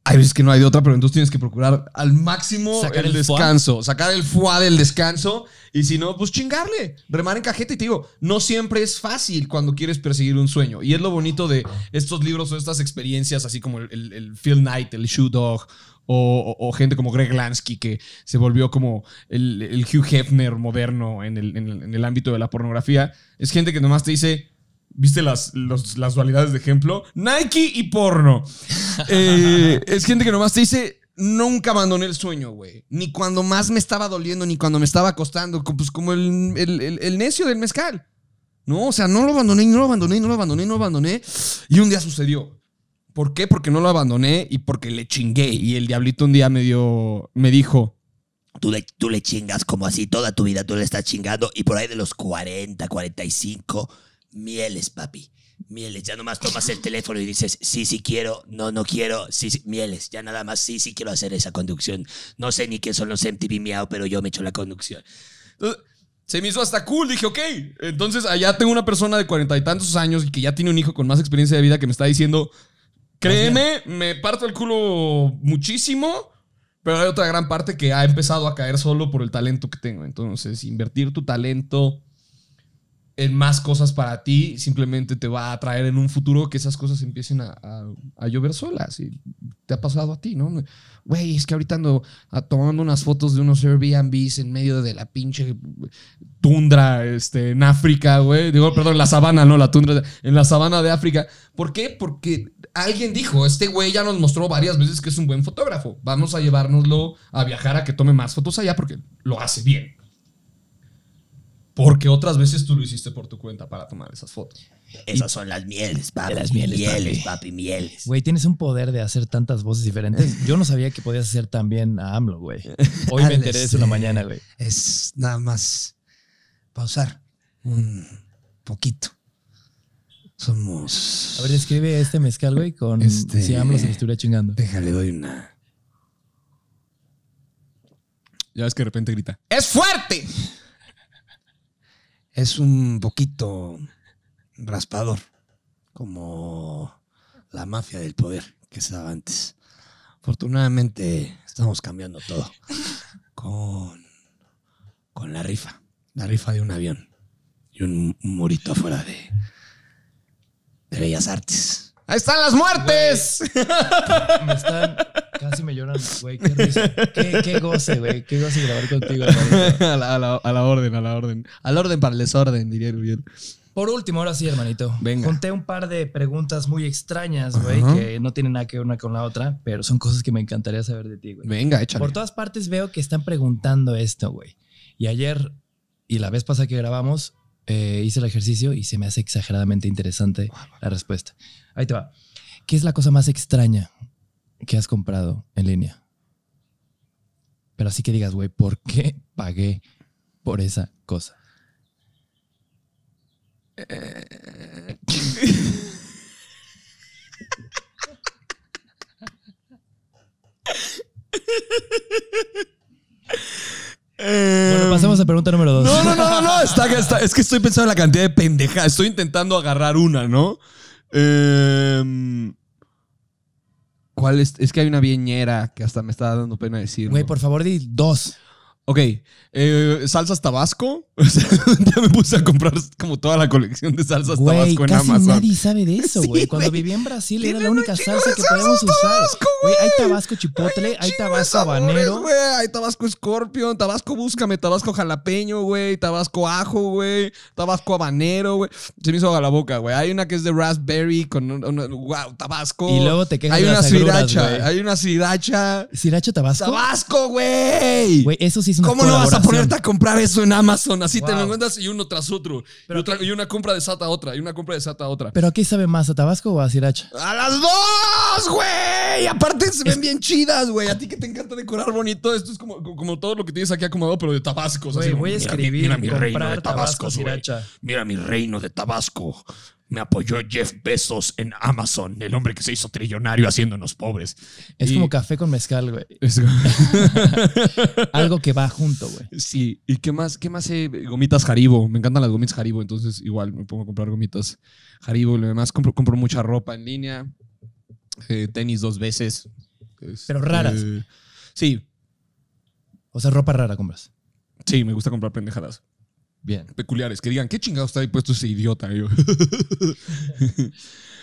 hay veces que no hay de otra, pero entonces tienes que procurar al máximo sacar el, descanso, sacar el fuá del descanso y si no, pues chingarle, remar en cajeta y te digo, no siempre es fácil cuando quieres perseguir un sueño y es lo bonito de estos libros o estas experiencias, así como el, Phil Knight, el Shoe Dog o, gente como Greg Lansky, que se volvió como el, Hugh Hefner moderno en el, en el ámbito de la pornografía. Es gente que nomás te dice, ¿Viste las, las dualidades de ejemplo? Nike y porno. Eh, es gente que nomás te dice, nunca abandoné el sueño, güey. Ni cuando más me estaba doliendo, ni cuando me estaba acostando, pues como el, necio del mezcal. No, o sea, no lo abandoné, no lo abandoné, no lo abandoné, no lo abandoné. Y un día sucedió. ¿Por qué? Porque no lo abandoné y porque le chingué. Y el diablito un día me, dio, me dijo, Tú le, tú le, chingas como así toda tu vida, tú le estás chingando y por ahí de los 40, 45 Mieles, papi. Mieles, ya nomás tomas el teléfono y dices, sí, sí quiero, no, no quiero, sí, mieles, ya nada más, sí, sí quiero hacer esa conducción. No sé ni qué son los MTV Miau, pero yo me echo la conducción. Uh, se me hizo hasta cool, dije, ok, entonces allá tengo una persona de cuarenta y tantos años y que ya tiene un hijo con más experiencia de vida que me está diciendo, créeme, me parto el culo muchísimo, pero hay otra gran parte que ha empezado a caer solo por el talento que tengo. Entonces, invertir tu talento en más cosas para ti, simplemente te va a traer en un futuro que esas cosas empiecen a, llover solas. Y te ha pasado a ti, ¿no? Güey, es que ahorita ando tomando unas fotos de unos Airbnbs en medio de la pinche tundra este, en África, güey. Digo, perdón, la sabana, no, la tundra, en la sabana de África. ¿Por qué? Porque alguien dijo, este güey ya nos mostró varias veces que es un buen fotógrafo. Vamos a llevárnoslo a viajar a que tome más fotos allá porque lo hace bien. Porque otras veces tú lo hiciste por tu cuenta para tomar esas fotos. Esas son las mieles, papi. Las mieles, mieles papi. mieles. Güey, tienes un poder de hacer tantas voces diferentes. Yo no sabía que podías hacer también a AMLO, güey. Hoy me enteré de eso la mañana, güey. Es nada más pausar un poquito. Somos. A ver, describe este mezcal, güey, con este, si AMLO se lo estuviera chingando. Déjale, doy una. Ya ves que de repente grita. ¡Es fuerte! es un poquito raspador, como la mafia del poder que estaba antes. Afortunadamente estamos cambiando todo con, la rifa, la rifa de un avión y un, un murito afuera de, de Bellas Artes. Ahí están las muertes. me están, casi me lloran, güey. Qué, goce, güey. Qué goce grabar contigo. A la, a, a la, orden, a la orden. Al orden para el desorden, diría bien Por último, ahora sí, hermanito. Venga. Conté un par de preguntas muy extrañas, güey, que no tienen nada que ver una con la otra, pero son cosas que me encantaría saber de ti, güey. Venga, échale. Por todas partes veo que están preguntando esto, güey. Y ayer y la vez pasada que grabamos, eh, hice el ejercicio y se me hace exageradamente interesante la respuesta. Ahí te va. ¿Qué es la cosa más extraña que has comprado en línea? Pero así que digas, güey, ¿por qué pagué por esa cosa? Bueno, pasemos a pregunta número dos. No, no, no, no, está, es que estoy pensando en la cantidad de pendejadas. Estoy intentando agarrar una, ¿no? Em, ¿Cuál es? Es que hay una viñera que hasta me está dando pena decir. Güey, por favor, di dos. Ok, eh, salsas Tabasco. O sea, ya me puse a comprar como toda la colección de salsas Tabasco en casi Amazon. Nadie sabe de eso, güey. Cuando viví en Brasil era la única salsa que podíamos usar. Tabasco, güey. Hay Tabasco Chipotle, hay, Tabasco Habanero. Hay Tabasco escorpión, Tabasco Búscame, Tabasco Jalapeño, güey. Tabasco Ajo, güey. Tabasco Habanero, güey. Se me hizo a la boca, güey. Hay una que es de Raspberry con un, wow, Tabasco. Y luego te quejas Hay una las sriracha, hay una sriracha. ¿Sriracha Tabasco? Tabasco, güey. Güey, eso sí ¿Cómo no vas a ponerte a comprar eso en Amazon? Así te lo encuentras y uno tras otro. y, una compra de Sata a otra, y una compra de otra. ¿Pero a qué sabe más, a Tabasco o a Siracha? ¡A las dos, güey! Aparte se ven bien chidas, güey. A ti que te encanta decorar bonito, esto es como, como todo lo que tienes aquí acomodado, pero de Tabasco. Güey, voy a escribir. Mira, mi, reino de Tabasco, güey. Mira mi reino de Tabasco me apoyó Jeff Bezos en Amazon, el hombre que se hizo trillonario haciéndonos pobres. Es como café con mezcal, güey. Algo que va junto, güey. Sí, ¿y qué más? ¿Qué más? Eh, gomitas Haribo. Me encantan las gomitas Haribo, entonces igual me pongo a comprar gomitas Haribo. Lo demás, compro, compro mucha ropa en línea, eh, tenis dos veces. Este, Pero raras. sí. O sea, ropa rara compras. Sí, me gusta comprar pendejadas. Bien. Peculiares, que digan, ¿qué chingado está ahí puesto ese idiota?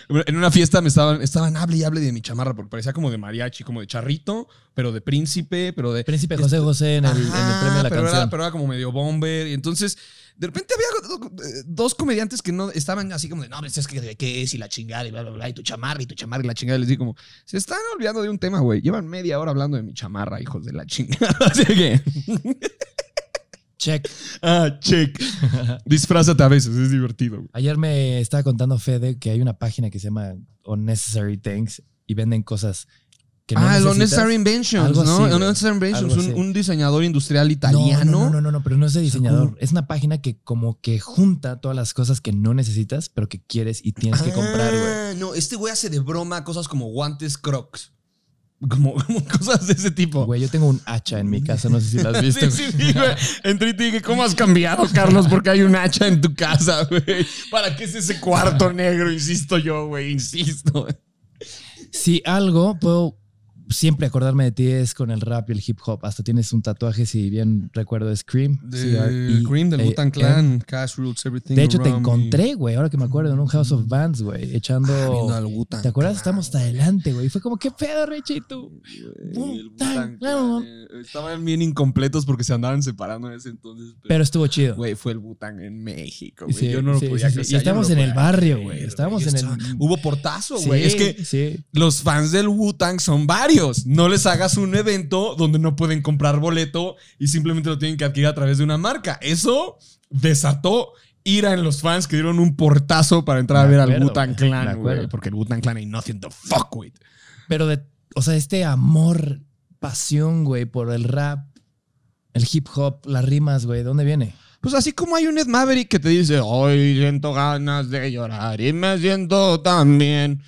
en una fiesta me estaban, estaban, hable y hable de mi chamarra, porque parecía como de mariachi, como de charrito, pero de príncipe, pero de... Príncipe José este José en el, premio de la canción. pero era como medio bomber, y entonces... De repente había eh, dos comediantes que no estaban así como de, no, es que qué es y la chingada y bla, bla, bla, y tu chamarra y tu chamarra y la chingada. Y les digo como, se están olvidando de un tema, güey. Llevan media hora hablando de mi chamarra, hijos de la chingada. Así que... Check. Ah, check. Disfrázate a veces, es divertido. Ayer me estaba contando Fede que hay una página que se llama Unnecessary Things y venden cosas que no Ah, Unnecessary Inventions, ¿no? Unnecessary Inventions, un, diseñador industrial italiano. No no, no, pero no es de diseñador. Es una página que como que junta todas las cosas que no necesitas, pero que quieres y tienes que ah, comprar, güey. No, este güey hace de broma cosas como guantes crocs. Como, cosas de ese tipo. Güey, yo tengo un hacha en mi casa, no sé si las has visto. Entré y te dije, ¿cómo has cambiado, Carlos? Porque hay un hacha en tu casa, güey. ¿Para qué es ese cuarto negro? Insisto yo, güey, insisto. Si algo puedo siempre acordarme de ti es con el rap y el hip hop. Hasta tienes un tatuaje, si bien recuerdo, de Scream. Ah, de Cream del eh, eh, Clan, Cash rules Everything. De hecho, te encontré, güey, ahora que me acuerdo, en un House of Bands, güey, echando. Ah, ¿Te acuerdas? Estamos hasta adelante, güey. Fue como, ¿qué pedo, Richie? Tú. Eh, estaban bien incompletos porque se andaban separando en ese entonces. Pero, estuvo chido. Güey, fue el Butan en México, güey. Yo no lo podía creer. Y estamos en el barrio, güey. Estábamos en el. Hubo portazo, güey. es que los fans del wu son varios. No les hagas un evento donde no pueden comprar boleto y simplemente lo tienen que adquirir a través de una marca. Eso desató ira en los fans que dieron un portazo para entrar a ver al wu Clan, güey. Porque el wu Clan ain't nothing to fuck with. Pero, de, o sea, este amor, pasión, güey, por el rap, el hip hop, las rimas, güey, ¿dónde viene? Pues así como hay un Ed Maverick que te dice, hoy siento ganas de llorar y me siento también.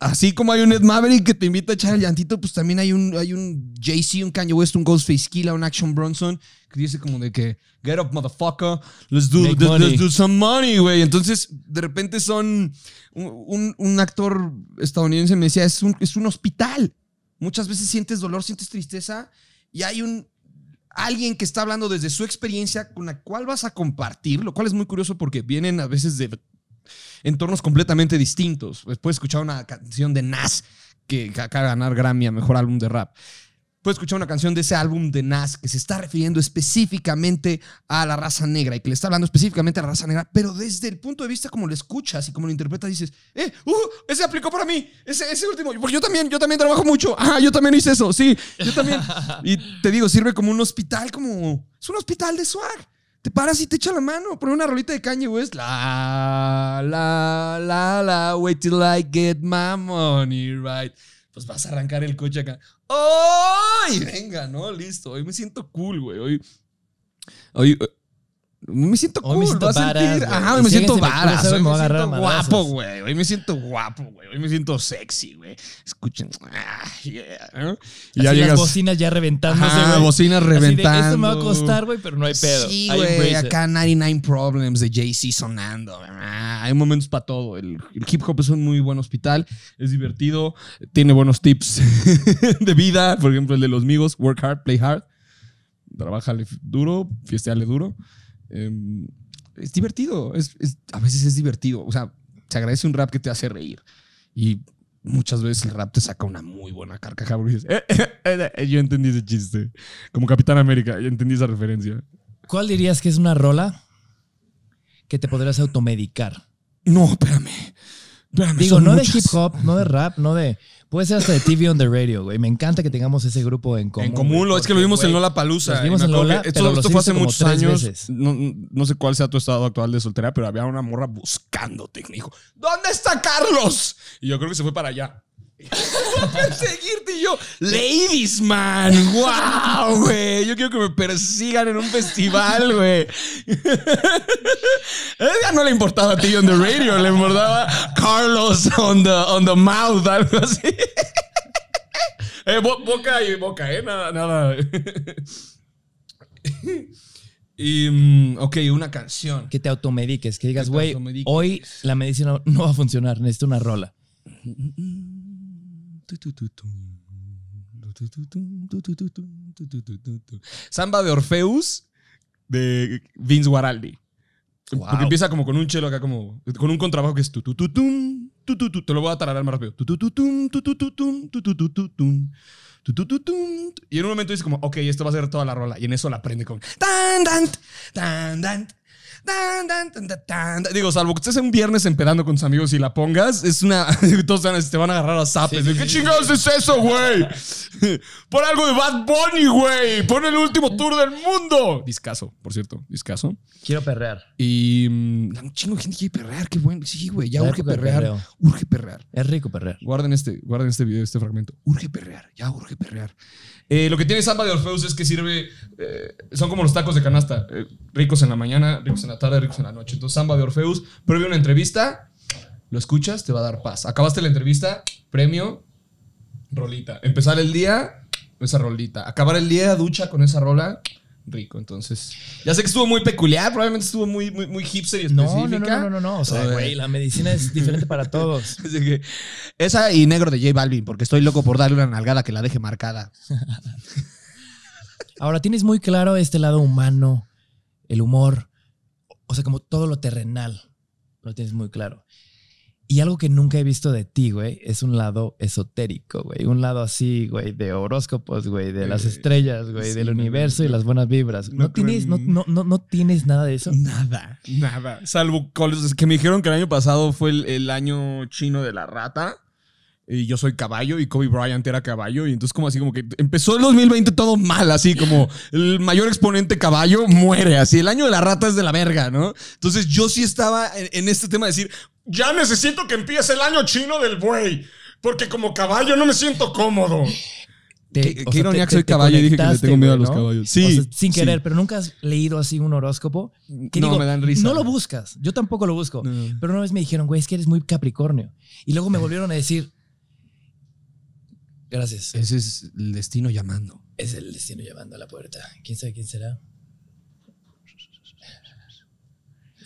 Así como hay un Ed Maverick que te invita a echar el llantito, pues también hay un, hay un Jay-Z, un Kanye West, un Ghostface Killa, un Action Bronson, que dice como de que, get up, motherfucker, let's do, some money, güey. Entonces, de repente son. Un, actor estadounidense me decía, es un, es un hospital. Muchas veces sientes dolor, sientes tristeza, y hay un. Alguien que está hablando desde su experiencia con la cual vas a compartir, lo cual es muy curioso porque vienen a veces de entornos completamente distintos. Puedes escuchar una canción de Nas que acaba de ganar Grammy a Mejor Álbum de Rap. Puedes escuchar una canción de ese álbum de Nas que se está refiriendo específicamente a la raza negra y que le está hablando específicamente a la raza negra, pero desde el punto de vista como lo escuchas y como lo interpretas, dices, eh, uh, ese aplicó para mí, ese, ese último, porque yo también, yo también trabajo mucho, ah, yo también hice eso, sí, yo también. Y te digo, sirve como un hospital, como, es un hospital de swag te paras y te echa la mano. Pon una rolita de caña, güey. La, la, la, la, wait till I get my money right. Pues vas a arrancar el coche acá. ¡Ay! Venga, ¿no? Listo. Hoy me siento cool, güey. Hoy, hoy, me siento cool, me siento va a sentir. me siento guapo, güey. me siento guapo, güey. Hoy me siento sexy, güey. Escuchen. Ah, ya llegas. bocinas ya reventando bocinas reventando. esto me va a costar, güey, pero no hay pedo. Sí, güey. Acá 99 Problems de Jay-Z sonando. Ah, hay momentos para todo. El, hip hop es un muy buen hospital. Es divertido. Tiene buenos tips de vida. Por ejemplo, el de los amigos. Work hard, play hard. Trabájale duro, fiesteale duro. Em, es divertido, es, a veces es divertido. O sea, se agradece un rap que te hace reír. Y muchas veces el rap te saca una muy buena carcajada dices, eh, eh, eh, yo entendí ese chiste. Como Capitán América, yo entendí esa referencia. ¿Cuál dirías que es una rola que te podrás automedicar? No, espérame. Digo, no de hip hop, no de rap, no de... Puede ser hasta de TV on the Radio, güey. Me encanta que tengamos ese grupo en común. En común, es que lo vimos en Lola Palusa. Vimos en Lola, esto, esto fue hace muchos años. No, no, sé cuál sea tu estado actual de soltera, pero había una morra buscándote. Me dijo, ¿dónde está Carlos? Y yo creo que se fue para allá perseguirte y yo, Ladies Man, wow, güey. Yo quiero que me persigan en un festival, güey. Ella eh, no le importaba a ti on the radio, le importaba Carlos on the, on the mouth, algo así. Eh, boca y boca, ¿eh? Nada, nada. Y, mm, ok, una canción. Que te automediques, que digas, güey, hoy la medicina no va a funcionar, necesito una rola. Mm, mm, Samba de Orfeus de Vince Guaraldi. Porque empieza como con un chelo acá, como con un contrabajo que es tu, tu, Te lo voy a tararar más rápido. Y en un momento dice como, ok, esto va a ser toda la rola. Y en eso la prende con tan, tan, tan, tan, Digo, salvo que estés un viernes empedando con tus amigos y la pongas, es una. Todos te van a agarrar a zapes. ¿Qué chingados es eso, güey? Pon algo de Bad Bunny, güey. Pon el último tour del mundo. Discaso, por cierto, discaso. Quiero perrear. Y. Mm, un chingo de gente quiere perrear, qué bueno. Sí, güey, ya urge perrear. Urge perrear. Es rico perrear. Guarden este, guarden este video, este fragmento. Urge perrear, ya urge perrear. Eh, lo que tiene Samba de Orfeus es que sirve. Eh, son como los tacos de canasta. Eh, ricos en la mañana, ricos en la tarde, ricos en la noche. Entonces, Samba de Orfeus, previo a una entrevista, lo escuchas, te va a dar paz. Acabaste la entrevista, premio, rolita. Empezar el día, esa rolita. Acabar el día, ducha con esa rola, rico. Entonces, ya sé que estuvo muy peculiar, probablemente estuvo muy, muy, muy hipster y específica. No, no, no, no, no, O sea, güey, la medicina es diferente para todos. esa y negro de J Balvin, porque estoy loco por darle una nalgada que la deje marcada. Ahora, tienes muy claro este lado humano, el humor, o sea, como todo lo terrenal, lo tienes muy claro. Y algo que nunca he visto de ti, güey, es un lado esotérico, güey. Un lado así, güey, de horóscopos, güey, de las eh, estrellas, güey, del universo y las buenas vibras. No, tienes, no, no, no, tienes nada de eso. Nada, nada. Salvo que me dijeron que el año pasado fue el año chino de la rata y yo soy caballo y Kobe Bryant era caballo y entonces como así como que empezó el 2020 todo mal, así como el mayor exponente caballo muere, así el año de la rata es de la verga, ¿no? Entonces yo sí estaba en, este tema de decir, ya necesito que empiece el año chino del buey, porque como caballo no me siento cómodo. Te, qué, que soy caballo y dije que le tengo miedo a los caballos. Sí. sin querer, pero nunca has leído así un horóscopo. no, me dan risa. No lo buscas. Yo tampoco lo busco. Pero una vez me dijeron, güey, es que eres muy capricornio. Y luego me volvieron a decir, Gracias. Ese es el destino llamando. Es el destino llamando a la puerta. ¿Quién sabe quién será?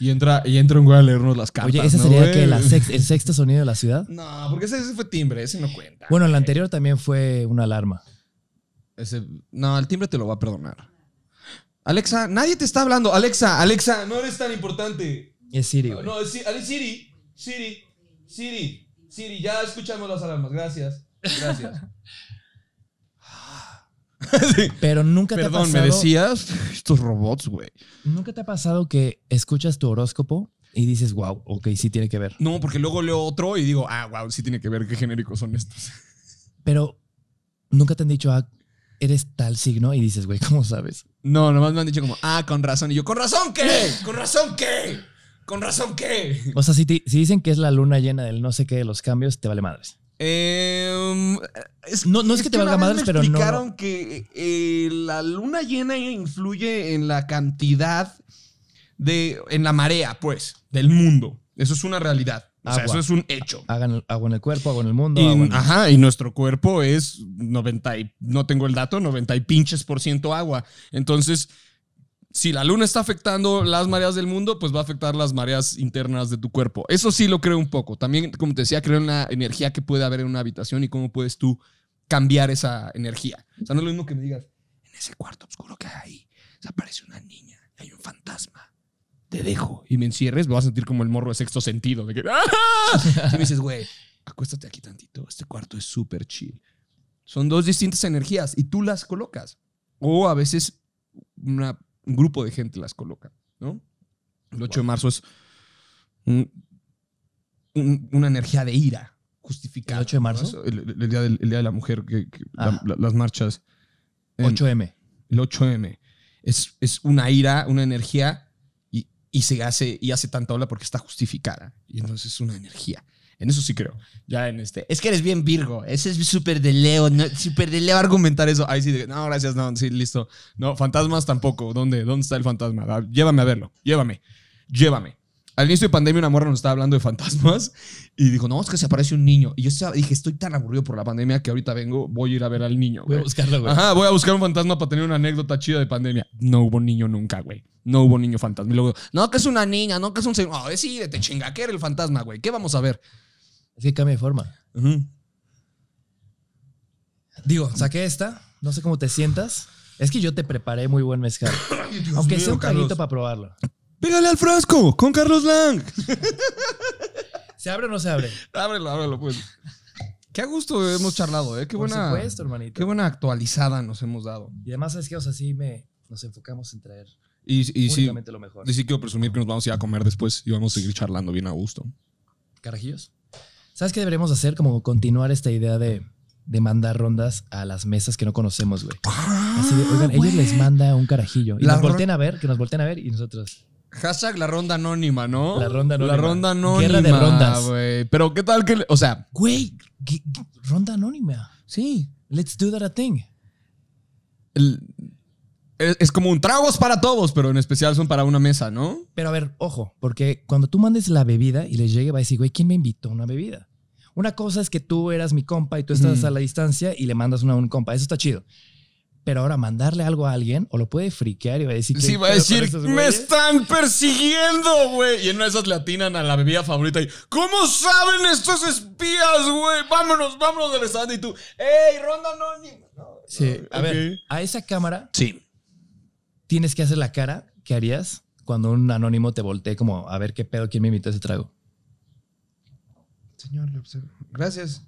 Y entra, y entra un güey a leernos las cartas. Oye, ¿ese sería el sexto sonido de la ciudad? No, porque ese, fue timbre, ese no cuenta. Bueno, el anterior también fue una alarma. Ese, no, el timbre te lo va a perdonar. Alexa, nadie te está hablando. Alexa, Alexa, no eres tan importante. Es Siri, güey. No, es Siri, Siri, Siri, Siri, ya escuchamos las alarmas. Gracias, gracias. Pero nunca te ha pasado. Perdón, me decías estos robots, güey. Nunca te ha pasado que escuchas tu horóscopo y dices, wow, ok, sí tiene que ver. No, porque luego leo otro y digo, ah, wow, sí tiene que ver, qué genéricos son estos. Pero nunca te han dicho, ah, eres tal signo y dices, güey, ¿cómo sabes? No, nomás me han dicho como, ah, con razón. Y yo, ¿con razón qué? ¿Con razón qué? ¿Con razón qué? O sea, si, si dicen que es la luna llena del no sé qué de los cambios, te vale madres. Em, es, no, es, que, te valga madres, pero no. explicaron que eh, la luna llena influye en la cantidad de. en la marea, pues, del mundo. Eso es una realidad. O sea, eso es un hecho. Hagan agua en el cuerpo, agua en el mundo. Ajá, y nuestro cuerpo es 90, y, no tengo el dato, 90 y pinches por ciento agua. Entonces, si la luna está afectando las mareas del mundo, pues va a afectar las mareas internas de tu cuerpo. Eso sí lo creo un poco. También, como te decía, creo en la energía que puede haber en una habitación y cómo puedes tú cambiar esa energía. O sea, no es lo mismo que me digas, en ese cuarto oscuro que hay ahí, aparece una niña, hay un fantasma, te dejo y me encierres, me vas a sentir como el morro de sexto sentido. De ¡Ah!". me dices, güey, acuéstate aquí tantito, este cuarto es súper chill. Son dos distintas energías y tú las colocas. O a veces una un grupo de gente las coloca, ¿no? El 8 de marzo es una energía de ira justificada. ¿El 8 de marzo? El, día de la mujer, que, ah. las marchas. 8M. El 8M. Es, es una ira, una energía y se hace y hace tanta ola porque está justificada y entonces es una energía eso sí creo. Ya en este. Es que eres bien Virgo. Ese es súper de Leo. súper de Leo argumentar eso. Ahí sí, no, gracias, no, sí, listo. No, fantasmas tampoco. ¿Dónde, dónde está el fantasma? Ah, llévame a verlo. Llévame. Llévame. Al inicio de pandemia una morra nos estaba hablando de fantasmas y dijo, no, es que se aparece un niño. Y yo dije, estoy tan aburrido por la pandemia que ahorita vengo, voy a ir a ver al niño. Voy a buscarlo, güey. Ajá, voy a buscar un fantasma para tener una anécdota chida de pandemia. No hubo niño nunca, güey. No hubo niño fantasma. Y luego, no, que es una niña, no, que es un señor. No, te chinga, que era el fantasma, güey? ¿Qué vamos a ver? Así que cambia de forma. Digo, saqué esta. No sé cómo te sientas. Es que yo te preparé muy buen mezcal. Aunque sea un carrito para probarlo. ¡Pégale al frasco! ¡Con Carlos Lang! ¿Se abre o no se abre? Ábrelo, ábrelo, pues. Qué a gusto hemos charlado, ¿eh? Qué buena. Qué buena actualizada nos hemos dado. Y además, es que, así me, nos enfocamos en traer. Y, sí, lo mejor. Y sí quiero presumir que nos vamos a ir a comer después y vamos a seguir charlando bien a gusto. ¿Carajillos? ¿Sabes qué deberíamos hacer? Como continuar esta idea de, de mandar rondas a las mesas que no conocemos, güey. Ah, Así oigan, ellos les manda un carajillo. Y nos volteen a ver, que nos volteen a ver y nosotros. Hashtag la ronda anónima, ¿no? La ronda anónima. La ronda anónima. Guerra de rondas. Pero qué tal que. O sea. Güey, ronda anónima. Sí. Let's do that a thing es, como un tragos para todos, pero en especial son para una mesa, ¿no? Pero a ver, ojo, porque cuando tú mandes la bebida y les llegue, va a decir, güey, ¿quién me invitó una bebida? Una cosa es que tú eras mi compa y tú estás a la distancia y le mandas una a un compa. Eso está chido. Pero ahora mandarle algo a alguien o lo puede friquear y va a decir Sí, va a decir, me están persiguiendo, güey. Y en una de esas le atinan a la bebida favorita y, ¿cómo saben estos espías, güey? Vámonos, vámonos del la Y tú, ¡ey, ronda no! sí, a ver, a esa cámara. Sí tienes que hacer la cara que harías cuando un anónimo te voltee como a ver qué pedo, quién me invitó ese trago. Señor, le observo. Gracias.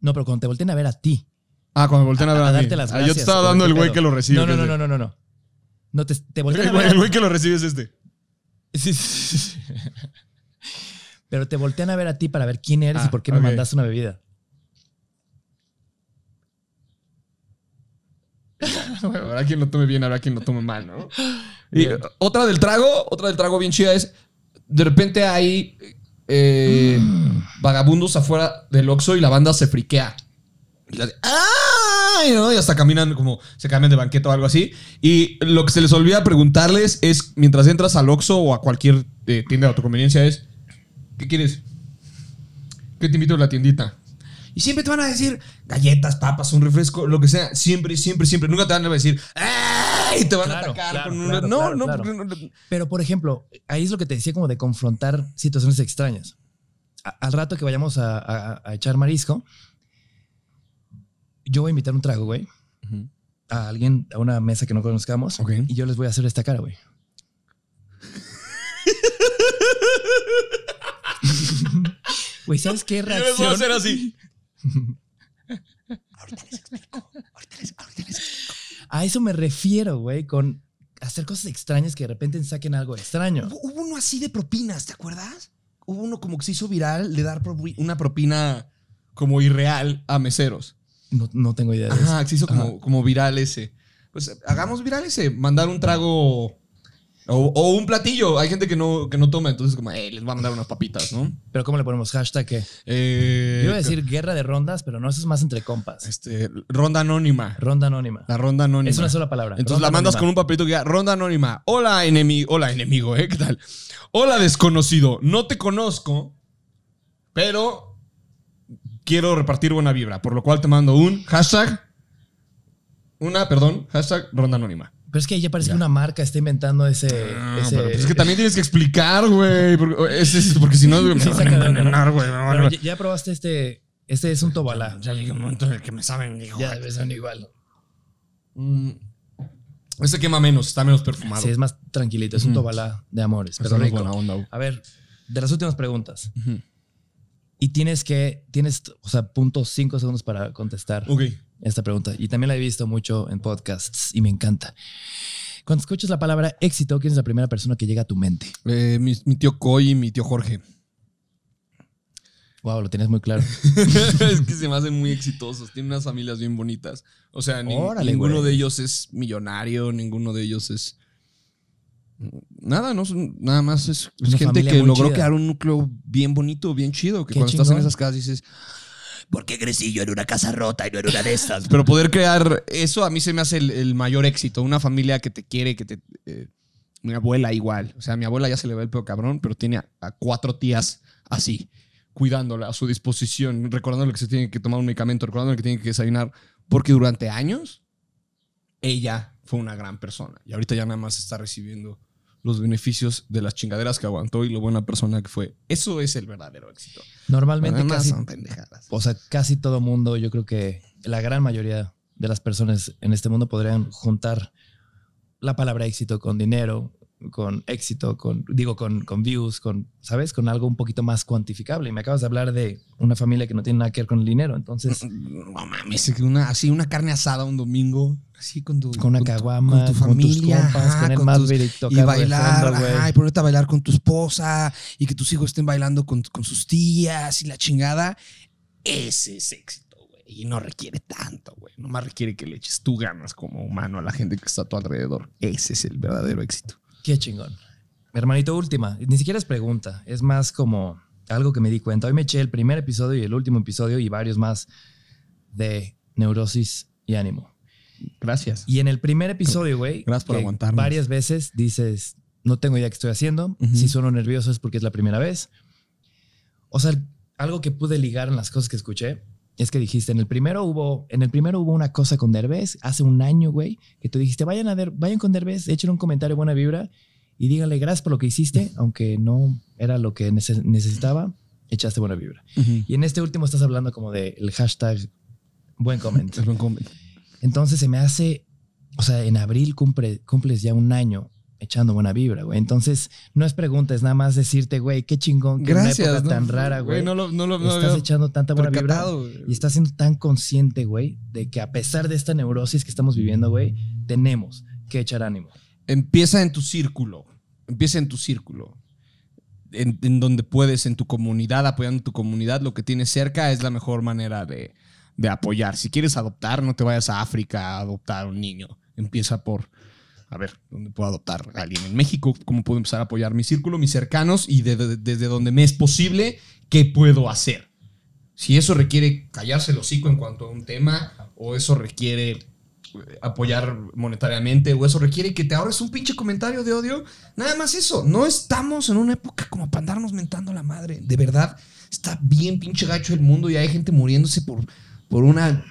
No, pero cuando te volteen a ver a ti. Ah, cuando volteen a, ver a, darte las gracias. Ah, yo te estaba dando el güey que lo recibe. No, no, no, no, no, no, te, voltean a ver. El güey que lo recibe es este. Sí, Pero te voltean a ver a ti para ver quién eres y ah, por qué me mandaste una bebida. habrá quien lo tome bien, habrá quien lo tome mal, ¿no? Y otra del trago, otra del trago bien chida es, de repente hay eh, mm. vagabundos afuera del Oxxo y la banda se friquea. Y hasta caminan como, se cambian de banqueta o algo así. Y lo que se les olvida preguntarles es, mientras entras al Oxxo o a cualquier eh, tienda de autoconveniencia, es, ¿qué quieres? ¿Qué te invito a la tiendita? Y siempre te van a decir galletas, papas, un refresco, lo que sea. Siempre, siempre, siempre. Nunca te van a decir, ¡ay! Y Te van a atacar no, no, no. Pero, por ejemplo, ahí es lo que te decía como de confrontar situaciones extrañas. al rato que vayamos a, echar marisco, yo voy a invitar un trago, güey. A alguien, a una mesa que no conozcamos. Y yo les voy a hacer esta cara, güey. Güey, ¿sabes qué reacción? Yo hacer así. A eso me refiero, güey, con hacer cosas extrañas que de repente saquen algo extraño. Hubo, uno así de propinas, ¿te acuerdas? Hubo uno como que se hizo viral de dar una propina como irreal a meseros. No, tengo idea de eso. se hizo como, como viral ese. Pues hagamos viral ese, mandar un trago o, un platillo. Hay gente que no, toma, entonces como, eh, les voy a mandar unas papitas, ¿no? Pero ¿cómo le ponemos? Hashtag eh, Yo iba a decir guerra de rondas, pero no, eso es más entre compas. Este, ronda anónima. Ronda anónima. La ronda anónima. Es una sola palabra. Entonces la mandas con un papelito que diga, ronda anónima. Hola enemigo, hola enemigo, ¿eh? ¿Qué tal? Hola desconocido, no te conozco, pero quiero repartir buena vibra, por lo cual te mando un hashtag, una, perdón, hashtag ronda anónima. Pero es que ya parece que una marca está inventando ese. Ah, pues es que también tienes que explicar, güey. Porque, si no, sí, a envenenar, güey. ya, probaste este. Este es un tobalá. Ya llega un momento en el que me saben, hijo. Ya me saben igual. Mm, este quema menos, está menos perfumado. Sí, es más tranquilito. Es un tobalá de amores. Pero con Buena onda, a ver, de las últimas preguntas. Y tienes que. Tienes, o sea, puntos cinco segundos para contestar. Ok esta pregunta y también la he visto mucho en podcasts y me encanta. Cuando escuchas la palabra éxito, ¿quién es la primera persona que llega a tu mente? Eh, mi, tío Coy y mi tío Jorge. Wow, lo tienes muy claro. es que se me hacen muy exitosos. Tienen unas familias bien bonitas. O sea, ninguno de ellos es millonario, ninguno de ellos es. Nada, no nada más es, gente que logró crear un núcleo bien bonito, bien chido. Que cuando estás en esas casas dices, ¿por qué crecí yo en una casa rota y no en una de estas? Pero poder crear eso a mí se me hace el, mayor éxito. Una familia que te quiere, que te... Eh, mi abuela igual. O sea, mi abuela ya se le ve el pelo cabrón, pero tiene a, a cuatro tías así, cuidándola a su disposición, recordándole que se tiene que tomar un medicamento, recordándole que tiene que desayunar. Porque durante años, ella fue una gran persona. Y ahorita ya nada más está recibiendo los beneficios de las chingaderas que aguantó y lo buena persona que fue. Eso es el verdadero éxito. Normalmente casi, son pendejadas. O sea, casi todo mundo, yo creo que la gran mayoría de las personas en este mundo podrían juntar la palabra éxito con dinero, con éxito, con, digo, con, con views, con, ¿sabes? Con algo un poquito más cuantificable. Y me acabas de hablar de una familia que no tiene nada que ver con el dinero. Entonces. Mm, mm, no mames, una, así una carne asada un domingo. Así con tu. Con una caguama, con familia. tus compas, y, bailar, güey. y ponerte a bailar con tu esposa y que tus hijos estén bailando con, sus tías y la chingada. Ese es éxito güey, y no requiere tanto, güey. Nomás requiere que le eches tú ganas como humano a la gente que está a tu alrededor. Ese es el verdadero éxito. Qué chingón. hermanito última, ni siquiera es pregunta, es más como algo que me di cuenta. Hoy me eché el primer episodio y el último episodio y varios más de Neurosis y Ánimo. Gracias. Y en el primer episodio, güey, gracias por aguantarme. Varias veces dices, no tengo idea qué estoy haciendo, si sueno nervioso es porque es la primera vez. O sea, algo que pude ligar en las cosas que escuché es que dijiste, en el primero hubo, en el primero hubo una cosa con Derbez hace un año, güey, que tú dijiste, vayan a ver vayan con Derbez, echen un comentario buena vibra y díganle gracias por lo que hiciste, aunque no era lo que necesitaba, echaste buena vibra. Y en este último estás hablando como del el hashtag buen comentario. Entonces se me hace, o sea, en abril cumple, cumples ya un año echando buena vibra, güey. Entonces, no es preguntas, nada más decirte, güey, qué chingón, que Gracias, una época tan rara, güey. No estás echando tanta buena vibra y estás siendo tan consciente, güey, de que a pesar de esta neurosis que estamos viviendo, güey, tenemos que echar ánimo. Empieza en tu círculo, empieza en tu círculo. En, donde puedes, en tu comunidad, apoyando tu comunidad, lo que tienes cerca es la mejor manera de, de apoyar. Si quieres adoptar, no te vayas a África a adoptar un niño. Empieza por, a ver, ¿dónde puedo adoptar a alguien en México? ¿Cómo puedo empezar a apoyar mi círculo, mis cercanos y desde donde me es posible, qué puedo hacer? Si eso requiere callarse el hocico en cuanto a un tema, o eso requiere eh, apoyar monetariamente, o eso requiere que te ahorres un pinche comentario de odio, nada más eso. No estamos en una época como para andarnos mentando la madre. De verdad, está bien pinche gacho el mundo y hay gente muriéndose por, por una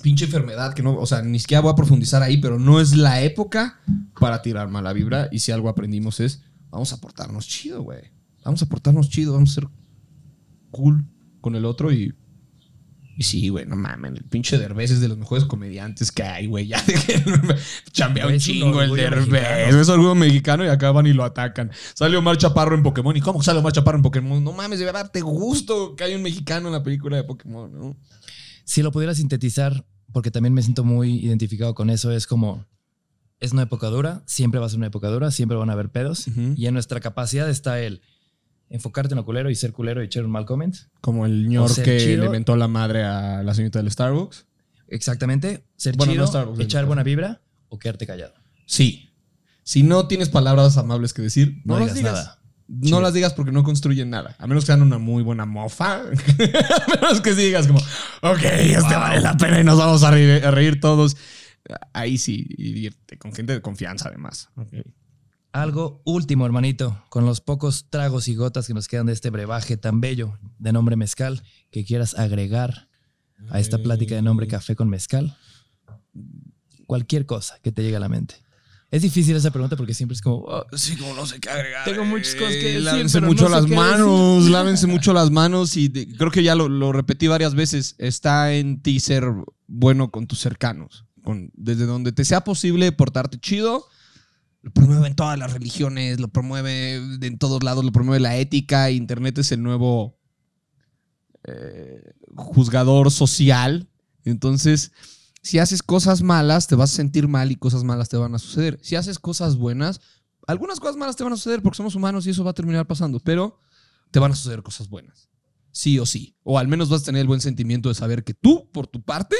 pinche enfermedad que no, o sea, ni siquiera voy a profundizar ahí, pero no es la época para tirar mala vibra. Y si algo aprendimos es, vamos a portarnos chido, güey. Vamos a portarnos chido, vamos a ser cool con el otro y... Y sí, güey, no mames, el pinche Derbez es de los mejores comediantes que hay, güey. Ya chambea un chingo el Derbez. Es algo mexicano y acaban y lo atacan. Salió Omar Chaparro en Pokémon. ¿Y cómo sale Omar Chaparro en Pokémon? No mames, debe darte gusto que hay un mexicano en la película de Pokémon, ¿no? Si lo pudiera sintetizar, porque también me siento muy identificado con eso, es como, es una época dura, siempre va a ser una época dura, siempre van a haber pedos, y en nuestra capacidad está el enfocarte en lo culero y ser culero y echar un mal comment. Como el ñor que le inventó la madre a la señorita del Starbucks. Exactamente, ser echar buena vibra o quedarte callado. Sí. Si no tienes palabras amables que decir, no, digas nada. No las digas porque no construyen nada. A menos que sean una muy buena mofa. a menos que digas como, ok, este vale la pena y nos vamos a reír, todos. Ahí sí, con gente de confianza además. Algo último, hermanito, con los pocos tragos y gotas que nos quedan de este brebaje tan bello de nombre mezcal que quieras agregar a esta plática de nombre café con mezcal. Cualquier cosa que te llegue a la mente. Es difícil esa pregunta porque siempre es como, oh, sí, como no sé qué agregar. Tengo muchas cosas que eh, decir. Lávense mucho las manos, lávense mucho las manos y creo que ya lo, repetí varias veces. Está en ti ser bueno con tus cercanos, desde donde te sea posible portarte chido. Lo promueve en todas las religiones, lo promueve en todos lados, lo promueve la ética. Internet es el nuevo eh, juzgador social. Entonces, si haces cosas malas, te vas a sentir mal y cosas malas te van a suceder. Si haces cosas buenas, algunas cosas malas te van a suceder porque somos humanos y eso va a terminar pasando, pero te van a suceder cosas buenas. Sí o sí. O al menos vas a tener el buen sentimiento de saber que tú, por tu parte,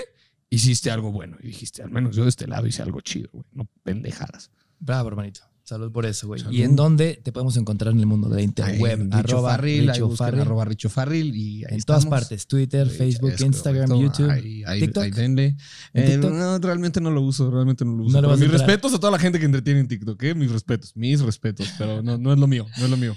hiciste algo bueno. Y dijiste, al menos yo de este lado hice algo chido, güey. No pendejadas. Bravo, hermanito. Salud por eso, güey. ¿Y en dónde te podemos encontrar en el mundo de la interweb? Richo Farril. Y en todas partes, Twitter, Facebook, Instagram, YouTube, TikTok. Ahí eh, realmente no lo uso, realmente no lo uso. mis respetos a toda la gente que entretiene en TikTok, ¿eh? Mis respetos, mis respetos, pero no, no es lo mío, no es lo mío.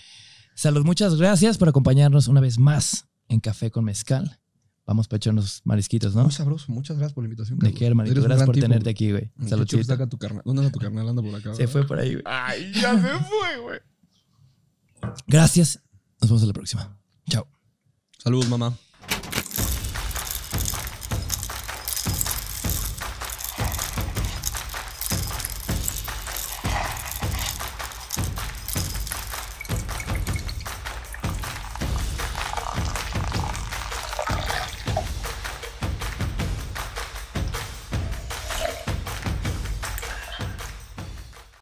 Salud, muchas gracias por acompañarnos una vez más en Café con Mezcal. Vamos para echarnos marisquitos, ¿no? Muy sabroso. Muchas gracias por la invitación. De qué, hermanito. gracias por tenerte aquí, güey. Saludos. ¿Dónde está tu carnal? por acá. Se fue por ahí, güey. Ay, ya se fue, güey. Gracias. Nos vemos en la próxima. Chao. Saludos, mamá.